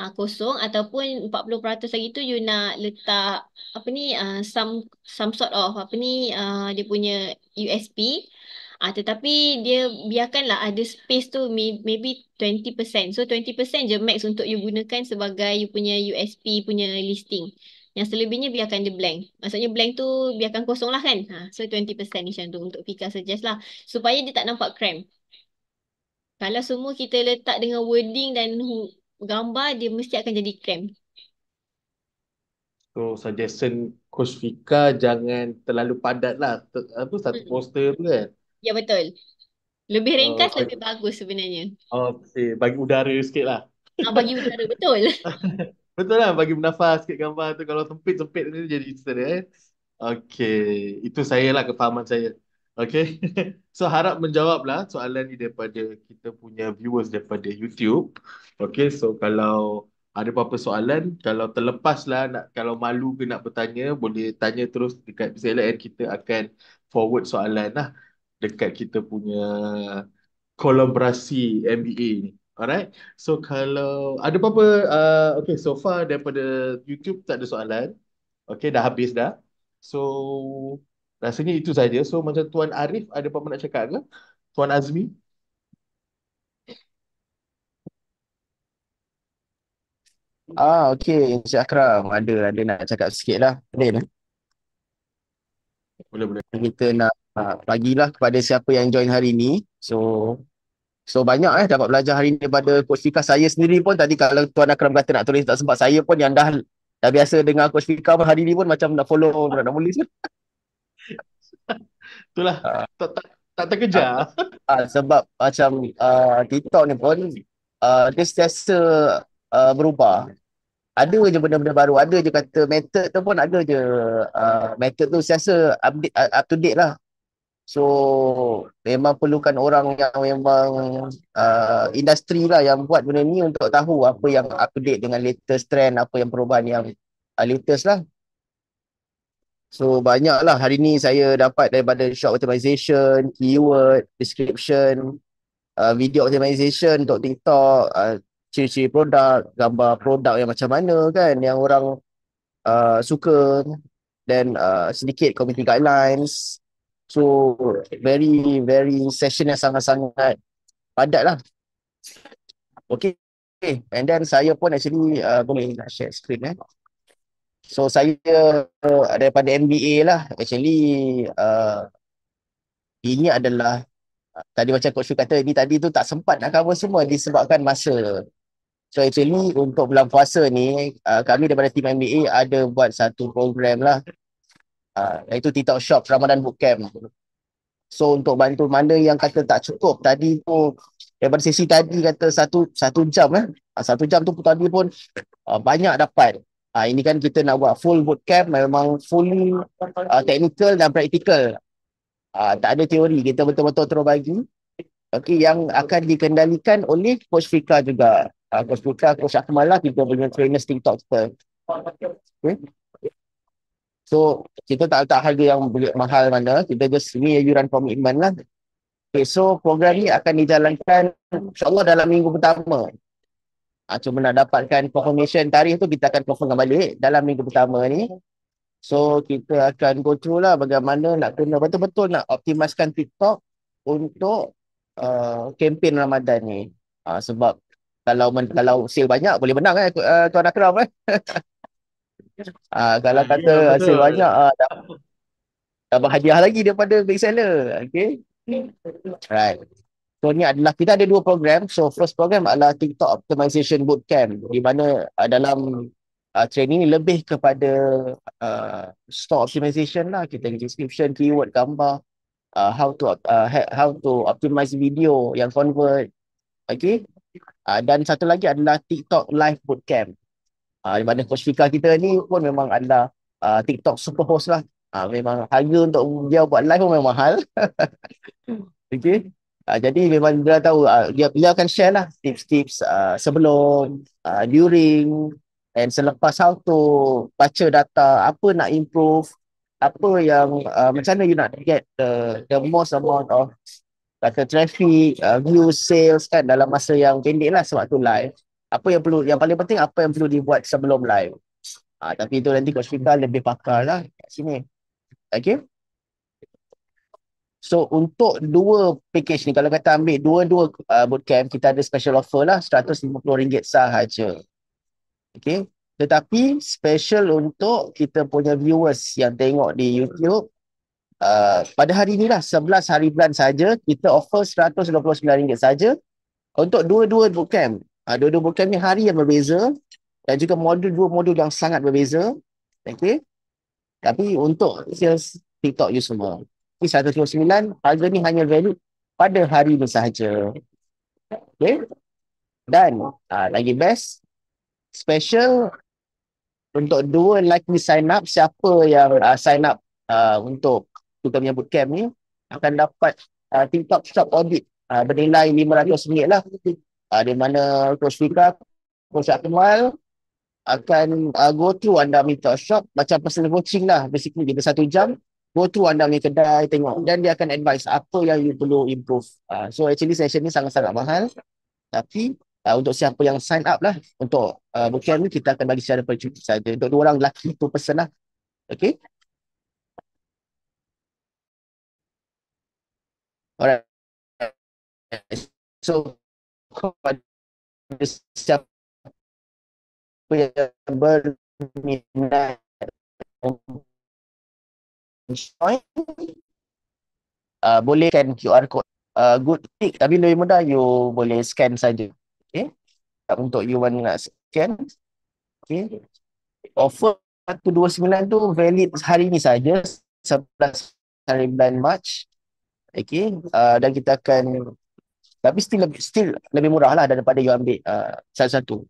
uh, kosong ataupun 40% lagi tu you nak letak apa ni uh, some some sort of apa ni uh, dia punya USP Ah, tetapi dia biarkanlah ada space tu maybe 20%. So 20% je max untuk you gunakan sebagai you punya USP punya listing. Yang selebihnya biarkan dia blank. Maksudnya blank tu biarkan kosong lah kan. Ha, so 20% macam tu untuk Fika suggest lah. Supaya dia tak nampak cramp. Kalau semua kita letak dengan wording dan gambar dia mesti akan jadi cramp. So suggestion Coach Fika jangan terlalu padat lah apa satu poster tu kan. Ya betul. Lebih ringkas uh, lebih okay. bagus sebenarnya. Okay, bagi udara sikit lah. Ah, bagi udara betul. <laughs> betul lah bagi bernafas sikit gambar tu kalau sempit-sempit tu jadi cerita eh. Okay, itu saya lah kefahaman saya. Okay. <laughs> So harap menjawablah soalan ni daripada kita punya viewers daripada YouTube. Okay. So kalau ada apa-apa soalan, kalau terlepas lah, nak, kalau malu ke nak bertanya, boleh tanya terus dekat Zella and kita akan forward soalan lah dekat kita punya kolaborasi MBA ni. Alright. So kalau ada apa-apa, uh, okay so far daripada YouTube tak ada soalan. Okay dah habis dah. So Rasanya itu saja. So macam Tuan Arif ada apa-apa nak cakap ke? Tuan Azmi? Ah, okey. Encik Akram ada ada nak cakap sikit lah. Boleh lah. Boleh, boleh. Kita nak uh, bagilah kepada siapa yang join hari ni. So So banyak eh dapat belajar hari ni daripada Coach Fika saya sendiri pun tadi kalau Tuan Akram kata nak tulis tak sempat saya pun yang dah dah biasa dengan Coach Fika pun hari ni pun macam nak follow nak nak tulis. Itulah. Ah. Tak, tak, tak terkejar. Ah, ah, ah sebab macam uh, TikTok ni pun uh, dia sentiasa uh, berubah. Ada je benda-benda baru. Ada je kata method tu pun ada je. Uh, method tu sentiasa update, up to date lah. So memang perlukan orang yang memang uh, industri lah yang buat benda ni untuk tahu apa yang update dengan latest trend, apa yang perubahan yang uh, latest lah. So banyaklah hari ni saya dapat daripada short optimization, keyword, description, uh, video optimization untuk TikTok, uh, ciri-ciri produk, gambar produk yang macam mana kan yang orang uh, suka dan uh, sedikit community guidelines. So very very session yang sangat-sangat padat lah. Okay. okay. And then saya pun actually uh, boleh nak share screen eh. So saya uh, daripada NBA lah actually uh, ini adalah tadi macam coach Shu kata Ini tadi tu tak sempat nak cover semua disebabkan masa. So actually untuk bulan puasa ni uh, kami daripada team NBA ada buat satu program lah uh, iaitu TikTok Shop Ramadan Bootcamp. So untuk bantu mana yang kata tak cukup tadi tu daripada sesi tadi kata satu satu jam eh. satu jam tu putar dia pun uh, banyak dapat Uh, ini kan kita nak buat full bootcamp memang fully uh, technical dan practical. Uh, tak ada teori, kita betul-betul terus bagi. Okey, yang akan dikendalikan oleh Coach Fika juga. Uh, Coach Fika, Coach Akmal lah, kita punya trainers TikTok kita. Okay. So, kita tak letak harga yang mahal mana. Kita just ni ayuran komitmen lah. Okay, so program ni akan dijalankan insyaAllah dalam minggu pertama. Uh, cuma nak dapatkan confirmation tarikh tu kita akan confirmkan balik dalam minggu pertama ni. So kita akan go through lah bagaimana nak kena betul-betul nak optimaskan TikTok untuk uh, kempen Ramadan ni. Uh, sebab kalau kalau sale banyak boleh menang kan eh, uh, Tuan Akram eh. uh, <laughs> kalau ya, kata ya, sale banyak uh, dah, dah hadiah lagi daripada big seller. Okay. Right. So contohnya adalah kita ada dua program so first program adalah TikTok optimization bootcamp di mana uh, dalam uh, training ni lebih kepada uh, store optimization lah kita description keyword gambar uh, how to uh, ha-, how to optimize video yang convert okay uh, dan satu lagi adalah TikTok live bootcamp uh, di mana coach Fika kita ni pun memang adalah uh, TikTok super host lah uh, memang harga untuk dia buat live pun memang mahal <laughs> okay Uh, jadi memang dia tahu uh, dia dia akan share lah tips-tips uh, sebelum uh, during and selepas how to baca data apa nak improve apa yang uh, macam mana you nak get the the most amount of data traffic uh, view sales kan dalam masa yang pendek lah sewaktu live apa yang perlu yang paling penting apa yang perlu dibuat sebelum live uh, tapi itu nanti coach Fikal lebih pakar lah kat sini okay So untuk dua package ni kalau kata ambil dua-dua uh, bootcamp kita ada special offer lah RM150 sahaja. Okay. Tetapi special untuk kita punya viewers yang tengok di YouTube Uh, pada hari ini lah 11 hari bulan saja kita offer RM129 saja untuk dua-dua bootcamp. Uh, ah, dua-dua bootcamp ni hari yang berbeza dan juga modul dua modul yang sangat berbeza. Okay. Tapi untuk sales TikTok you semua. 129 harga ni hanya valid pada hari ini sahaja. Okay. Dan uh, lagi best special untuk dua lelaki sign up siapa yang uh, ah, sign up uh, ah, untuk kita punya bootcamp ni akan dapat uh, TikTok shop audit uh, bernilai RM500 lah uh, di mana Coach Fika Coach Akmal akan uh, go through anda minta shop macam personal coaching lah basically kita satu jam go through anda punya kedai tengok dan dia akan advise apa yang you perlu improve uh, so actually session ni sangat-sangat mahal tapi uh, untuk siapa yang sign up lah untuk uh, ah, bukan ni kita akan bagi secara percuti saja untuk dua orang lelaki tu person lah okay alright so siapa yang berminat untuk join uh, boleh scan QR code uh, good pick tapi lebih mudah you boleh scan saja okey untuk you want nak scan okey offer 129 tu valid hari ni saja 11 hari bulan March okey uh, dan kita akan tapi still lebih still lebih murah lah daripada you ambil uh, satu-satu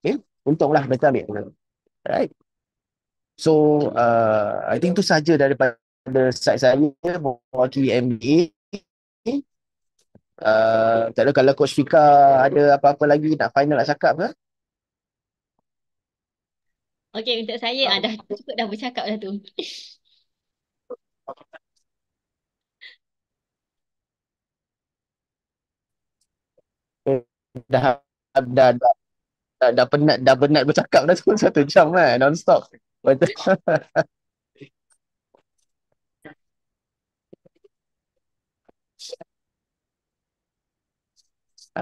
okey untunglah betul ambil right so uh, i think tu saja daripada daripada side saya mewakili NBA uh, ah, tak tahu kalau Coach Fika ada apa-apa lagi nak final nak cakap ke? Okay untuk saya uh, dah cukup dah bercakap dah tu dah, <laughs> dah, dah, dah, dah, dah penat dah penat bercakap dah tu <laughs> satu jam kan non-stop <laughs>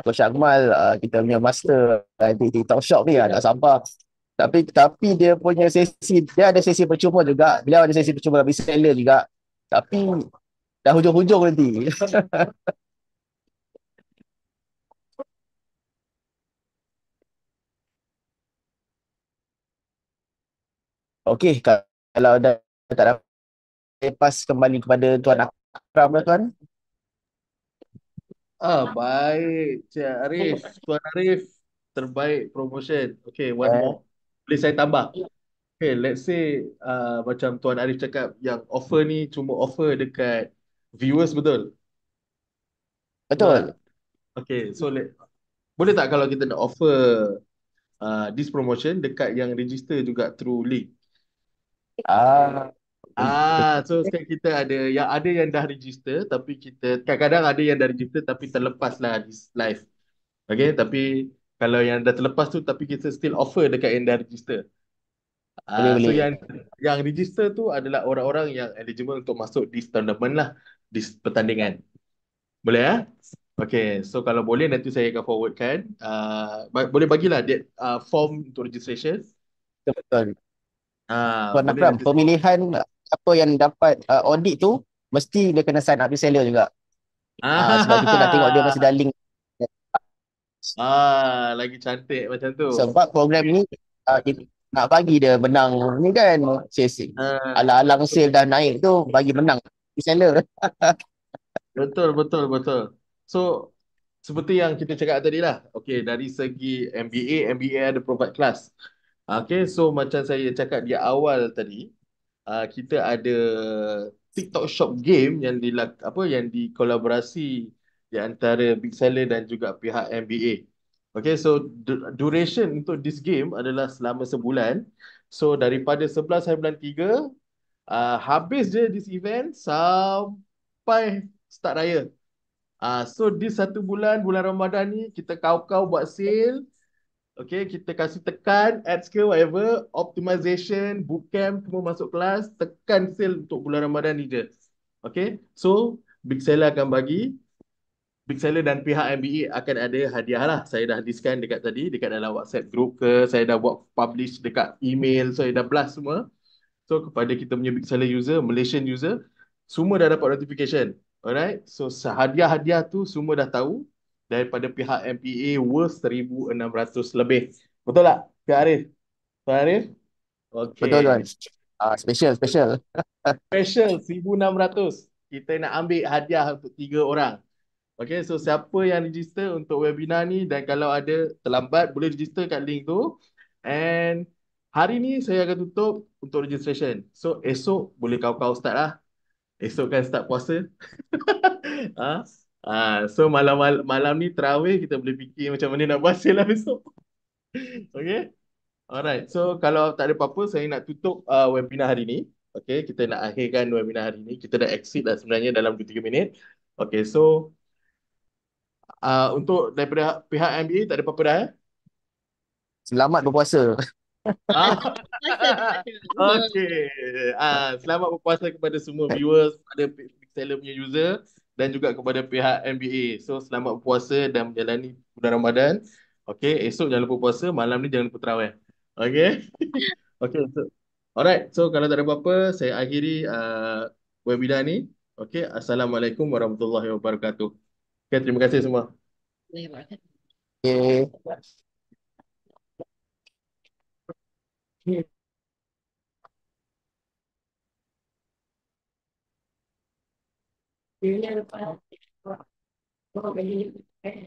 Coach Akmal uh, kita punya master uh, di uh, talk shop ni uh, tak sabar tapi tapi dia punya sesi dia ada sesi percuma juga beliau ada sesi percuma tapi seller juga tapi dah hujung-hujung nanti <laughs> Okey, kalau dah tak dapat saya kembali kepada Tuan Akram lah Tuan. Ah, baik, Cik Arif. Tuan Arif, terbaik promotion. Okay, one eh. more. Boleh saya tambah? Okay, let's say uh, macam Tuan Arif cakap yang offer ni cuma offer dekat viewers, betul? Betul. Okay, so let, boleh tak kalau kita nak offer uh, this promotion dekat yang register juga through link? Ah, uh, Ah, so sekarang kita ada yang ada yang dah register tapi kita kadang-kadang ada yang dah register tapi terlepas lah live. Okay, tapi kalau yang dah terlepas tu tapi kita still offer dekat yang dah register. Ah, boleh, so boleh. yang yang register tu adalah orang-orang yang eligible untuk masuk di tournament lah, di pertandingan. Boleh ya? Okay, so kalau boleh nanti saya akan forwardkan. Uh, boleh bagilah that, uh, ah, form untuk registration. Betul. Ah, Puan Akram, pemilihan apa yang dapat uh, audit tu mesti dia kena sign up di juga. Ah uh, sebab kita dah tengok dia masih dah link. Ah lagi cantik macam tu. Sebab program ni uh, kita nak bagi dia menang ni kan sesi. Uh, ah. Alang-alang sale dah naik tu bagi menang di <laughs> betul betul betul. So seperti yang kita cakap tadi lah. Okay, dari segi MBA, MBA ada provide class. Okay, so macam saya cakap dia awal tadi, uh, kita ada TikTok Shop game yang di apa yang dikolaborasi di antara Big Seller dan juga pihak NBA. Okay, so duration untuk this game adalah selama sebulan. So daripada 11 hari bulan 3 uh, habis je this event sampai start raya. Uh, so this satu bulan bulan Ramadan ni kita kau-kau buat sale Okay, kita kasih tekan ads ke whatever, optimization, bootcamp, semua masuk kelas, tekan sale untuk bulan Ramadan ni je. Okay, so big seller akan bagi, big seller dan pihak MBE akan ada hadiah lah. Saya dah diskan dekat tadi, dekat dalam WhatsApp group ke, saya dah buat publish dekat email, saya dah blast semua. So kepada kita punya big seller user, Malaysian user, semua dah dapat notification. Alright, so hadiah-hadiah tu semua dah tahu daripada pihak MPA worth 1,600 lebih. Betul tak, Pak Arif? Pak Arif? Okay. Betul, Tuan. Uh, special, special. <laughs> special, 1,600. Kita nak ambil hadiah untuk tiga orang. Okay, so siapa yang register untuk webinar ni dan kalau ada terlambat, boleh register kat link tu. And hari ni saya akan tutup untuk registration. So esok boleh kau-kau start lah. Esok kan start puasa. ha? <laughs> Ah, so malam malam ni terawih kita boleh fikir macam mana nak buat sale lah besok. <laughs> okay. Alright. So kalau tak ada apa-apa, saya nak tutup uh, webinar hari ni. Okay. Kita nak akhirkan webinar hari ni. Kita dah exit lah sebenarnya dalam 2-3 minit. Okay. So uh, untuk daripada pihak MBA tak ada apa-apa dah. Eh? Selamat berpuasa. Ah. <laughs> okay. Ah, selamat berpuasa kepada semua viewers, kepada Big Seller punya user dan juga kepada pihak NBA. So selamat puasa dan menjalani bulan Ramadan. Okay, esok jangan lupa puasa, malam ni jangan lupa terawih. Okay? <laughs> okay, so. Alright, so kalau tak ada apa-apa, saya akhiri uh, webinar ni. Okay, Assalamualaikum warahmatullahi wabarakatuh. Okay, terima kasih semua. Terima kasih. Yeah. Yeah. வெளியில வெளியே